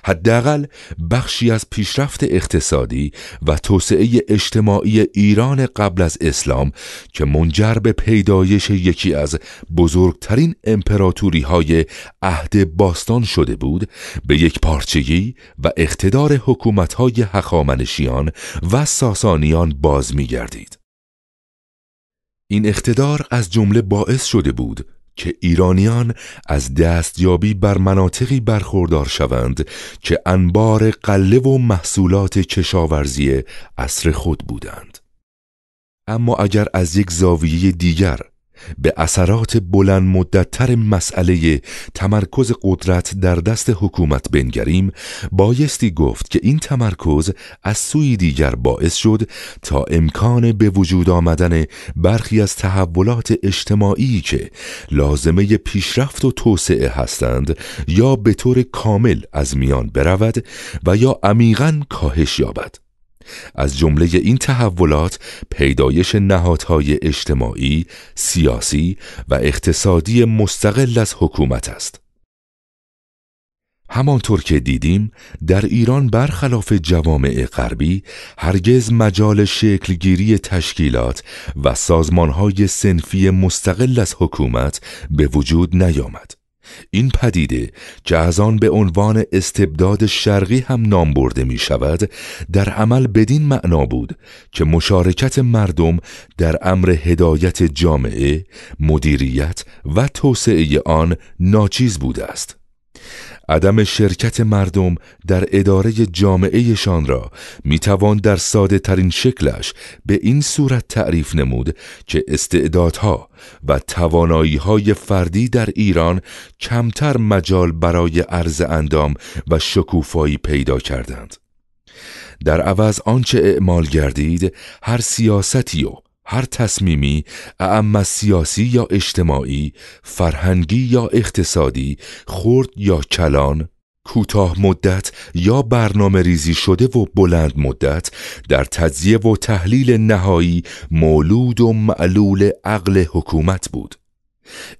حداقل بخشی از پیشرفت اقتصادی و توسعه اجتماعی ایران قبل از اسلام که منجر به پیدایش یکی از بزرگترین امپراتوری های عهد باستان شده بود به یک پارچگی و اقتدار حکومت های حخامنشیان و ساسانیان باز می گردید. این اقتدار از جمله باعث شده بود که ایرانیان از دستیابی بر مناطقی برخوردار شوند که انبار قله و محصولات کشاورزی عصر خود بودند اما اگر از یک زاویه دیگر به اثرات بلند مدتتر مسئله تمرکز قدرت در دست حکومت بنگریم بایستی گفت که این تمرکز از سوی دیگر باعث شد تا امکان به وجود آمدن برخی از تحولات اجتماعی که لازمه پیشرفت و توسعه هستند یا به طور کامل از میان برود و یا عمیقا کاهش یابد از جمله این تحولات پیدایش نهادهای اجتماعی، سیاسی و اقتصادی مستقل از حکومت است. همانطور که دیدیم در ایران برخلاف جوامع غربی هرگز مجال شکلگیری تشکیلات و سازمانهای سنفی مستقل از حکومت به وجود نیامد این پدیده که از آن به عنوان استبداد شرقی هم نام برده می شود در عمل بدین معنا بود که مشارکت مردم در امر هدایت جامعه مدیریت و توسعه آن ناچیز بوده است عدم شرکت مردم در اداره جامعهشان را می توان در ساده ترین شکلش به این صورت تعریف نمود که استعدادها و توانایی های فردی در ایران کمتر مجال برای عرض اندام و شکوفایی پیدا کردند. در عوض آنچه اعمال گردید هر سیاستی و هر تصمیمی اما سیاسی یا اجتماعی فرهنگی یا اقتصادی خرد یا کلان کوتاه مدت یا برنامه ریزی شده و بلند مدت در تجزیه و تحلیل نهایی مولود و معلول عقل حکومت بود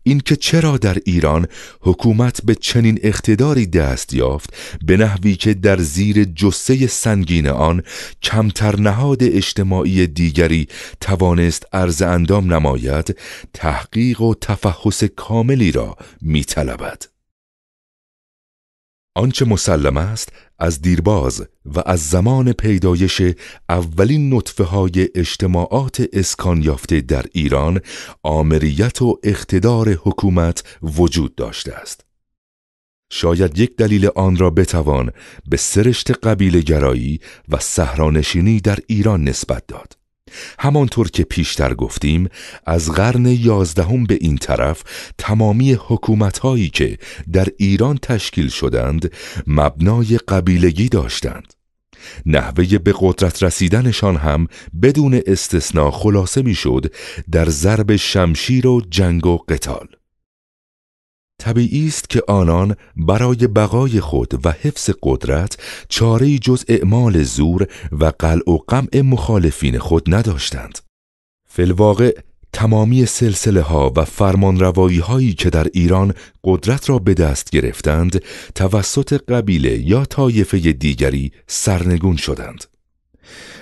اینکه چرا در ایران حکومت به چنین اقتداری دست یافت به نحوی که در زیر جسه سنگین آن کمتر نهاد اجتماعی دیگری توانست عرض اندام نماید تحقیق و تفحص کاملی را میطلبد آنچه مسلم است از دیرباز و از زمان پیدایش اولین نطفه های اجتماعات اسکان یافته در ایران آمریت و اقتدار حکومت وجود داشته است. شاید یک دلیل آن را بتوان به سرشت قبیل گرایی و سهرانشینی در ایران نسبت داد. همانطور که پیشتر گفتیم از قرن یازدهم به این طرف تمامی حکومتهایی که در ایران تشکیل شدند مبنای قبیلگی داشتند نحوه به قدرت رسیدنشان هم بدون استثنا خلاصه میشد در ضرب شمشیر و جنگ و قتال طبیعی است که آنان برای بقای خود و حفظ قدرت چاره جز اعمال زور و قلع و قمع مخالفین خود نداشتند. فلواقع تمامی سلسله ها و فرمان روایی هایی که در ایران قدرت را به دست گرفتند توسط قبیله یا طایفه دیگری سرنگون شدند.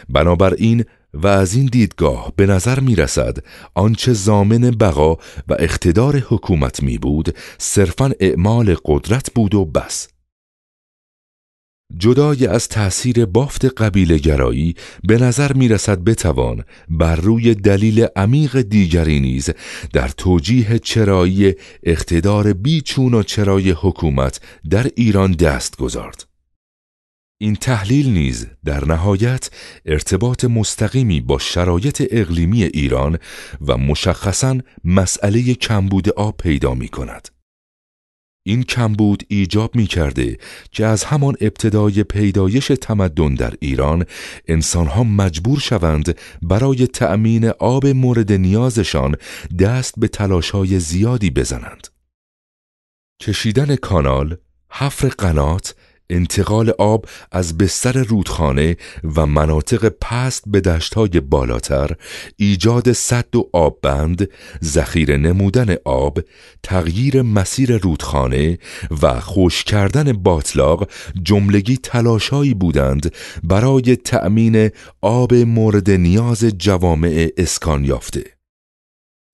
بنابراین و از این دیدگاه به نظر می رسد آنچه زامن بقا و اقتدار حکومت می بود صرفا اعمال قدرت بود و بس جدای از تاثیر بافت قبیله گرایی به نظر می رسد بتوان بر روی دلیل عمیق دیگری نیز در توجیه چرایی اقتدار بیچون و چرای حکومت در ایران دست گذارد. این تحلیل نیز در نهایت ارتباط مستقیمی با شرایط اقلیمی ایران و مشخصا مسئله کمبود آب پیدا می کند. این کمبود ایجاب می کرده که از همان ابتدای پیدایش تمدن در ایران انسانها مجبور شوند برای تأمین آب مورد نیازشان دست به تلاشهای زیادی بزنند. کشیدن کانال، حفر قنات انتقال آب از بستر رودخانه و مناطق پست به دشتهای بالاتر، ایجاد سد و آب بند، ذخیره نمودن آب، تغییر مسیر رودخانه و خوش کردن باطلاق جملگی تلاشهایی بودند برای تأمین آب مورد نیاز جوامع اسکان یافته.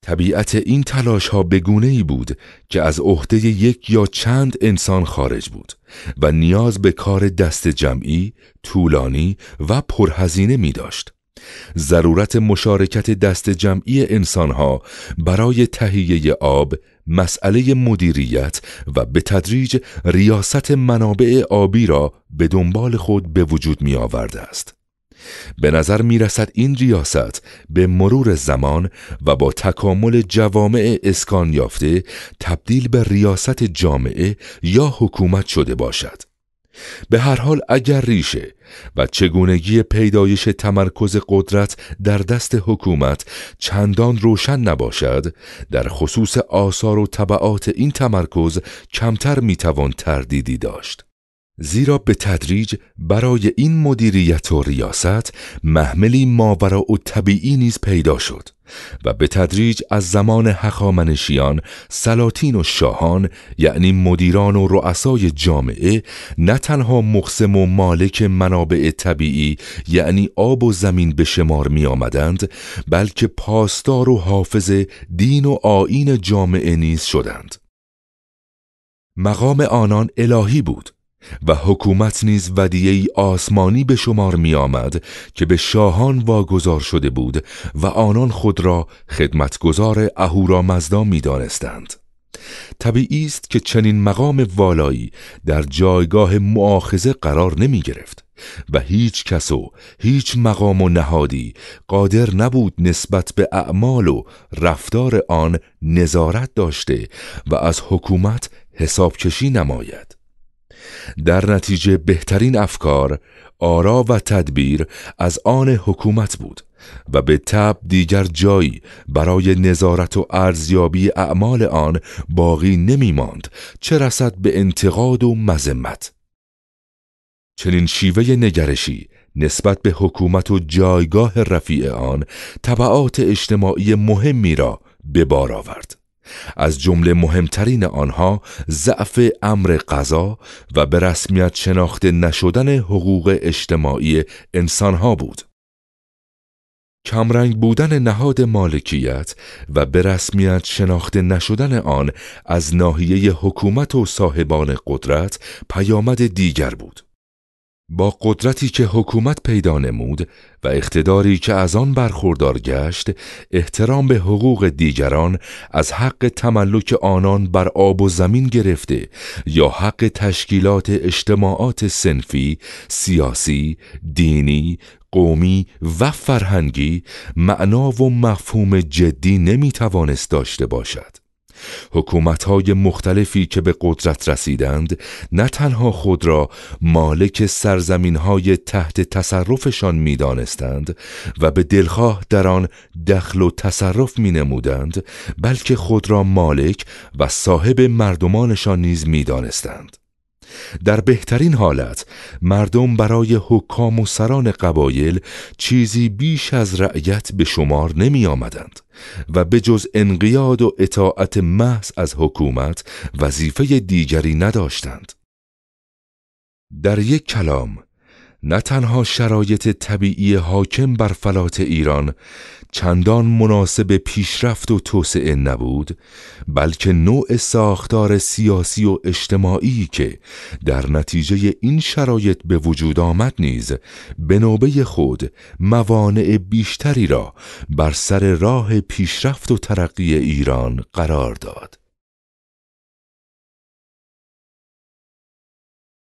طبیعت این تلاش ها بگونه ای بود که از عهده یک یا چند انسان خارج بود. و نیاز به کار دست جمعی، طولانی و پرهزینه می داشت. ضرورت مشارکت دست جمعی انسانها برای تهیه آب، مسئله مدیریت و به تدریج ریاست منابع آبی را به دنبال خود به وجود می آورده است. به نظر می رسد این ریاست به مرور زمان و با تکامل جوامع اسکان یافته تبدیل به ریاست جامعه یا حکومت شده باشد. به هر حال اگر ریشه و چگونگی پیدایش تمرکز قدرت در دست حکومت چندان روشن نباشد در خصوص آثار و طبعات این تمرکز کمتر میتوان تردیدی داشت زیرا به تدریج برای این مدیریت و ریاست محملی ماورا و طبیعی نیز پیدا شد و به تدریج از زمان حخامنشیان، سلاطین و شاهان یعنی مدیران و رؤسای جامعه نه تنها مقسم و مالک منابع طبیعی یعنی آب و زمین به شمار می آمدند بلکه پاسدار و حافظ دین و آین جامعه نیز شدند مقام آنان الهی بود و حکومت نیز ودیه ای آسمانی به شمار می آمد که به شاهان واگذار شده بود و آنان خود را خدمتگزار اهورامزدا می دانستند. طبیعی است که چنین مقام والایی در جایگاه معاخزه قرار نمی گرفت و هیچ کس و هیچ مقام و نهادی قادر نبود نسبت به اعمال و رفتار آن نظارت داشته و از حکومت کشی نماید. در نتیجه بهترین افکار، آرا و تدبیر از آن حکومت بود و به تب دیگر جایی برای نظارت و ارزیابی اعمال آن باقی نمی ماند چه رسد به انتقاد و مذمت چنین شیوه نگرشی نسبت به حکومت و جایگاه رفیع آن طبعات اجتماعی مهمی را به بار آورد از جمله مهمترین آنها ضعف امر قضا و به رسمیت شناخته نشدن حقوق اجتماعی انسانها بود. کمرنگ بودن نهاد مالکیت و به رسمیت شناخته نشدن آن از ناحیه حکومت و صاحبان قدرت پیامد دیگر بود. با قدرتی که حکومت پیدا نمود و اقتداری که از آن برخوردار گشت احترام به حقوق دیگران از حق تملک آنان بر آب و زمین گرفته یا حق تشکیلات اجتماعات سنفی، سیاسی، دینی، قومی و فرهنگی معنا و مفهوم جدی توانست داشته باشد. حکومت های مختلفی که به قدرت رسیدند نه تنها خود را مالک سرزمین های تحت تصرفشان می دانستند و به دلخواه در آن دخل و تصرف می نمودند بلکه خود را مالک و صاحب مردمانشان نیز می دانستند. در بهترین حالت مردم برای حکام و سران قبایل چیزی بیش از رعیت به شمار نمی آمدند و به جز انقیاد و اطاعت محض از حکومت وظیفه دیگری نداشتند. در یک کلام نه تنها شرایط طبیعی حاکم بر فلات ایران چندان مناسب پیشرفت و توسعه نبود بلکه نوع ساختار سیاسی و اجتماعی که در نتیجه این شرایط به وجود آمد نیز به نوبه خود موانع بیشتری را بر سر راه پیشرفت و ترقی ایران قرار داد